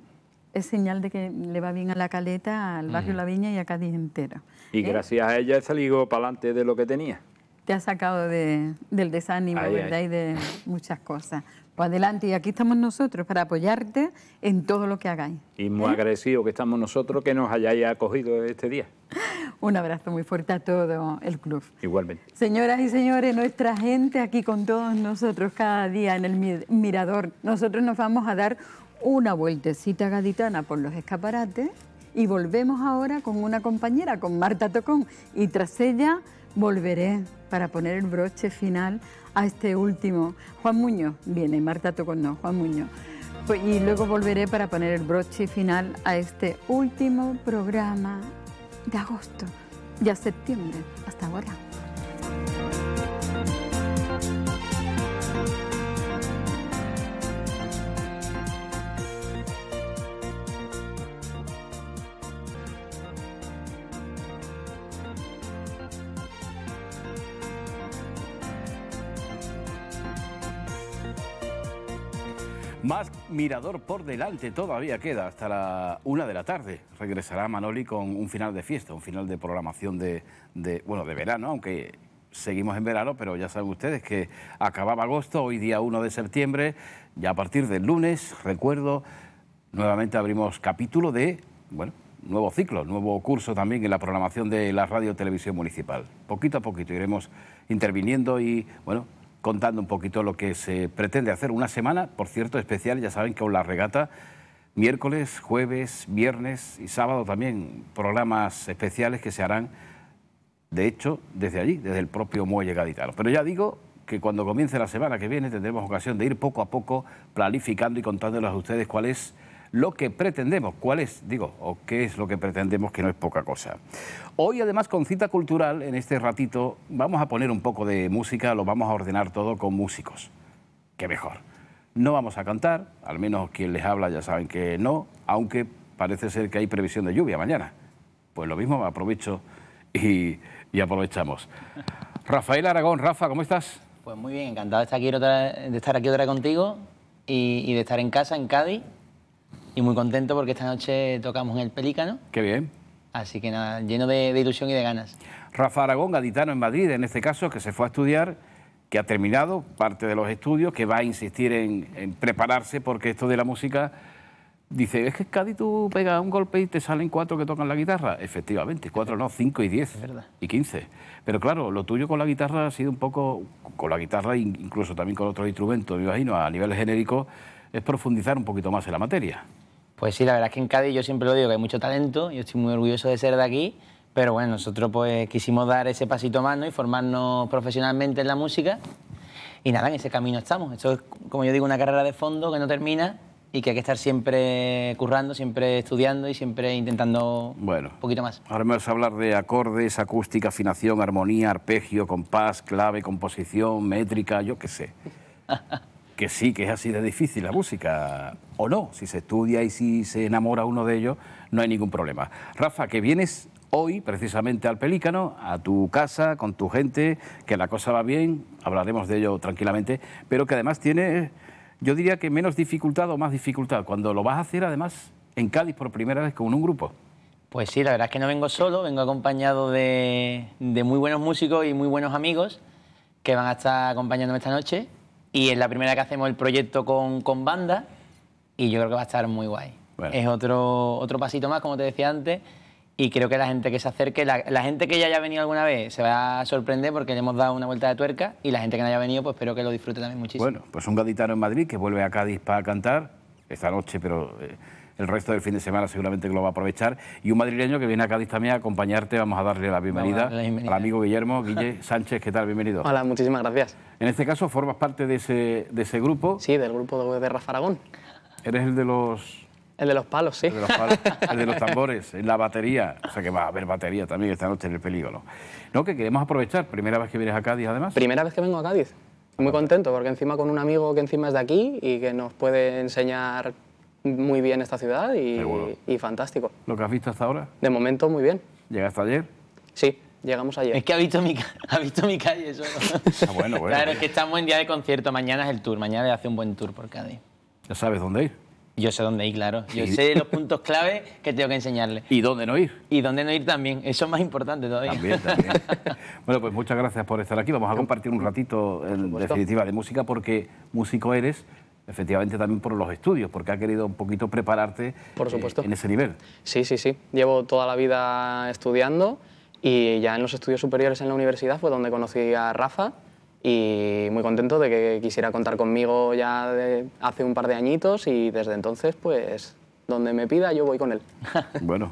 es señal de que le va bien a la caleta, al barrio La Viña y a Cádiz entera. Y ¿Eh? gracias a ella he salido para adelante de lo que tenía te ha sacado del desánimo, ¿verdad? Y de muchas cosas. Pues adelante, y aquí estamos nosotros para apoyarte en todo lo que hagáis. Y muy ¿Eh? agradecido que estamos nosotros que nos hayáis acogido este día. Un abrazo muy fuerte a todo el club. Igualmente. Señoras y señores, nuestra gente aquí con todos nosotros cada día en el mirador. Nosotros nos vamos a dar una vueltecita gaditana por los escaparates y volvemos ahora con una compañera, con Marta Tocón, y tras ella volveré para poner el broche final a este último. Juan Muñoz viene, Marta tocó no, Juan Muñoz. Pues, y luego volveré para poner el broche final a este último programa de agosto Ya septiembre. Hasta ahora. Más mirador por delante todavía queda hasta la una de la tarde. Regresará Manoli con un final de fiesta, un final de programación de, bueno, de verano, aunque seguimos en verano, pero ya saben ustedes que acababa agosto, hoy día 1 de septiembre, ya a partir del lunes, recuerdo, nuevamente abrimos capítulo de, bueno, nuevo ciclo, nuevo curso también en la programación de la radio televisión municipal. Poquito a poquito iremos interviniendo y, bueno, contando un poquito lo que se pretende hacer. Una semana, por cierto, especial, ya saben, que con la regata. Miércoles, jueves, viernes y sábado también programas especiales que se harán, de hecho, desde allí, desde el propio muelle gaditano. Pero ya digo que cuando comience la semana que viene tendremos ocasión de ir poco a poco planificando y contándoles a ustedes cuál es lo que pretendemos, cuál es, digo, o qué es lo que pretendemos, que no es poca cosa. Hoy, además, con cita cultural, en este ratito, vamos a poner un poco de música, lo vamos a ordenar todo con músicos. Qué mejor. No vamos a cantar, al menos quien les habla ya saben que no, aunque parece ser que hay previsión de lluvia mañana. Pues lo mismo aprovecho y, aprovechamos. Rafael Aragón, Rafa, ¿cómo estás? Pues muy bien, encantado de estar aquí otra, vez contigo y, y de estar en casa, en Cádiz. Y muy contento porque esta noche tocamos en el Pelícano. Qué bien Así que nada, lleno de, ilusión y de ganas. Rafa Aragón, gaditano en Madrid, en este caso, que se fue a estudiar, que ha terminado parte de los estudios, que va a insistir en, prepararse, porque esto de la música... Dice, es que Cádiz tú pegas un golpe y te salen cuatro que tocan la guitarra. Efectivamente, cuatro no, cinco y diez. Y quince. Pero claro, lo tuyo con la guitarra ha sido un poco, con la guitarra incluso también con otros instrumentos, me imagino, a nivel genérico, es profundizar un poquito más en la materia. Pues sí, la verdad es que en Cádiz yo siempre lo digo que hay mucho talento, yo estoy muy orgulloso de ser de aquí, pero bueno, nosotros pues quisimos dar ese pasito más ¿no? y formarnos profesionalmente en la música y nada, en ese camino estamos. Esto es, como yo digo, una carrera de fondo que no termina y que hay que estar siempre currando, siempre estudiando y siempre intentando bueno, un poquito más. Ahora vas a hablar de acordes, acústica, afinación, armonía, arpegio, compás, clave, composición, métrica, yo qué sé. que sí, que es así de difícil la música, o no, si se estudia y si se enamora uno de ellos, no hay ningún problema. Rafa, que vienes hoy precisamente al Pelícano, a tu casa, con tu gente, que la cosa va bien, hablaremos de ello tranquilamente, pero que además tiene, yo diría que menos dificultad o más dificultad, cuando lo vas a hacer además en Cádiz por primera vez con un grupo. Pues sí, la verdad es que no vengo solo, vengo acompañado de, de muy buenos músicos y muy buenos amigos que van a estar acompañándome esta noche y es la primera que hacemos el proyecto con, con banda y yo creo que va a estar muy guay. Es otro, otro pasito más, como te decía antes, y creo que la gente que se acerque, la, gente que ya haya venido alguna vez se va a sorprender porque le hemos dado una vuelta de tuerca y la gente que no haya venido, pues espero que lo disfrute también muchísimo. Bueno, pues un gaditano en Madrid que vuelve a Cádiz para cantar esta noche, pero... Eh, el resto del fin de semana seguramente que lo va a aprovechar. Y un madrileño que viene a Cádiz también a acompañarte, vamos a darle la bienvenida, al amigo Guillermo, Guille Sánchez, ¿qué tal? Bienvenido. Hola, muchísimas gracias. En este caso formas parte de ese, de ese grupo. Sí, del grupo de, Rafa Aragón. Eres el de los... El de los palos, sí. El de los, palos, el de los tambores, la batería. O sea que va a haber batería también esta noche en el peligro. No, que queremos aprovechar. Primera vez que vienes a Cádiz, además. Primera vez que vengo a Cádiz. Muy contento, porque encima con un amigo que encima es de aquí y que nos puede enseñar muy bien esta ciudad y, fantástico. ¿Lo que has visto hasta ahora? De momento, muy bien. ¿Llegaste ayer? Sí, llegamos ayer. Es que ha visto mi, visto mi calle ah, bueno, Claro, es que estamos en día de concierto. Mañana es el tour. Mañana le hace un buen tour por Cádiz. ¿Ya sabes dónde ir? Yo sé dónde ir, claro. Yo sé los puntos clave que tengo que enseñarle. ¿Y dónde no ir? Y dónde no ir también. Eso es más importante todavía. También, también. bueno, pues muchas gracias por estar aquí. Vamos a compartir un ratito, en definitiva, de música, porque músico eres, efectivamente también por los estudios, porque ha querido un poquito prepararte eh, en ese nivel. Sí, sí, sí. Llevo toda la vida estudiando y ya en los estudios superiores en la universidad fue donde conocí a Rafa y muy contento de que quisiera contar conmigo ya hace un par de añitos y desde entonces pues donde me pida yo voy con él. bueno,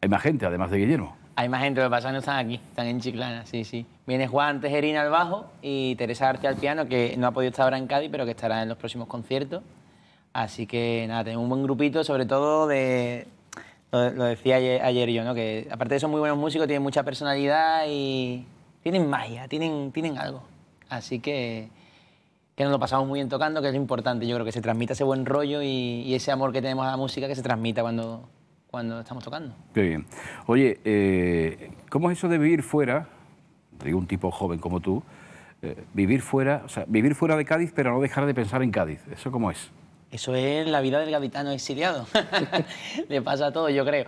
hay más gente además de Guillermo. Hay más gente, lo que pasa no están aquí, están en Chiclana, sí, sí. Viene Juan Tejerina al bajo y Teresa García al piano, que no ha podido estar ahora en Cádiz, pero que estará en los próximos conciertos. Así que nada, tenemos un buen grupito, sobre todo de. Lo, decía ayer, yo, ¿no? Que aparte de son muy buenos músicos, tienen mucha personalidad y tienen magia, tienen, tienen algo. Así que, que nos lo pasamos muy bien tocando, que es importante, yo creo que se transmita ese buen rollo y, y ese amor que tenemos a la música, que se transmita cuando, cuando estamos tocando. Qué bien. Oye, eh, ¿cómo es eso de vivir fuera, de un tipo joven como tú, eh, vivir fuera, o sea, vivir fuera de Cádiz pero no dejar de pensar en Cádiz? ¿Eso cómo es? Eso es la vida del gaditano exiliado. Le pasa a todo, yo creo.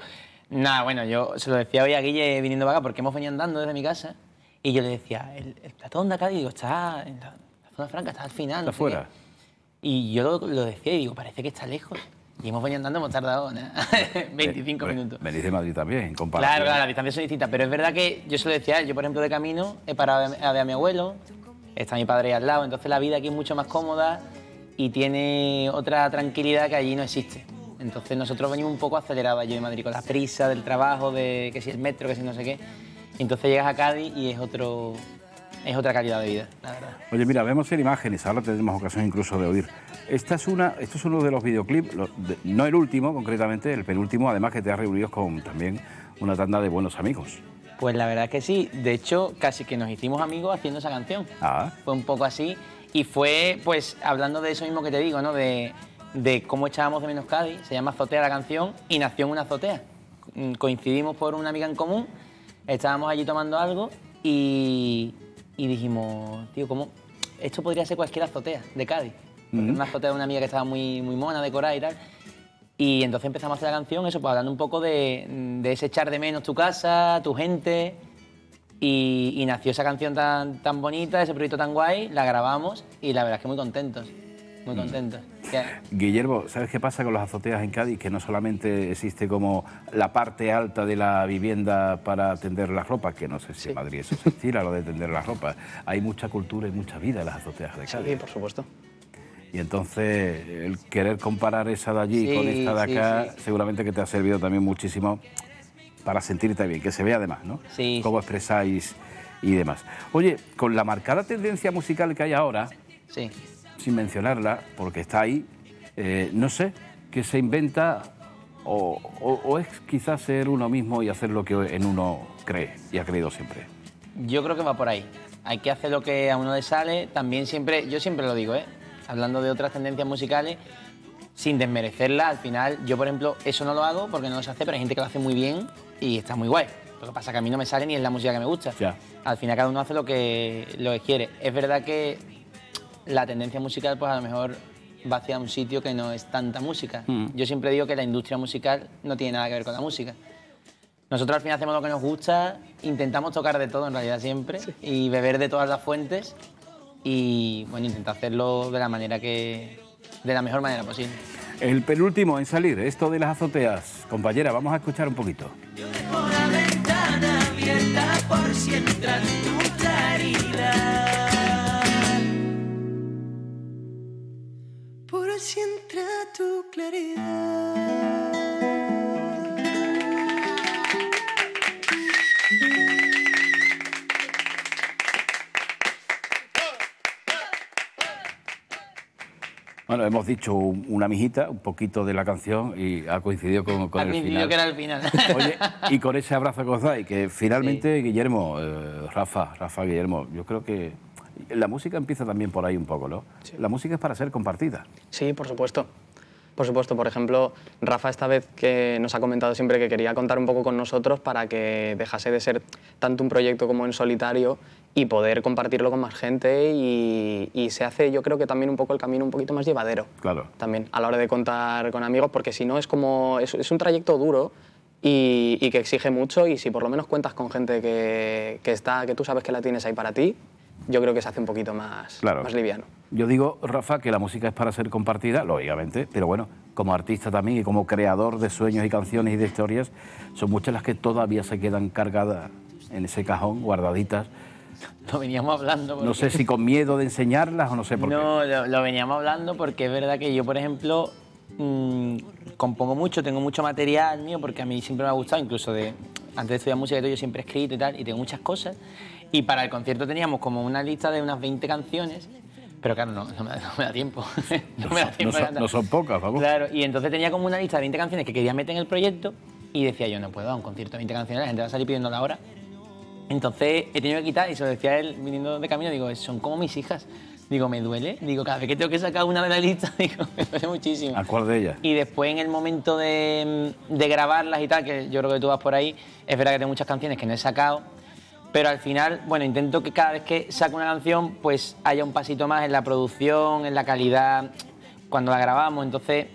Nada, bueno, yo se lo decía hoy a Guille viniendo para acá porque hemos venido andando desde mi casa y yo le decía, el, el platón de acá, digo, está en la, zona franca, está al final. Está fuera. Y yo lo, decía y digo, parece que está lejos. Y hemos venido andando, hemos tardado 25 eh, minutos. Venís de Madrid también, Claro, claro, las distancias son distintas. Pero es verdad que yo se lo decía, yo por ejemplo de camino he parado a ver a mi abuelo, está mi padre ahí al lado, entonces la vida aquí es mucho más cómoda y tiene otra tranquilidad que allí no existe. Entonces nosotros venimos un poco acelerados yo de Madrid, con la prisa del trabajo, de que si el metro, que si no sé qué. Entonces llegas a Cádiz y es otro, es otra calidad de vida, la verdad. Oye, mira, vemos en imágenes, ahora tenemos ocasión incluso de oír. Esta es una, esto es uno de los videoclips, no el último concretamente, el penúltimo, además que te has reunido con también una tanda de buenos amigos. Pues la verdad es que sí, de hecho casi que nos hicimos amigos haciendo esa canción. Ah. Fue un poco así y fue pues hablando de eso mismo que te digo, ¿no? De, cómo echábamos de menos Cádiz, se llama Azotea la canción y nació en una azotea. Mm, coincidimos por una amiga en común, estábamos allí tomando algo y, y dijimos, tío, ¿cómo? Esto podría ser cualquier azotea de Cádiz. Mm. Una azotea de una amiga que estaba muy, muy mona, decorada y tal. Y entonces empezamos a hacer la canción, eso, pues hablando un poco de, de ese echar de menos tu casa, tu gente. Y, nació esa canción tan, tan bonita, ese proyecto tan guay, la grabamos y la verdad es que muy contentos muy mm. contento. Guillermo, ¿sabes qué pasa con las azoteas en Cádiz? Que no solamente existe como la parte alta de la vivienda para tender las ropas, que no sé si en Madrid eso se estira, lo de tender las ropas. Hay mucha cultura y mucha vida en las azoteas de Cádiz. Sí, por supuesto. Y entonces, el querer comparar esa de allí con esta de acá, seguramente que te ha servido también muchísimo para sentirte bien, que se vea además, ¿no? Sí. Cómo expresáis y demás. Oye, con la marcada tendencia musical que hay ahora, sí sin mencionarla, porque está ahí, eh, no sé, que se inventa o, es quizás ser uno mismo y hacer lo que en uno cree y ha creído siempre. Yo creo que va por ahí. Hay que hacer lo que a uno le sale. También siempre, yo siempre lo digo, ¿eh? hablando de otras tendencias musicales, sin desmerecerla, al final yo, por ejemplo, eso no lo hago porque no lo se hace, pero hay gente que lo hace muy bien y está muy guay. Lo que pasa es que a mí no me sale ni es la música que me gusta. Al final cada uno hace lo que, lo quiere. Es verdad que la tendencia musical, pues a lo mejor va hacia un sitio que no es tanta música. Mm. Yo siempre digo que la industria musical no tiene nada que ver con la música. Nosotros al final hacemos lo que nos gusta, intentamos tocar de todo en realidad siempre y beber de todas las fuentes y bueno, intentar hacerlo de la manera que de la mejor manera posible. El penúltimo en salir, esto de las azoteas. Compañera, vamos a escuchar un poquito. Yo dejo la ventana abierta por si claridad. si tu claridad. Bueno, hemos dicho una mijita, un poquito de la canción y ha coincidido con, el final. y con ese abrazo que os que finalmente, Guillermo, eh, Rafa, Rafa, Guillermo, yo creo que la música empieza también por ahí un poco, ¿no? La música es para ser compartida. Sí, por supuesto. Por supuesto, por ejemplo, Rafa esta vez que nos ha comentado siempre que quería contar un poco con nosotros para que dejase de ser tanto un proyecto como en solitario y poder compartirlo con más gente y, se hace yo creo que también un poco el camino un poquito más llevadero. Claro. También a la hora de contar con amigos porque si no es como es, un trayecto duro y, que exige mucho y si por lo menos cuentas con gente que está que tú sabes que la tienes ahí para ti yo creo que se hace un poquito más, claro. más liviano. Yo digo, Rafa, que la música es para ser compartida, lógicamente, pero bueno, como artista también y como creador de sueños y canciones y de historias, son muchas las que todavía se quedan cargadas en ese cajón, guardaditas. Lo veníamos hablando. No sé si con miedo de enseñarlas o no sé por qué. No, lo, veníamos hablando porque es verdad que yo, por ejemplo, mm, compongo mucho, tengo mucho material mío porque a mí siempre me ha gustado, incluso de antes de estudiar música todo, yo siempre he escrito y tal, y tengo muchas cosas. Y para el concierto teníamos como una lista de unas 20 canciones, pero claro, no, me, da, tiempo. no, me da tiempo no, son, pocas, vamos. Claro, y entonces tenía como una lista de 20 canciones que quería meter en el proyecto y decía yo, no puedo dar un concierto de 20 canciones, la gente va a salir pidiendo la hora. Entonces he tenido que quitar, y se lo decía él viniendo de camino, digo, son como mis hijas. Digo, me duele. Digo, cada vez que tengo que sacar una de la lista, digo, me duele muchísimo. ¿A cuál de ellas? Y después, en el momento de, de grabarlas y tal, que yo creo que tú vas por ahí, es verdad que tengo muchas canciones que no he sacado pero al final, bueno, intento que cada vez que saco una canción, pues haya un pasito más en la producción, en la calidad, cuando la grabamos, entonces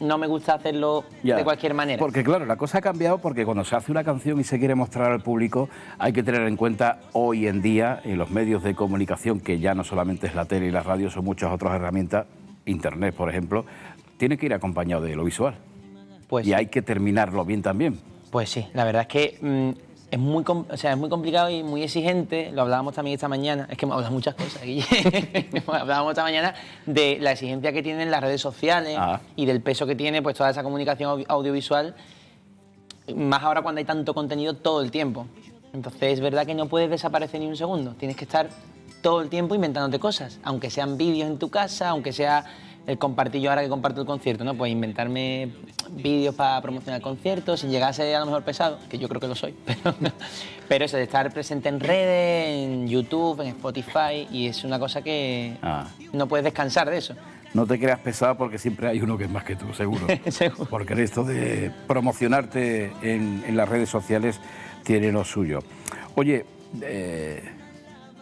no me gusta hacerlo de cualquier manera. Porque claro, la cosa ha cambiado porque cuando se hace una canción y se quiere mostrar al público, hay que tener en cuenta hoy en día en los medios de comunicación, que ya no solamente es la tele y la radio, son muchas otras herramientas, internet por ejemplo, tiene que ir acompañado de lo visual. Pues y hay que terminarlo bien también. Pues sí, la verdad es que mm, es muy, sea, muy complicado y muy exigente. Lo hablábamos también esta mañana. Es que hemos hablado muchas cosas, hablábamos esta mañana de la exigencia que tienen las redes sociales ah. y del peso que tiene pues toda esa comunicación audiovisual. Más ahora cuando hay tanto contenido todo el tiempo. Entonces es verdad que no puedes desaparecer ni un segundo. Tienes que estar todo el tiempo inventándote cosas, aunque sean vídeos en tu casa, aunque sea el compartir yo ahora que comparto el concierto, ¿no? Pues inventarme vídeos para promocionar conciertos, sin llegar a ser a lo mejor pesado, que yo creo que lo soy, pero, pero eso, de estar presente en redes, en YouTube, en Spotify, y es una cosa que ah. no puedes descansar de eso. No te creas pesado porque siempre hay uno que es más que tú, seguro. seguro. Porque esto de promocionarte en, las redes sociales tiene lo suyo. Oye, eh,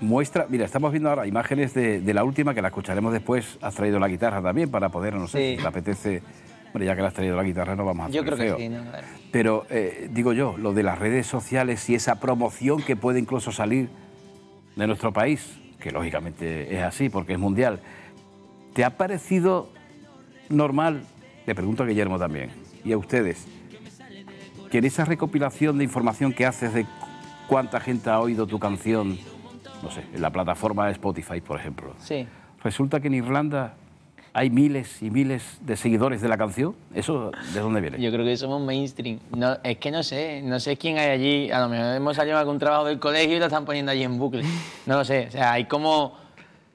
muestra, mira, estamos viendo ahora imágenes de, la última, que la escucharemos después, has traído la guitarra también para poder, no sé, si te apetece... Bueno, ya que la has traído la guitarra, no vamos a hacer Yo creo Pero eh, digo yo, lo de las redes sociales y esa promoción que puede incluso salir de nuestro país, que lógicamente es así porque es mundial, ¿te ha parecido normal? Le pregunto a Guillermo también y a ustedes, que en esa recopilación de información que haces de cuánta gente ha oído tu canción, no sé, en la plataforma de Spotify, por ejemplo. Sí. Resulta que en Irlanda hay miles y miles de seguidores de la canción. ¿Eso de dónde viene? Yo creo que somos mainstream. No, es que no sé, no sé quién hay allí. A lo mejor hemos salido algún trabajo del colegio y lo están poniendo allí en bucle. No lo sé. O sea, hay como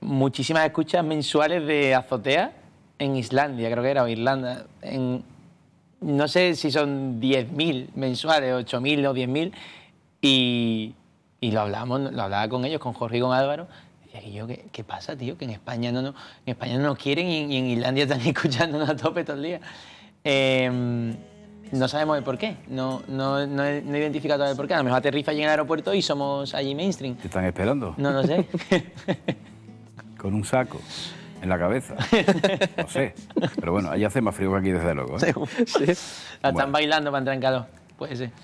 muchísimas escuchas mensuales de azotea en Islandia, creo que era, o Irlanda. En, no sé si son 10.000 mensuales, 8.000 o 10.000. Y y lo hablamos, lo hablaba con ellos, con Jorge y con Álvaro, y yo, ¿qué, pasa, tío? Que en España no, no, en España no nos quieren y, en Islandia están escuchando a tope todo el día. Em, no sabemos el por qué, no, he, identificado el por qué. A lo mejor aterriza allí en el aeropuerto y somos allí mainstream. ¿Te están esperando? No lo sé. con un saco en la cabeza. No sé. Pero bueno, allí hace más frío que aquí, desde luego. ¿eh? están bailando para entrar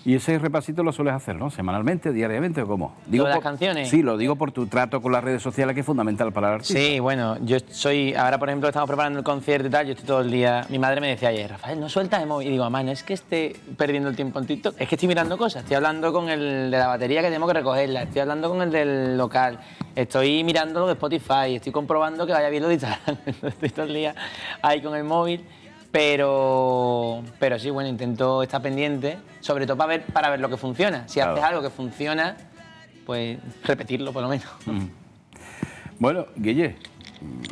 y ese repasito lo sueles hacer, ¿no? Semanalmente, diariamente o cómo? Digo las canciones? Sí, lo digo por tu trato con las redes sociales que es fundamental para el artista. Sí, bueno, yo soy, ahora por ejemplo estamos preparando el concierto y tal, yo estoy todo el día, mi madre me decía ayer, Rafael, no sueltas el móvil. Y digo, mamá, es que esté perdiendo el tiempo en TikTok, es que estoy mirando cosas, estoy hablando con el de la batería que tenemos que recogerla, estoy hablando con el del local, estoy mirando lo de Spotify, estoy comprobando que vaya bien lo de estoy todo el día ahí con el móvil. Pero, pero sí, bueno, intento estar pendiente, sobre todo para ver, para ver lo que funciona. Si haces algo que funciona, pues repetirlo por lo menos. Mm. Bueno, Guille,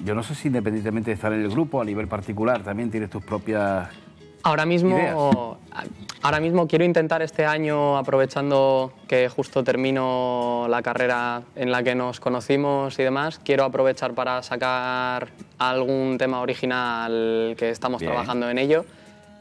yo no sé si independientemente de estar en el grupo, a nivel particular, también tienes tus propias Ahora mismo, ahora mismo quiero intentar este año, aprovechando que justo termino la carrera en la que nos conocimos y demás, quiero aprovechar para sacar algún tema original que estamos trabajando en ello.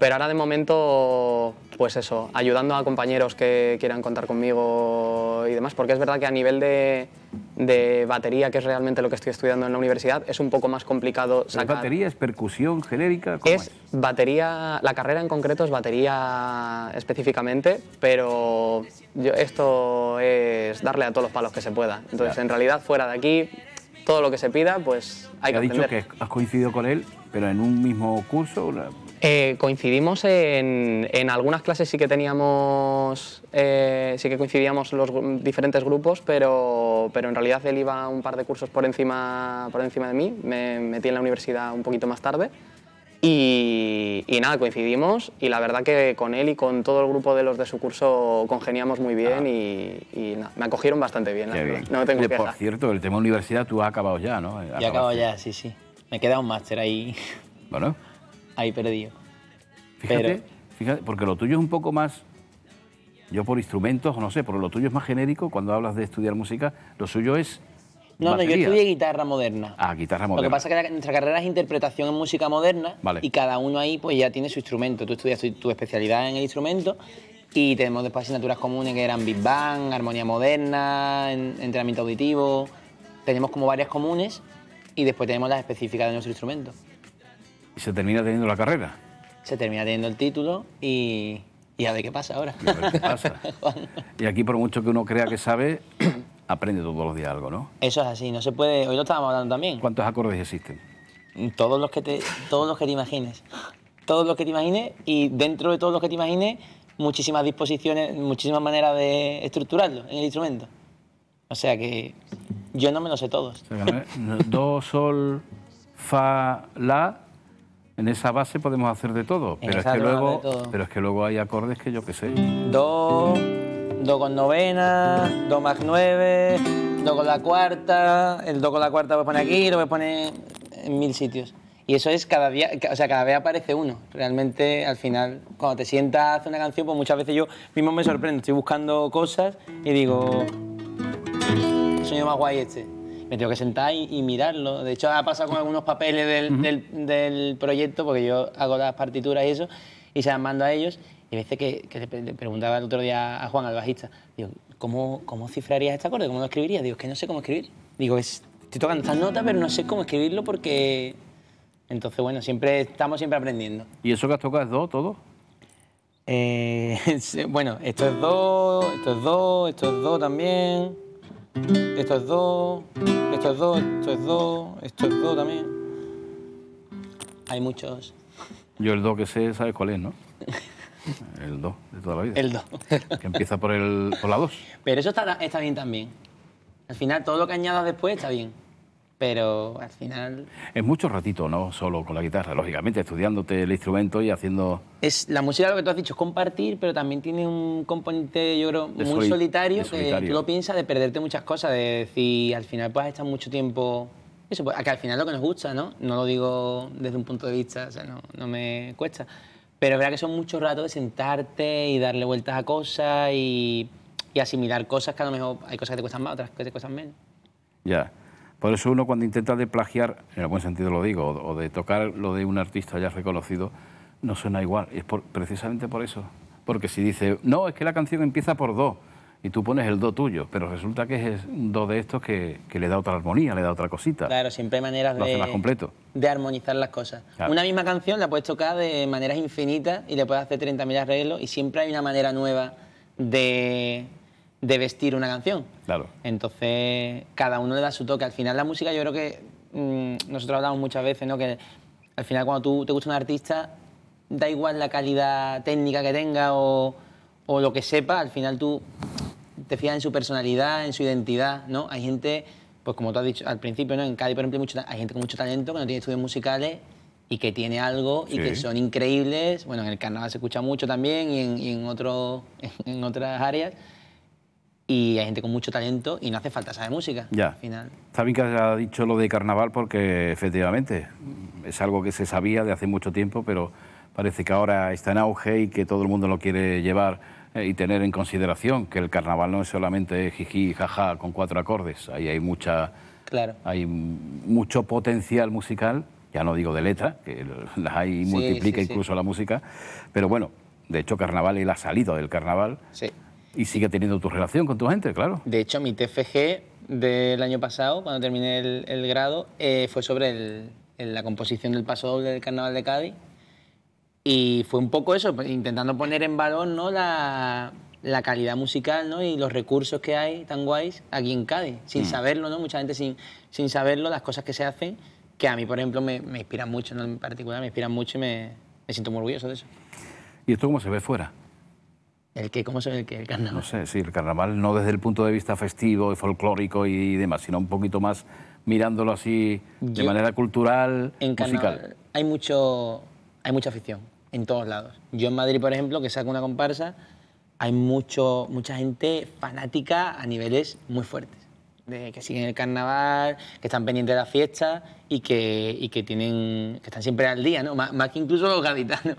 Pero ahora de momento, pues eso, ayudando a compañeros que quieran contar conmigo y demás, porque es verdad que a nivel de, batería, que es realmente lo que estoy estudiando en la universidad, es un poco más complicado sacar... ¿Es batería, es percusión genérica? es, batería, la carrera en concreto es batería específicamente, pero esto es darle a todos los palos que se pueda. Entonces, en realidad, fuera de aquí, todo lo que se pida, pues hay que ha dicho que has coincidido con él, pero en un mismo curso, eh, coincidimos en, algunas clases, sí que teníamos, eh, sí que coincidíamos los diferentes grupos, pero, en realidad él iba un par de cursos por encima, por encima de mí, me metí en la universidad un poquito más tarde y, nada, coincidimos y la verdad que con él y con todo el grupo de los de su curso congeniamos muy bien ah. y, me acogieron bastante bien, Por cierto, el tema universidad tú has acabado ya, ¿no? ya ya, sí, sí. Me queda un máster ahí. Bueno ahí perdido. Fíjate, porque lo tuyo es un poco más, yo por instrumentos, o no sé, pero lo tuyo es más genérico, cuando hablas de estudiar música, lo suyo es... No, no, yo estudié guitarra moderna. Ah, guitarra moderna. Lo que pasa es que nuestra carrera es interpretación en música moderna y cada uno ahí pues ya tiene su instrumento. Tú estudias tu, especialidad en el instrumento y tenemos después asignaturas comunes que eran Big Bang, armonía moderna, entrenamiento auditivo. Tenemos como varias comunes y después tenemos las específicas de nuestro instrumento se termina teniendo la carrera. Se termina teniendo el título y, y a ver qué pasa ahora. Y aquí, por mucho que uno crea que sabe, aprende todos los días algo, ¿no? Eso es así, no se puede. Hoy lo estábamos hablando también. ¿Cuántos acordes existen? Todos los que te, todos los que te imagines. Todos los que te imagines y dentro de todos los que te imagines, muchísimas disposiciones, muchísimas maneras de estructurarlo en el instrumento. O sea que yo no me lo sé todos. Do, sol, fa, la en esa base podemos hacer de todo, pero es, que luego, pero es que luego hay acordes que yo qué sé. Do, do con novena, do más nueve, do con la cuarta, el do con la cuarta lo voy a poner aquí, lo voy a poner en mil sitios. Y eso es cada día, o sea, cada vez aparece uno. Realmente, al final, cuando te sientas a hacer una canción, pues muchas veces yo mismo me sorprendo. Estoy buscando cosas y digo, señor más guay este me tengo que sentar y, mirarlo. De hecho, ha pasado con algunos papeles del, proyecto, porque yo hago las partituras y eso, y se las mando a ellos. Y a veces que, le preguntaba el otro día a Juan, al bajista, digo, ¿cómo, cómo cifrarías este acorde? ¿Cómo lo escribirías? Digo, es que no sé cómo escribir. Digo, es, estoy tocando estas notas, pero no sé cómo escribirlo porque... Entonces, bueno, siempre estamos siempre aprendiendo. ¿Y eso que has tocado es dos todo? Eh, bueno, esto es dos esto es dos esto es dos también. Esto es do, esto es do, esto es do, esto es do también. Hay muchos. Yo el do que sé, ¿sabes cuál es, no? El do de toda la vida. El do. Que empieza por, el, por la dos. Pero eso está, está bien también. Al final, todo lo que añadas después está bien pero al final... Es mucho ratito, no solo con la guitarra, lógicamente, estudiándote el instrumento y haciendo... Es la música, lo que tú has dicho, es compartir, pero también tiene un componente, yo creo, muy solitario, que tú lo piensas, de perderte muchas cosas, de decir, al final puedes estar mucho tiempo... Eso, pues, al final lo que nos gusta, ¿no? No lo digo desde un punto de vista, o sea, no, me cuesta. Pero es verdad que son muchos ratos de sentarte y darle vueltas a cosas y asimilar cosas que a lo mejor hay cosas que te cuestan más, otras que te cuestan menos. Ya. Por eso uno cuando intenta de plagiar, en el buen sentido lo digo, o de tocar lo de un artista ya reconocido, no suena igual. Es precisamente por eso. Porque si dice, no, es que la canción empieza por do, y tú pones el do tuyo, pero resulta que es un do de estos que, le da otra armonía, le da otra cosita. Claro, siempre hay maneras de, completo. de armonizar las cosas. Una misma canción la puedes tocar de maneras infinitas y le puedes hacer 30.000 arreglos y siempre hay una manera nueva de de vestir una canción. Claro. Entonces, cada uno le da su toque. Al final, la música, yo creo que mm, nosotros hablamos muchas veces, ¿no? Que al final, cuando tú te gusta un artista, da igual la calidad técnica que tenga o, lo que sepa, al final tú te fijas en su personalidad, en su identidad, ¿no? Hay gente, pues como tú has dicho al principio, ¿no? En Cali, por ejemplo, hay, gente con mucho talento que no tiene estudios musicales y que tiene algo y que son increíbles. Bueno, en el carnaval se escucha mucho también y en otras áreas y hay gente con mucho talento y no hace falta saber música. Ya. Al final. Está que ha dicho lo de carnaval porque efectivamente es algo que se sabía de hace mucho tiempo, pero parece que ahora está en auge y que todo el mundo lo quiere llevar eh, y tener en consideración que el carnaval no es solamente jiji jaja con cuatro acordes, ahí hay mucha claro. hay mucho potencial musical, ya no digo de letra, que ahí hay multiplica incluso la música, pero bueno, de hecho carnaval y la salida del carnaval. Sí y sigue teniendo tu relación con tu gente, claro. De hecho, mi TFG del año pasado, cuando terminé el, grado, eh, fue sobre la composición del paso doble del Carnaval de Cádiz. Y fue un poco eso, pues, intentando poner en valor ¿no? la, la calidad musical ¿no? y los recursos que hay tan guays aquí en Cádiz, sin mm. saberlo, ¿no? mucha gente sin, sin saberlo, las cosas que se hacen, que a mí, por ejemplo, me, me inspiran mucho, en particular me inspiran mucho y me, me siento muy orgulloso de eso. ¿Y esto cómo se ve fuera? ¿El ¿Cómo se ve el, el carnaval? No sé, sí, el carnaval no desde el punto de vista festivo y folclórico y demás, sino un poquito más mirándolo así de manera cultural, en musical. Carnaval hay, mucho, hay mucha afición en todos lados. Yo en Madrid, por ejemplo, que saco una comparsa, hay mucho, mucha gente fanática a niveles muy fuertes. De que siguen el carnaval, que están pendientes de la fiesta y que, y que, tienen, que están siempre al día, ¿no? más, más que incluso los gaditanos.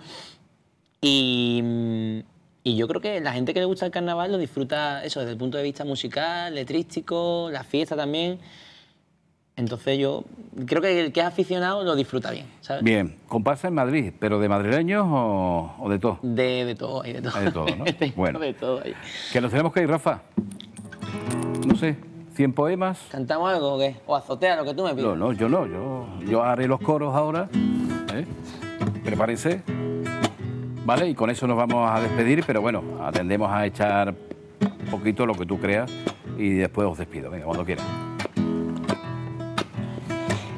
Y mm, y yo creo que la gente que le gusta el carnaval lo disfruta eso desde el punto de vista musical, letrístico, la fiesta también. Entonces yo creo que el que es aficionado lo disfruta bien, ¿sabes? Bien, comparsa en Madrid, pero ¿de madrileños o, de todo? De, de todo, hay de todo. de todo, ¿no? bueno, de todo Que nos tenemos que ir, Rafa. No sé, 100 poemas. ¿Cantamos algo o O azotea, lo que tú me pides. No, no, yo no, yo, haré los coros ahora. ¿eh? Prepárense. ¿vale? Y con eso nos vamos a despedir, pero bueno, atendemos a echar un poquito lo que tú creas y después os despido, venga, cuando quieras.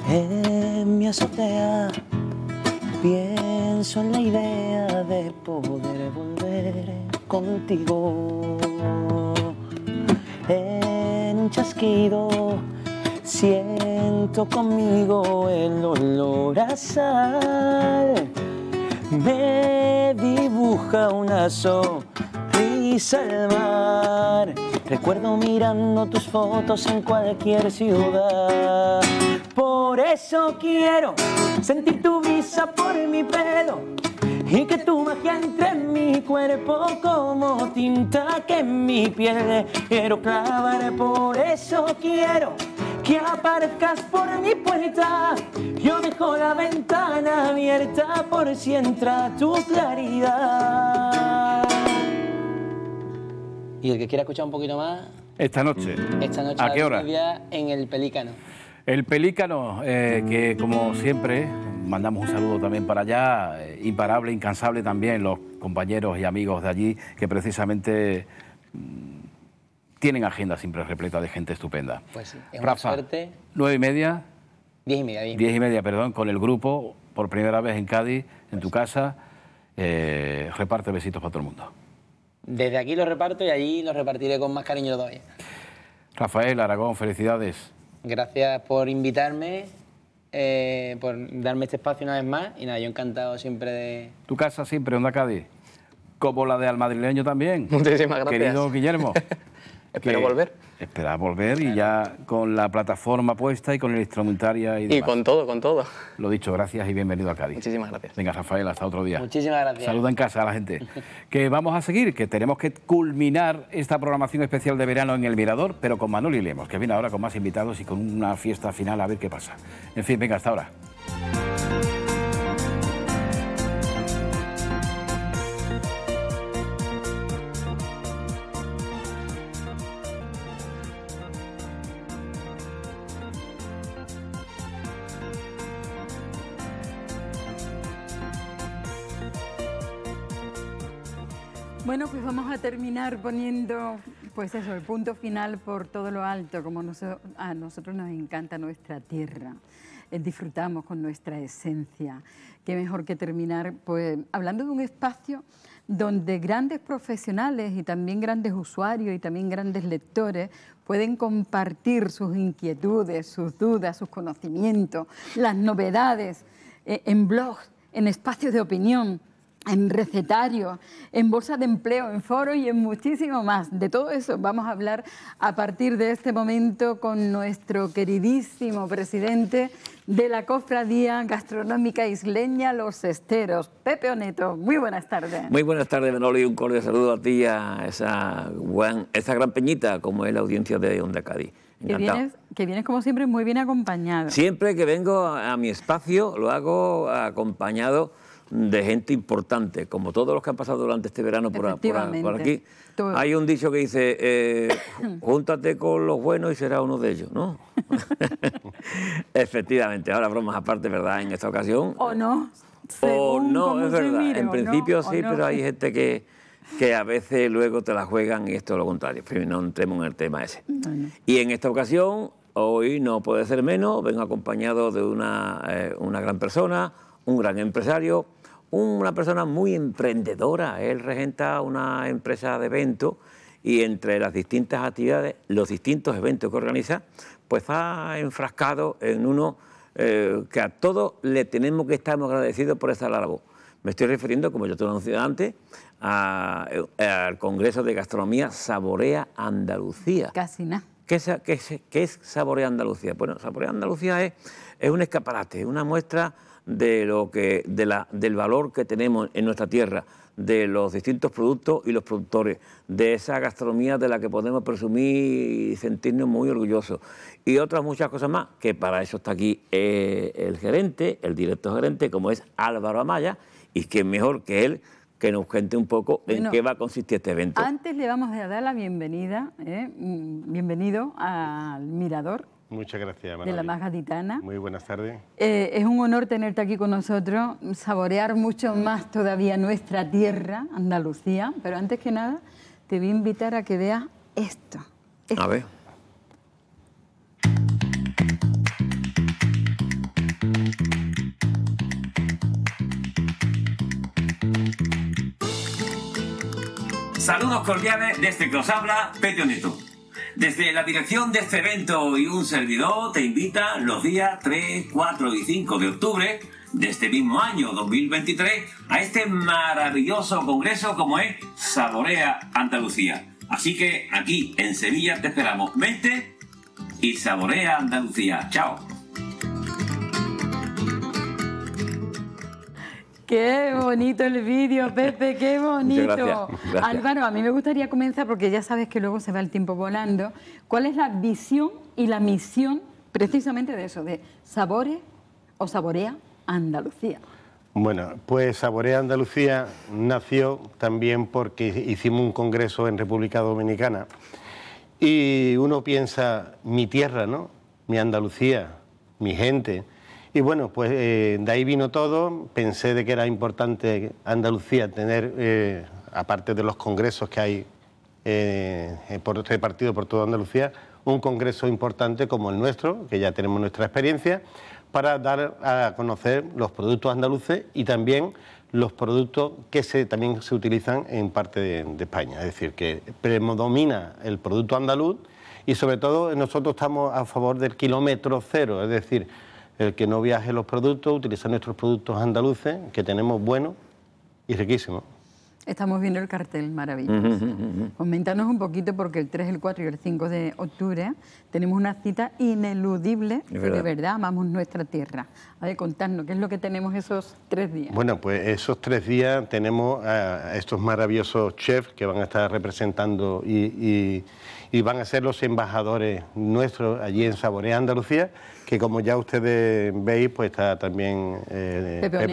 En mi azotea pienso en la idea de poder volver contigo. En un chasquido siento conmigo el olor a sal me dibuja una sonrisa al mar. Recuerdo mirando tus fotos en cualquier ciudad. Por eso quiero sentir tu brisa por mi pelo y que tu magia entre en mi cuerpo como tinta que en mi piel quiero clavar. Por eso quiero que aparezcas por mi puerta. Yo dejo la ventana abierta por si entra tu claridad. Y el que quiera escuchar un poquito más. Esta noche. Esta noche. ¿A, qué hora? En el Pelícano. El Pelícano, eh, que como siempre, mandamos un saludo también para allá, eh, imparable, incansable también, los compañeros y amigos de allí, que precisamente mm, tienen agenda siempre repleta de gente estupenda. Pues sí, es Nueve y media. Diez y media. Diez, y media, perdón, con el grupo, por primera vez en Cádiz, en pues tu casa. Eh, reparte besitos para todo el mundo. Desde aquí los reparto y allí los repartiré con más cariño todavía. Rafael, Aragón, felicidades. Gracias por invitarme, eh, por darme este espacio una vez más. Y nada, yo encantado siempre de... Tu casa siempre, Onda Cádiz. Como la de Almadrileño también. Muchísimas gracias. Querido Guillermo. Espero volver. Espera, volver y ya con la plataforma puesta y con el instrumentaria y demás. Y con todo, con todo. Lo dicho, gracias y bienvenido a Cádiz. Muchísimas gracias. Venga, Rafael, hasta otro día. Muchísimas gracias. Saluda en casa a la gente. que vamos a seguir, que tenemos que culminar esta programación especial de verano en El Mirador, pero con Manuel y Lemos, que viene ahora con más invitados y con una fiesta final a ver qué pasa. En fin, venga, hasta ahora. Bueno, pues vamos a terminar poniendo, pues eso, el punto final por todo lo alto, como a nosotros nos encanta nuestra tierra, eh, disfrutamos con nuestra esencia. Qué mejor que terminar, pues, hablando de un espacio donde grandes profesionales y también grandes usuarios y también grandes lectores pueden compartir sus inquietudes, sus dudas, sus conocimientos, las novedades eh, en blogs, en espacios de opinión, en recetario, en bolsa de empleo, en foro y en muchísimo más. De todo eso vamos a hablar a partir de este momento con nuestro queridísimo presidente de la Cofradía Gastronómica Isleña Los Esteros, Pepe Oneto. Muy buenas tardes. Muy buenas tardes, Manoli, y un cordial saludo a ti, a esa, gran, esa gran peñita como es la audiencia de Onda Cádiz. Que vienes, que vienes, como siempre muy bien acompañado. Siempre que vengo a mi espacio lo hago acompañado de gente importante, como todos los que han pasado durante este verano por, por, aquí. Hay un dicho que dice, eh, júntate con los buenos y será uno de ellos, ¿no? Efectivamente, ahora bromas aparte, ¿verdad? En esta ocasión. O no. o no, es verdad. en principio sí, pero hay gente que, que a veces luego te la juegan y esto es lo contrario. no entremos en el tema ese. Y en esta ocasión, hoy no puede ser menos, vengo acompañado de una, eh, una gran persona un gran empresario, una persona muy emprendedora. Él regenta una empresa de eventos y entre las distintas actividades, los distintos eventos que organiza, pues ha enfrascado en uno eh, que a todos le tenemos que estar agradecidos por esa labor. Me estoy refiriendo, como yo te lo anuncié antes, eh, al Congreso de Gastronomía Saborea Andalucía. Casi nada. ¿Qué es, qué, ¿Qué Saborea Andalucía? Bueno, Saborea Andalucía es, es un escaparate, una muestra de lo que, de la, del valor que tenemos en nuestra tierra, de los distintos productos y los productores, de esa gastronomía de la que podemos presumir y sentirnos muy orgullosos. Y otras muchas cosas más, que para eso está aquí eh, el gerente, el director gerente, como es Álvaro Amaya, y que mejor que él que nos cuente un poco en qué va a consistir este evento. Antes le vamos a dar la bienvenida, eh, mm, bienvenido al mirador Muchas gracias, María. De la Maga Titana. Muy buenas tardes. Eh, es un honor tenerte aquí con nosotros, saborear mucho más todavía nuestra tierra, Andalucía. Pero antes que nada, te voy a invitar a que veas esto. A ver. Saludos cordiales desde que os habla Petionito. Desde la dirección de este evento y un servidor te invita los días 3, 4 y 5 de octubre de este mismo año 2023 a este maravilloso congreso como es Saborea Andalucía. Así que aquí en Sevilla te esperamos. Vente y saborea Andalucía. Chao. Qué bonito el vídeo, Pepe, qué bonito. Álvaro, a mí me gustaría comenzar, porque ya sabes que luego se va el tiempo volando, ¿cuál es la visión y la misión precisamente de eso, de Sabores o Saborea Andalucía? Bueno, pues Saborea Andalucía nació también porque hicimos un congreso en República Dominicana y uno piensa, mi tierra, ¿no? Mi Andalucía, mi gente. Y bueno, pues eh, de ahí vino todo. Pensé de que era importante Andalucía tener, eh, aparte de los congresos que hay eh, eh por, partido por toda Andalucía, un congreso importante como el nuestro, que ya tenemos nuestra experiencia, para dar a conocer los productos andaluces y también los productos que también se utilizan en parte de, España. Es decir, que predomina el producto andaluz y sobre todo nosotros estamos a favor del kilómetro cero, es decir, el que no viaje los productos, utilizar nuestros productos andaluces, que tenemos buenos y riquísimos. Estamos viendo el cartel, maravilloso. Coméntanos un poquito porque el 3, el 4 y el 5 de octubre tenemos una cita ineludible que de verdad amamos nuestra tierra. A ver, contadnos, ¿qué es lo que tenemos esos tres días? Bueno, pues esos tres días tenemos a estos maravillosos chefs que van a estar representando y, van a ser los embajadores nuestros allí en Saborea, Andalucía, que como ya ustedes veis, pues está también eh, Pepe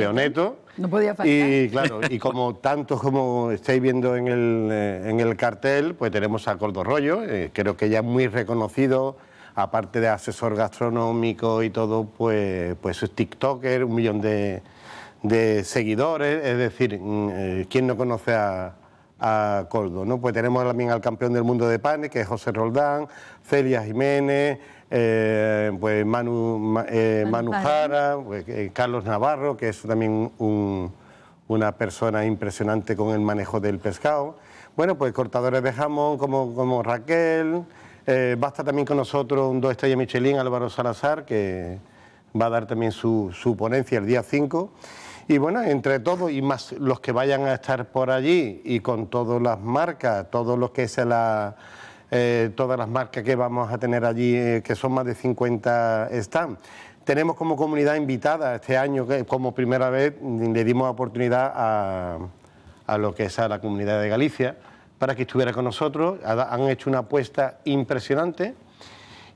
no podía faltar. Y claro, y como tantos como estáis viendo en el, eh, en el cartel, pues tenemos a Cordo Rollo, eh, creo que ya muy reconocido, aparte de asesor gastronómico y todo, pues, pues es TikToker, un millón de, seguidores, es decir, mm, eh, ¿quién no conoce a, a Cordo? ¿no? Pues tenemos también al campeón del mundo de panes, que es José Roldán, Celia Jiménez. Eh, pues Manu, eh, Jara, pues, eh, Carlos Navarro, que es también una persona impresionante con el manejo del pescado. Bueno, pues cortadores de jamón como, como Raquel. basta también con nosotros un dos estrellas Michelin, Álvaro Salazar, que va a dar también su, su ponencia el día 5. Y bueno, entre todos y más los que vayan a estar por allí y con todas las marcas, todos los que se la eh, todas las marcas que vamos a tener allí, eh, que son más de 50 están Tenemos como comunidad invitada este año, como primera vez le dimos oportunidad a, a lo que es la comunidad de Galicia, para que estuviera con nosotros. Han hecho una apuesta impresionante.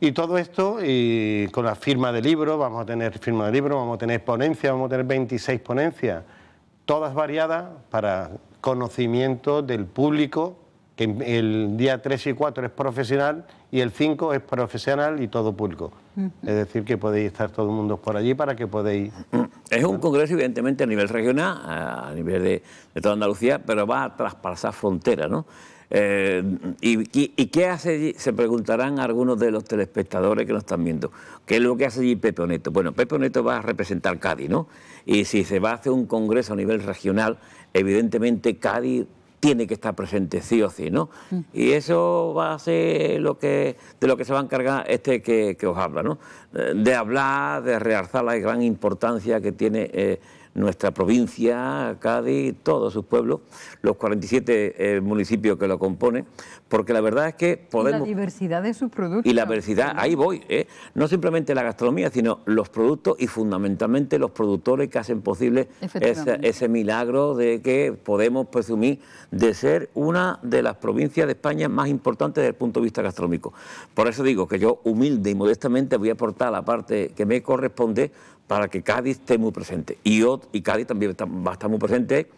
Y todo esto y con la firma de libro... vamos a tener firma de libro... vamos a tener ponencias, vamos a tener 26 ponencias, todas variadas para conocimiento del público que el día 3 y 4 es profesional y el 5 es profesional y todo público. Es decir, que podéis estar todo el mundo por allí para que podéis... Es un congreso, evidentemente, a nivel regional, a nivel de, toda Andalucía, pero va a traspasar fronteras, ¿no? Eh, y, qué hace allí? Se preguntarán algunos de los telespectadores que nos están viendo. ¿Qué es lo que hace allí Pepe Oneto? Bueno, Pepe Oneto va a representar Cádiz, ¿no? Y si se va a hacer un congreso a nivel regional, evidentemente Cádiz tiene que estar presente sí o sí, ¿no? Mm. Y eso va a ser lo que, de lo que se va a encargar este que, os habla, ¿no? Eh, de hablar, de realzar la gran importancia que tiene... Eh, nuestra provincia, Cádiz, todos sus pueblos, los 47 eh, municipios que lo componen, porque la verdad es que podemos... Y la diversidad de sus productos. Y la diversidad, ahí voy, ¿eh? no simplemente la gastronomía, sino los productos y fundamentalmente los productores que hacen posible ese, ese milagro de que podemos presumir de ser una de las provincias de España más importantes desde el punto de vista gastronómico. Por eso digo que yo humilde y modestamente voy a aportar la parte que me corresponde para que Cádiz esté muy presente. Y, y Cádiz también va a estar muy presente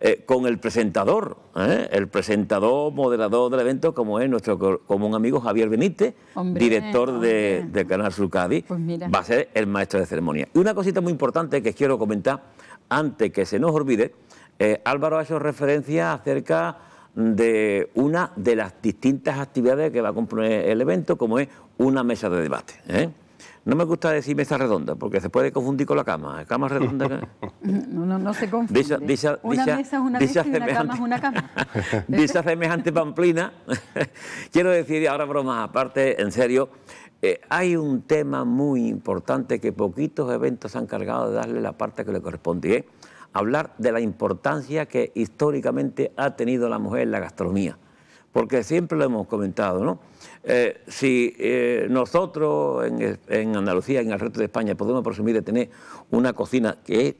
eh, con el presentador, ¿eh? el presentador, moderador del evento, como es nuestro común amigo Javier Benítez, director del De, Canal Sur Cádiz, pues va a ser el maestro de ceremonia. Y una cosita muy importante que quiero comentar antes que se nos olvide, eh, Álvaro ha hecho referencia acerca de una de las distintas actividades que va a componer el evento, como es una mesa de debate. No me gusta decir mesa redonda, porque se puede confundir con la cama. Cama redonda. No, no, no se confunde. Dice, una mesa es una mesa y una una semejante pamplina. Quiero decir, ahora broma aparte, en serio, eh, hay un tema muy importante que poquitos eventos han cargado... de darle la parte que le corresponde. hablar de la importancia que históricamente ha tenido la mujer en la gastronomía. Porque siempre lo hemos comentado, ¿no? Eh, si eh, nosotros en, en, Andalucía, en el resto de España, podemos presumir de tener una cocina que es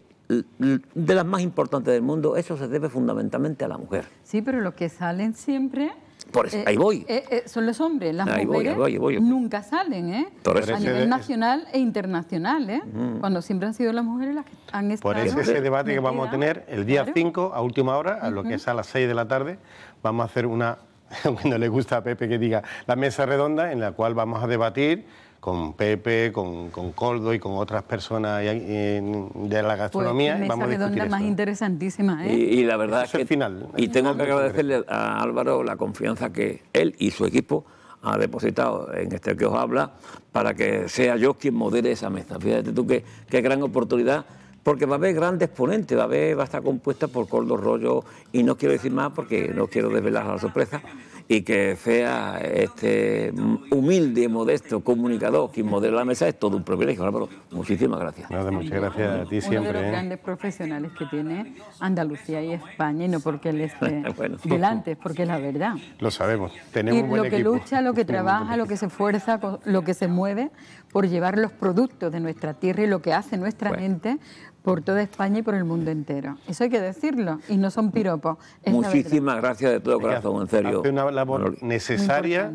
de las más importantes del mundo, eso se debe fundamentalmente a la mujer. Sí, pero los que salen siempre... Por eh, ahí voy. son los hombres, las mujeres nunca salen, ¿eh? A nivel nacional e internacional, ¿eh? Cuando siempre han sido las mujeres las que han estado... Por eso ese debate que vamos a tener el día 5, a última hora, a lo que es a las 6 de la tarde, vamos a hacer una bueno, le gusta a Pepe que diga, la mesa redonda en la cual vamos a debatir con Pepe, con, con Coldo y con otras personas de la pues, gastronomía. vamos a discutir más interesantísima, ¿eh? y, la verdad es que, el final. ¿eh? Y tengo que agradecerle a Álvaro la confianza que él y su equipo ha depositado en este que os habla para que sea yo quien modere esa mesa. Fíjate tú qué, qué gran oportunidad porque va a haber grandes ponentes, va a, va a estar compuesta por Cordo Rollo y no quiero decir más porque no quiero desvelar la sorpresa y que sea este humilde modesto comunicador quien modela la mesa es todo un privilegio, Muchísimas gracias. muchas gracias a ti siempre. Uno de los ¿eh? grandes profesionales que tiene Andalucía y España, y no porque él esté delante, porque es la verdad. Lo sabemos, tenemos un buen lo que lucha, lo que trabaja, lo que se esfuerza, lo que se mueve por llevar los productos de nuestra tierra y lo que hace nuestra mente. gente por toda España y por el mundo entero. Eso hay que decirlo, y no son piropos. Muchísimas gracias de todo corazón, en serio. Es una labor necesaria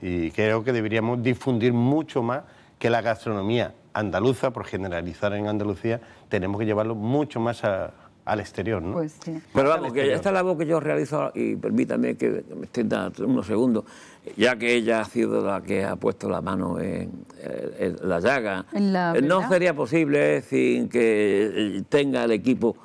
y creo que deberíamos difundir mucho más que la gastronomía andaluza, por generalizar en Andalucía, tenemos que llevarlo mucho más a, al exterior, ¿no? Pues sí. Pero vamos, que esta voz que yo realizo, y permítame que me extienda unos segundos, ya que ella ha sido la que ha puesto la mano en, eh, la llaga, eh, no sería posible sin que eh, tenga el equipo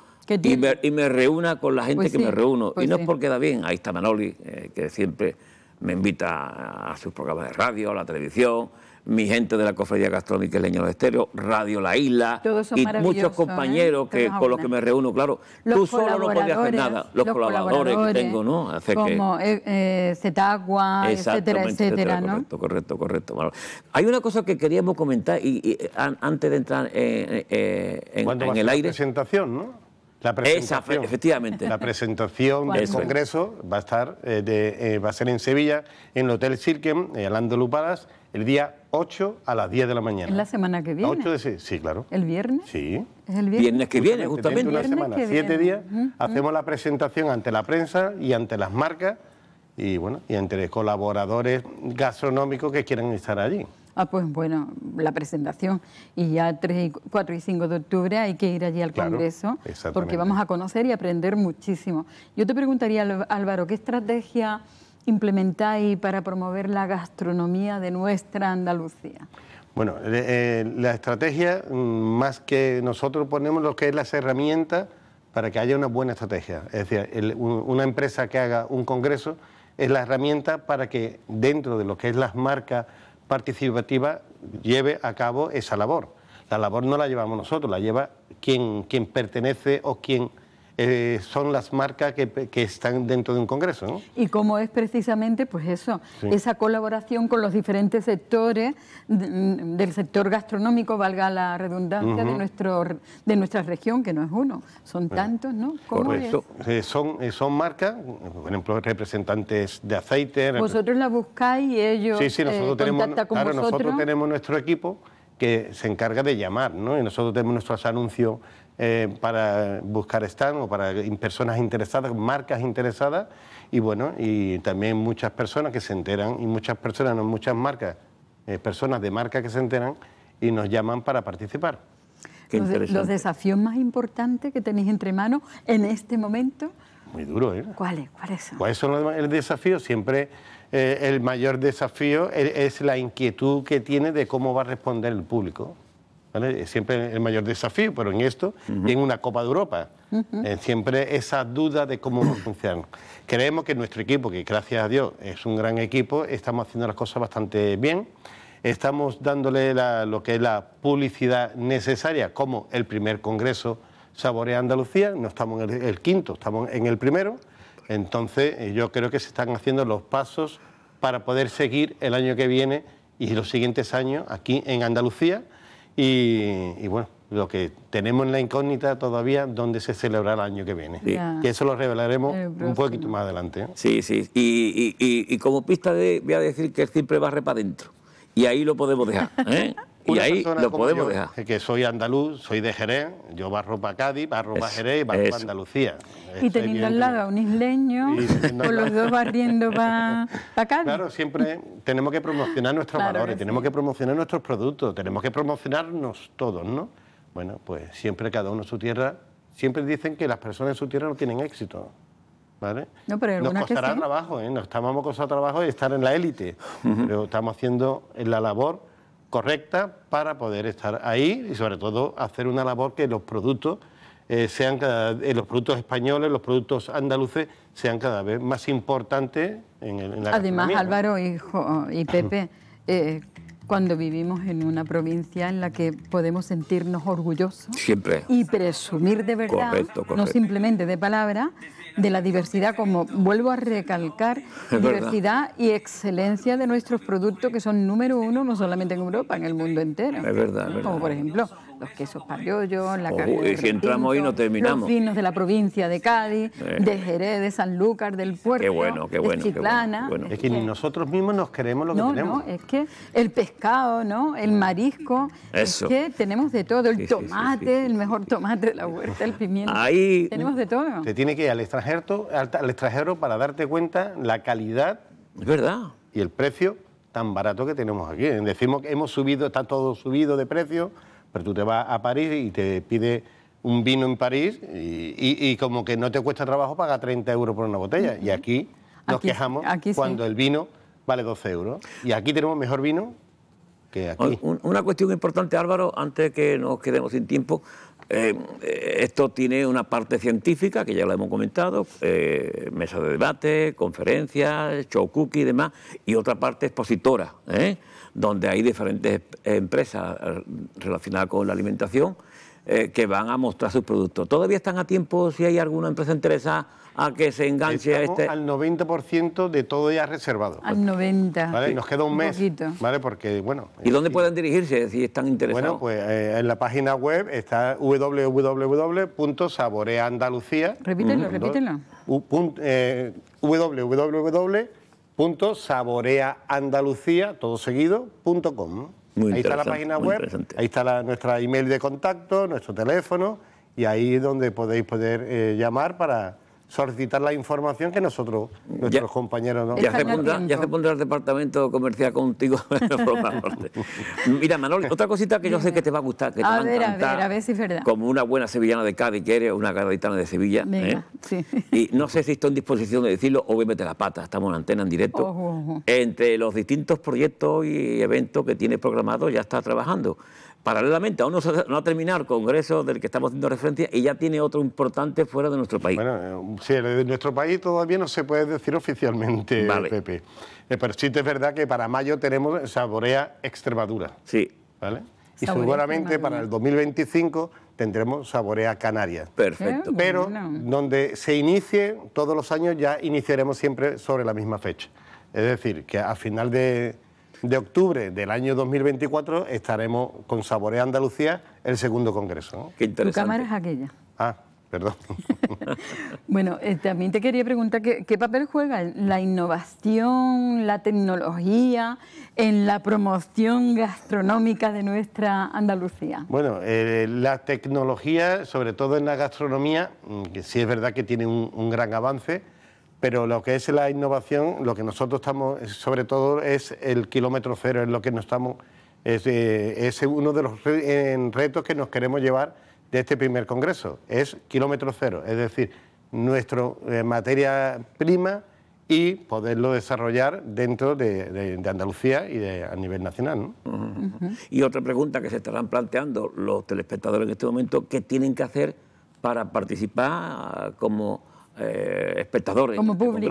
y me, y me, reúna con la gente pues que me reúno. Pues y no es porque da bien, ahí está Manoli, que siempre me invita a sus programas de radio, a la televisión mi gente de la Cofradía Gastronómica Leño del Estéreo, Radio La Isla y muchos ¿eh? compañeros que, con los que me reúno, claro. tú solo no podías hacer nada, los, colaboradores, que tengo, ¿no? como eh, eh, etcétera, etcétera, ¿no? Correcto, correcto, correcto. hay una cosa que queríamos comentar y, antes de entrar en, el aire. La presentación, ¿no? La Esa, efectivamente. La presentación del Congreso va a estar va a ser en Sevilla, en el Hotel Cirque, Alando Lupadas, el día 8 a las 10 de la mañana. ¿Es la semana que viene? 8 de, sí, claro. ¿El viernes? Sí. el viernes? que viene, justamente. Una semana, siete días, hacemos la presentación ante la prensa y ante las marcas y, bueno, y ante colaboradores gastronómicos que quieran estar allí. Ah, pues bueno, la presentación. Y ya 3, 4 y 5 de octubre hay que ir allí al Congreso porque vamos a conocer y aprender muchísimo. Yo te preguntaría, Álvaro, ¿qué estrategia implementáis para promover la gastronomía de nuestra Andalucía? Bueno, eh, eh, la estrategia, mm, más que nosotros ponemos lo que es las herramientas para que haya una buena estrategia. Es decir, una empresa que haga un congreso es la herramienta para que dentro de lo que es las marcas participativas lleve a cabo esa labor. La labor no la llevamos nosotros, la lleva quien, quien pertenece o quien eh, son las marcas que, están dentro de un congreso. Y cómo es precisamente, pues eso, esa colaboración con los diferentes sectores mm, del sector gastronómico, valga la redundancia, de, nuestro, de nuestra región, que no es uno, son eh, tantos, ¿no? Correcto. son, eh, son marcas, por ejemplo, representantes de aceite. Vosotros la buscáis y ellos sí, sí, nosotros tenemos, claro, nosotros tenemos nuestro equipo que se encarga de llamar, ¿no? Y nosotros tenemos nuestros anuncios eh, para buscar stand o para personas interesadas, marcas interesadas, y bueno, y también muchas personas que se enteran, y muchas personas, no muchas marcas, eh, personas de marca que se enteran y nos llaman para participar. Qué los, desafíos más importantes que tenéis entre manos en este momento. Muy duro, ¿eh? ¿Cuáles? ¿Cuáles son? ¿Cuáles son los el desafío? Siempre eh, el mayor desafío es, la inquietud que tiene de cómo va a responder el público. Siempre el mayor desafío, pero en esto en una Copa de Europa. Eh, siempre esa duda de cómo funcionan. Creemos que nuestro equipo, que gracias a Dios es un gran equipo, estamos haciendo las cosas bastante bien. Estamos dándole lo que es la publicidad necesaria, como el primer congreso Saborea Andalucía. No estamos en el quinto, estamos en el primero. Entonces, eh, yo creo que se están haciendo los pasos para poder seguir el año que viene y los siguientes años aquí en Andalucía y, bueno, lo que tenemos en la incógnita todavía, dónde se celebrará el año que viene. eso lo revelaremos un poquito más adelante. ¿eh? Sí, sí. Y, como pista de, voy a decir que siempre barre para adentro. Y ahí lo podemos dejar. ¿eh? y ahí lo podemos dejar. Que soy andaluz, soy de Jerez, yo barro para Cádiz, barro para Jerez y barro para Andalucía. Y teniendo al lado a un isleño, con los dos barriendo para Cádiz. Claro, siempre tenemos que promocionar nuestros valores, tenemos que promocionar nuestros productos, tenemos que promocionarnos todos, ¿no? Bueno, pues siempre cada uno en su tierra, siempre dicen que las personas en su tierra no tienen éxito. ¿Vale? No, pero nos costará que sí. trabajo, ¿eh? nos estamos costando trabajo estar en la élite, pero estamos haciendo la labor correcta para poder estar ahí y sobre todo hacer una labor que los productos eh, sean eh, los productos españoles, los productos andaluces sean cada vez más importantes en, en la Además, Álvaro hijo, y Pepe, eh, cuando vivimos en una provincia en la que podemos sentirnos orgullosos Siempre. y presumir de verdad, no simplemente de palabra, de la diversidad, como vuelvo a recalcar, diversidad y excelencia de nuestros productos que son número uno no solamente en Europa, en el mundo entero. Es verdad, Como por ejemplo los quesos pariollos, la oh, carne. si no terminamos. Los vinos de la provincia de Cádiz, de Jerez, de Sanlúcar, del Puerto. bueno, De Chiclana. Es que ni eh, nosotros mismos nos queremos lo que tenemos. No, es que el pescado, ¿no? El marisco. Es que tenemos de todo. El tomate, el mejor tomate de la huerta, el pimiento. Ahí. Tenemos de todo. Te tiene que ir al extranjero, al extranjero para darte cuenta la calidad. verdad. Y el precio tan barato que tenemos aquí. Decimos que hemos subido, está todo subido de precio pero tú te vas a París y te pide un vino en París y, como que no te cuesta trabajo paga 30 euros por una botella. Y aquí nos quejamos cuando el vino vale 12 euros. Y aquí tenemos mejor vino que aquí. Una cuestión importante, Álvaro, antes que nos quedemos sin tiempo. Eh, eh, esto tiene una parte científica, que ya la hemos comentado, eh, mesa de debate, conferencias, show cookie y demás, y otra parte expositora donde hay diferentes em, empresas eh, relacionadas con la alimentación eh, que van a mostrar sus productos. ¿Todavía están a tiempo si hay alguna empresa interesada a que se enganche a este? Al 90% de todo ya reservado. Al 90%. ¿Vale? nos queda un, mes. ¿Vale? Porque, bueno. ¿Y dónde pueden dirigirse si están interesados? Bueno, pues eh, en la página web está www.saboreandalucía. Repítelo, repítelo. www punto saborea todo seguido, punto com. ahí está la página web, ahí está nuestra email de contacto, nuestro teléfono y ahí es donde podéis poder eh, llamar para solicitar la información que nosotros, nuestros compañeros... ¿no? Ya, se pondrá, ya, se pondrá, el departamento comercial contigo. Mira, Manol, otra cosita que yo sé que te va a gustar, que te va a encantar. A ver, a ver si es verdad. Como una buena sevillana de Cádiz que eres, una gaditana de Sevilla. ¿eh? Y no sé si estoy en disposición de decirlo o meter la pata, estamos en antena en directo. Entre los distintos proyectos y eventos que tienes programado ya está trabajando paralelamente aún no, no ha terminado el Congreso del que estamos haciendo referencia y ya tiene otro importante fuera de nuestro país. Bueno, eh, sí, de nuestro país todavía no se puede decir oficialmente, Pepe. Eh, pero sí es verdad que para mayo tenemos Saborea Extremadura. Sí. ¿Vale? Y seguramente para el 2025 tendremos Saborea Canarias. Perfecto. Ah, pero donde se inicie todos los años ya iniciaremos siempre sobre la misma fecha. Es decir, que a final de, de octubre del año 2024 estaremos con Saborea Andalucía el segundo congreso. Qué interesante. ¿Tu cámara es aquella? Ah, perdón. bueno, eh, también te quería preguntar ¿qué, papel juega la innovación, la tecnología en la promoción gastronómica de nuestra Andalucía. Bueno, eh, la tecnología, sobre todo en la gastronomía, mm, que sí es verdad que tiene un gran avance, pero lo que es la innovación, lo que nosotros estamos, eh, sobre todo, es el kilómetro cero, es lo que nos estamos, es, eh, uno de los retos que nos queremos llevar de este primer congreso, es kilómetro cero, es decir, nuestra eh, materia prima y poderlo desarrollar dentro de, Andalucía y a nivel nacional. Y otra pregunta que se estarán planteando los telespectadores en este momento, ¿qué tienen que hacer para participar como eh, espectadores como este público. En,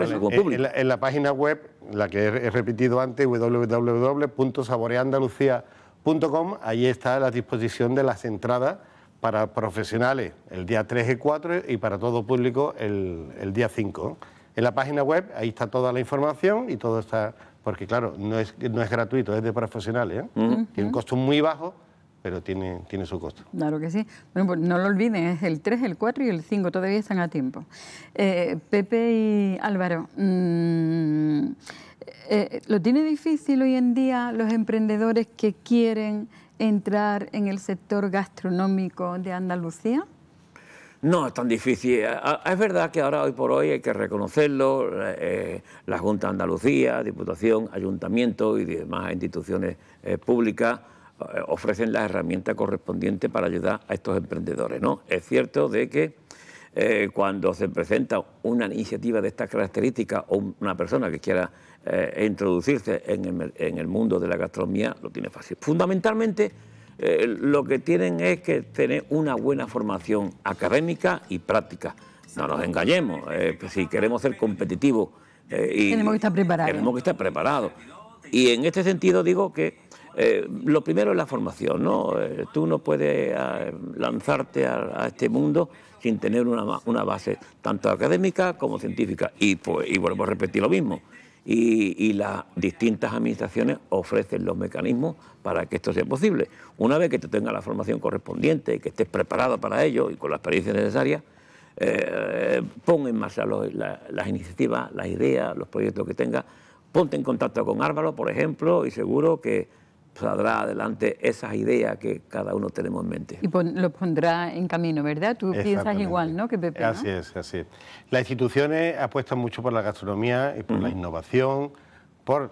la, página web, la que he, repetido antes, www.saboreandalucía.com, ahí está a la disposición de las entradas para profesionales el día 3 y 4 y para todo público el, día 5. En la página web, ahí está toda la información y todo está porque claro, no es, no es gratuito, es de profesionales, ¿eh? tiene un costo muy bajo pero tiene, su costo. Claro que sí. Bueno, pues no lo olviden, es el 3, el 4 y el 5, todavía están a tiempo. Eh, Pepe y Álvaro, mm, eh, eh, ¿lo tiene difícil hoy en día los emprendedores que quieren entrar en el sector gastronómico de Andalucía? No es tan difícil. Es verdad que ahora, hoy por hoy, hay que reconocerlo. la Junta de Andalucía, Diputación, Ayuntamiento y demás instituciones públicas eh, ofrecen la herramienta correspondiente para ayudar a estos emprendedores. ¿no? Es cierto de que eh, cuando se presenta una iniciativa de estas características o una persona que quiera eh, introducirse en el, mundo de la gastronomía, lo tiene fácil. Fundamentalmente, lo que tienen es que tener una buena formación académica y práctica. No nos engañemos, si queremos ser competitivos... y tenemos que estar preparados. Tenemos que estar preparados. Y en este sentido digo que eh, lo primero es la formación, ¿no? Eh, tú no puedes eh, lanzarte a, este mundo sin tener una, base tanto académica como científica. Y, pues, vuelvo a repetir lo mismo. Y, las distintas administraciones ofrecen los mecanismos para que esto sea posible. Una vez que tú tengas la formación correspondiente y que estés preparado para ello y con la experiencia necesaria, pon en marcha las iniciativas, las ideas, los proyectos que tengas. Ponte en contacto con Álvaro, por ejemplo, y seguro que saldrá adelante esas ideas que cada uno tenemos en mente. Y lo pondrá en camino, ¿verdad? Tú piensas igual, ¿no? Que Pepe. Así es, así es. Las instituciones apuestan mucho por la gastronomía y por la innovación, por,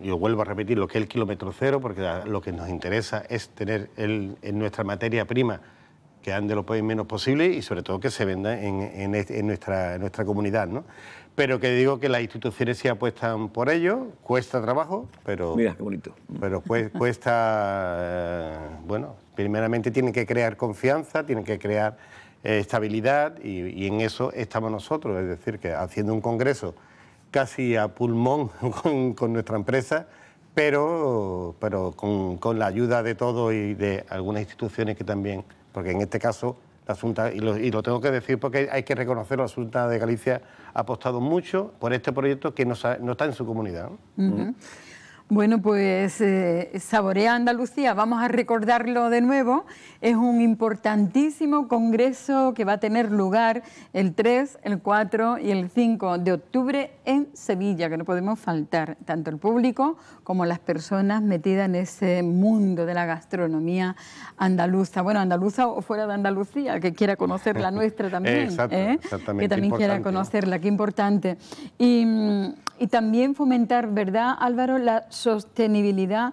yo vuelvo a repetir, lo que es el kilómetro cero, porque lo que nos interesa es tener en nuestra materia prima que ande lo menos posible y sobre todo que se venda en, nuestra, en nuestra comunidad. ¿no? pero que digo que las instituciones sí apuestan por ello, cuesta trabajo, pero... Mira, qué bonito. Pero cuesta, eh, bueno, primeramente tienen que crear confianza, tienen que crear eh, estabilidad y, en eso estamos nosotros, es decir, que haciendo un congreso casi a pulmón con, nuestra empresa, pero, pero con, con la ayuda de todos y de algunas instituciones que también, porque en este caso la y lo, tengo que decir porque hay que reconocer la Junta de Galicia ha apostado mucho por este proyecto que no, está en su comunidad. Bueno, pues eh, Saborea Andalucía, vamos a recordarlo de nuevo, es un importantísimo congreso que va a tener lugar el 3, el 4 y el 5 de octubre en Sevilla, que no podemos faltar, tanto el público como las personas metidas en ese mundo de la gastronomía andaluza. Bueno, andaluza o fuera de Andalucía, que quiera conocer la nuestra también, Exacto, ¿eh? que también quiera conocerla, qué importante. Y, también fomentar, ¿verdad, Álvaro? sostenibilidad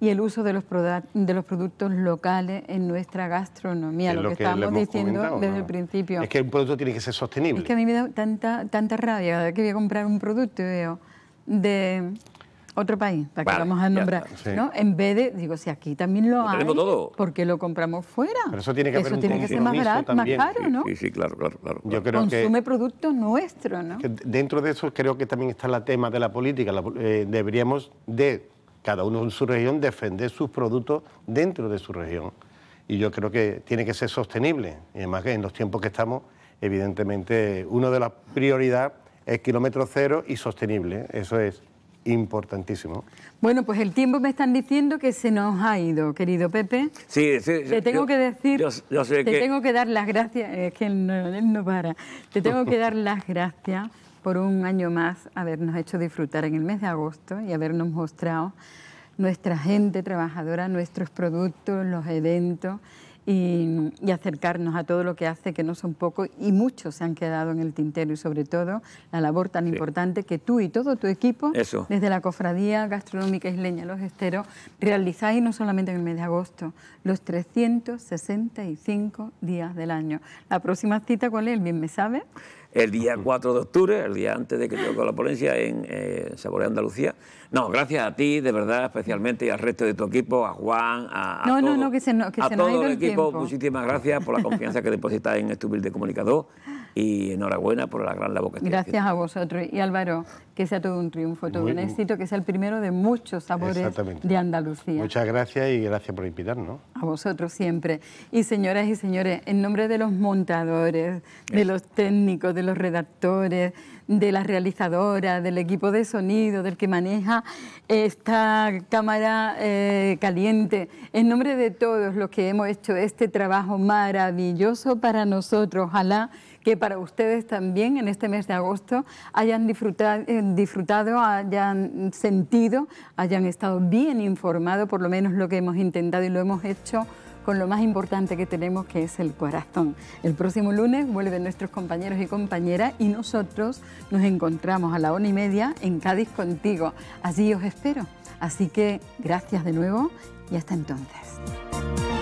y el uso de los, de los productos locales en nuestra gastronomía, lo, que, estamos diciendo desde el principio. Es que el producto tiene que ser sostenible. Es que a mí me da tanta, tanta rabia que voy a comprar un producto veo de otro país, para que vamos a nombrar. ¿no? En vez de, digo, si aquí también lo, lo hay, ¿por lo compramos fuera? Pero eso tiene que, ser más barato, más caro, ¿no? Sí, sí, claro, claro. claro. Consume productos producto nuestro, ¿no? dentro de eso creo que también está el tema de la política. Eh, deberíamos de, cada uno en su región, defender sus productos dentro de su región. Y yo creo que tiene que ser sostenible. Y además que en los tiempos que estamos, evidentemente, una de las prioridades es kilómetro cero y sostenible. Eso es importantísimo. Bueno, pues el tiempo me están diciendo que se nos ha ido, querido Pepe. Sí, sí Te tengo que decir, te tengo que dar las gracias, es que él no para, te tengo que dar las gracias por un año más habernos hecho disfrutar en el mes de agosto y habernos mostrado nuestra gente trabajadora, nuestros productos, los eventos y, acercarnos a todo lo que hace, que no son pocos, y muchos se han quedado en el tintero, y sobre todo la labor tan importante que tú y todo tu equipo, desde la Cofradía Gastronómica Isleña Los Esteros, realizáis no solamente en el mes de agosto, los 365 días del año. La próxima cita, ¿cuál es? bien me sabe? el día 4 de octubre, el día antes de que yo con la polencia en eh, Andalucía. No, gracias a ti, de verdad, especialmente y al resto de tu equipo, a Juan, a, no, todo, todo el, equipo. Muchísimas gracias por la confianza que depositas en este de comunicador y enhorabuena por la gran labor que Gracias a vosotros. Y Álvaro, que sea todo un triunfo, todo un éxito, que sea el primero de muchos sabores de Andalucía. Muchas gracias y gracias por invitarnos. A vosotros siempre. Y señoras y señores, en nombre de los montadores, de los técnicos, de los redactores, de las realizadoras, del equipo de sonido, del que maneja esta cámara eh, caliente, en nombre de todos los que hemos hecho este trabajo maravilloso para nosotros, ojalá que para ustedes también en este mes de agosto hayan eh, disfrutado, hayan sentido, hayan estado bien informados, por lo menos lo que hemos intentado y lo hemos hecho con lo más importante que tenemos, que es el corazón. El próximo lunes vuelven nuestros compañeros y compañeras y nosotros nos encontramos a la una y media en Cádiz contigo. Así os espero. Así que gracias de nuevo y hasta entonces.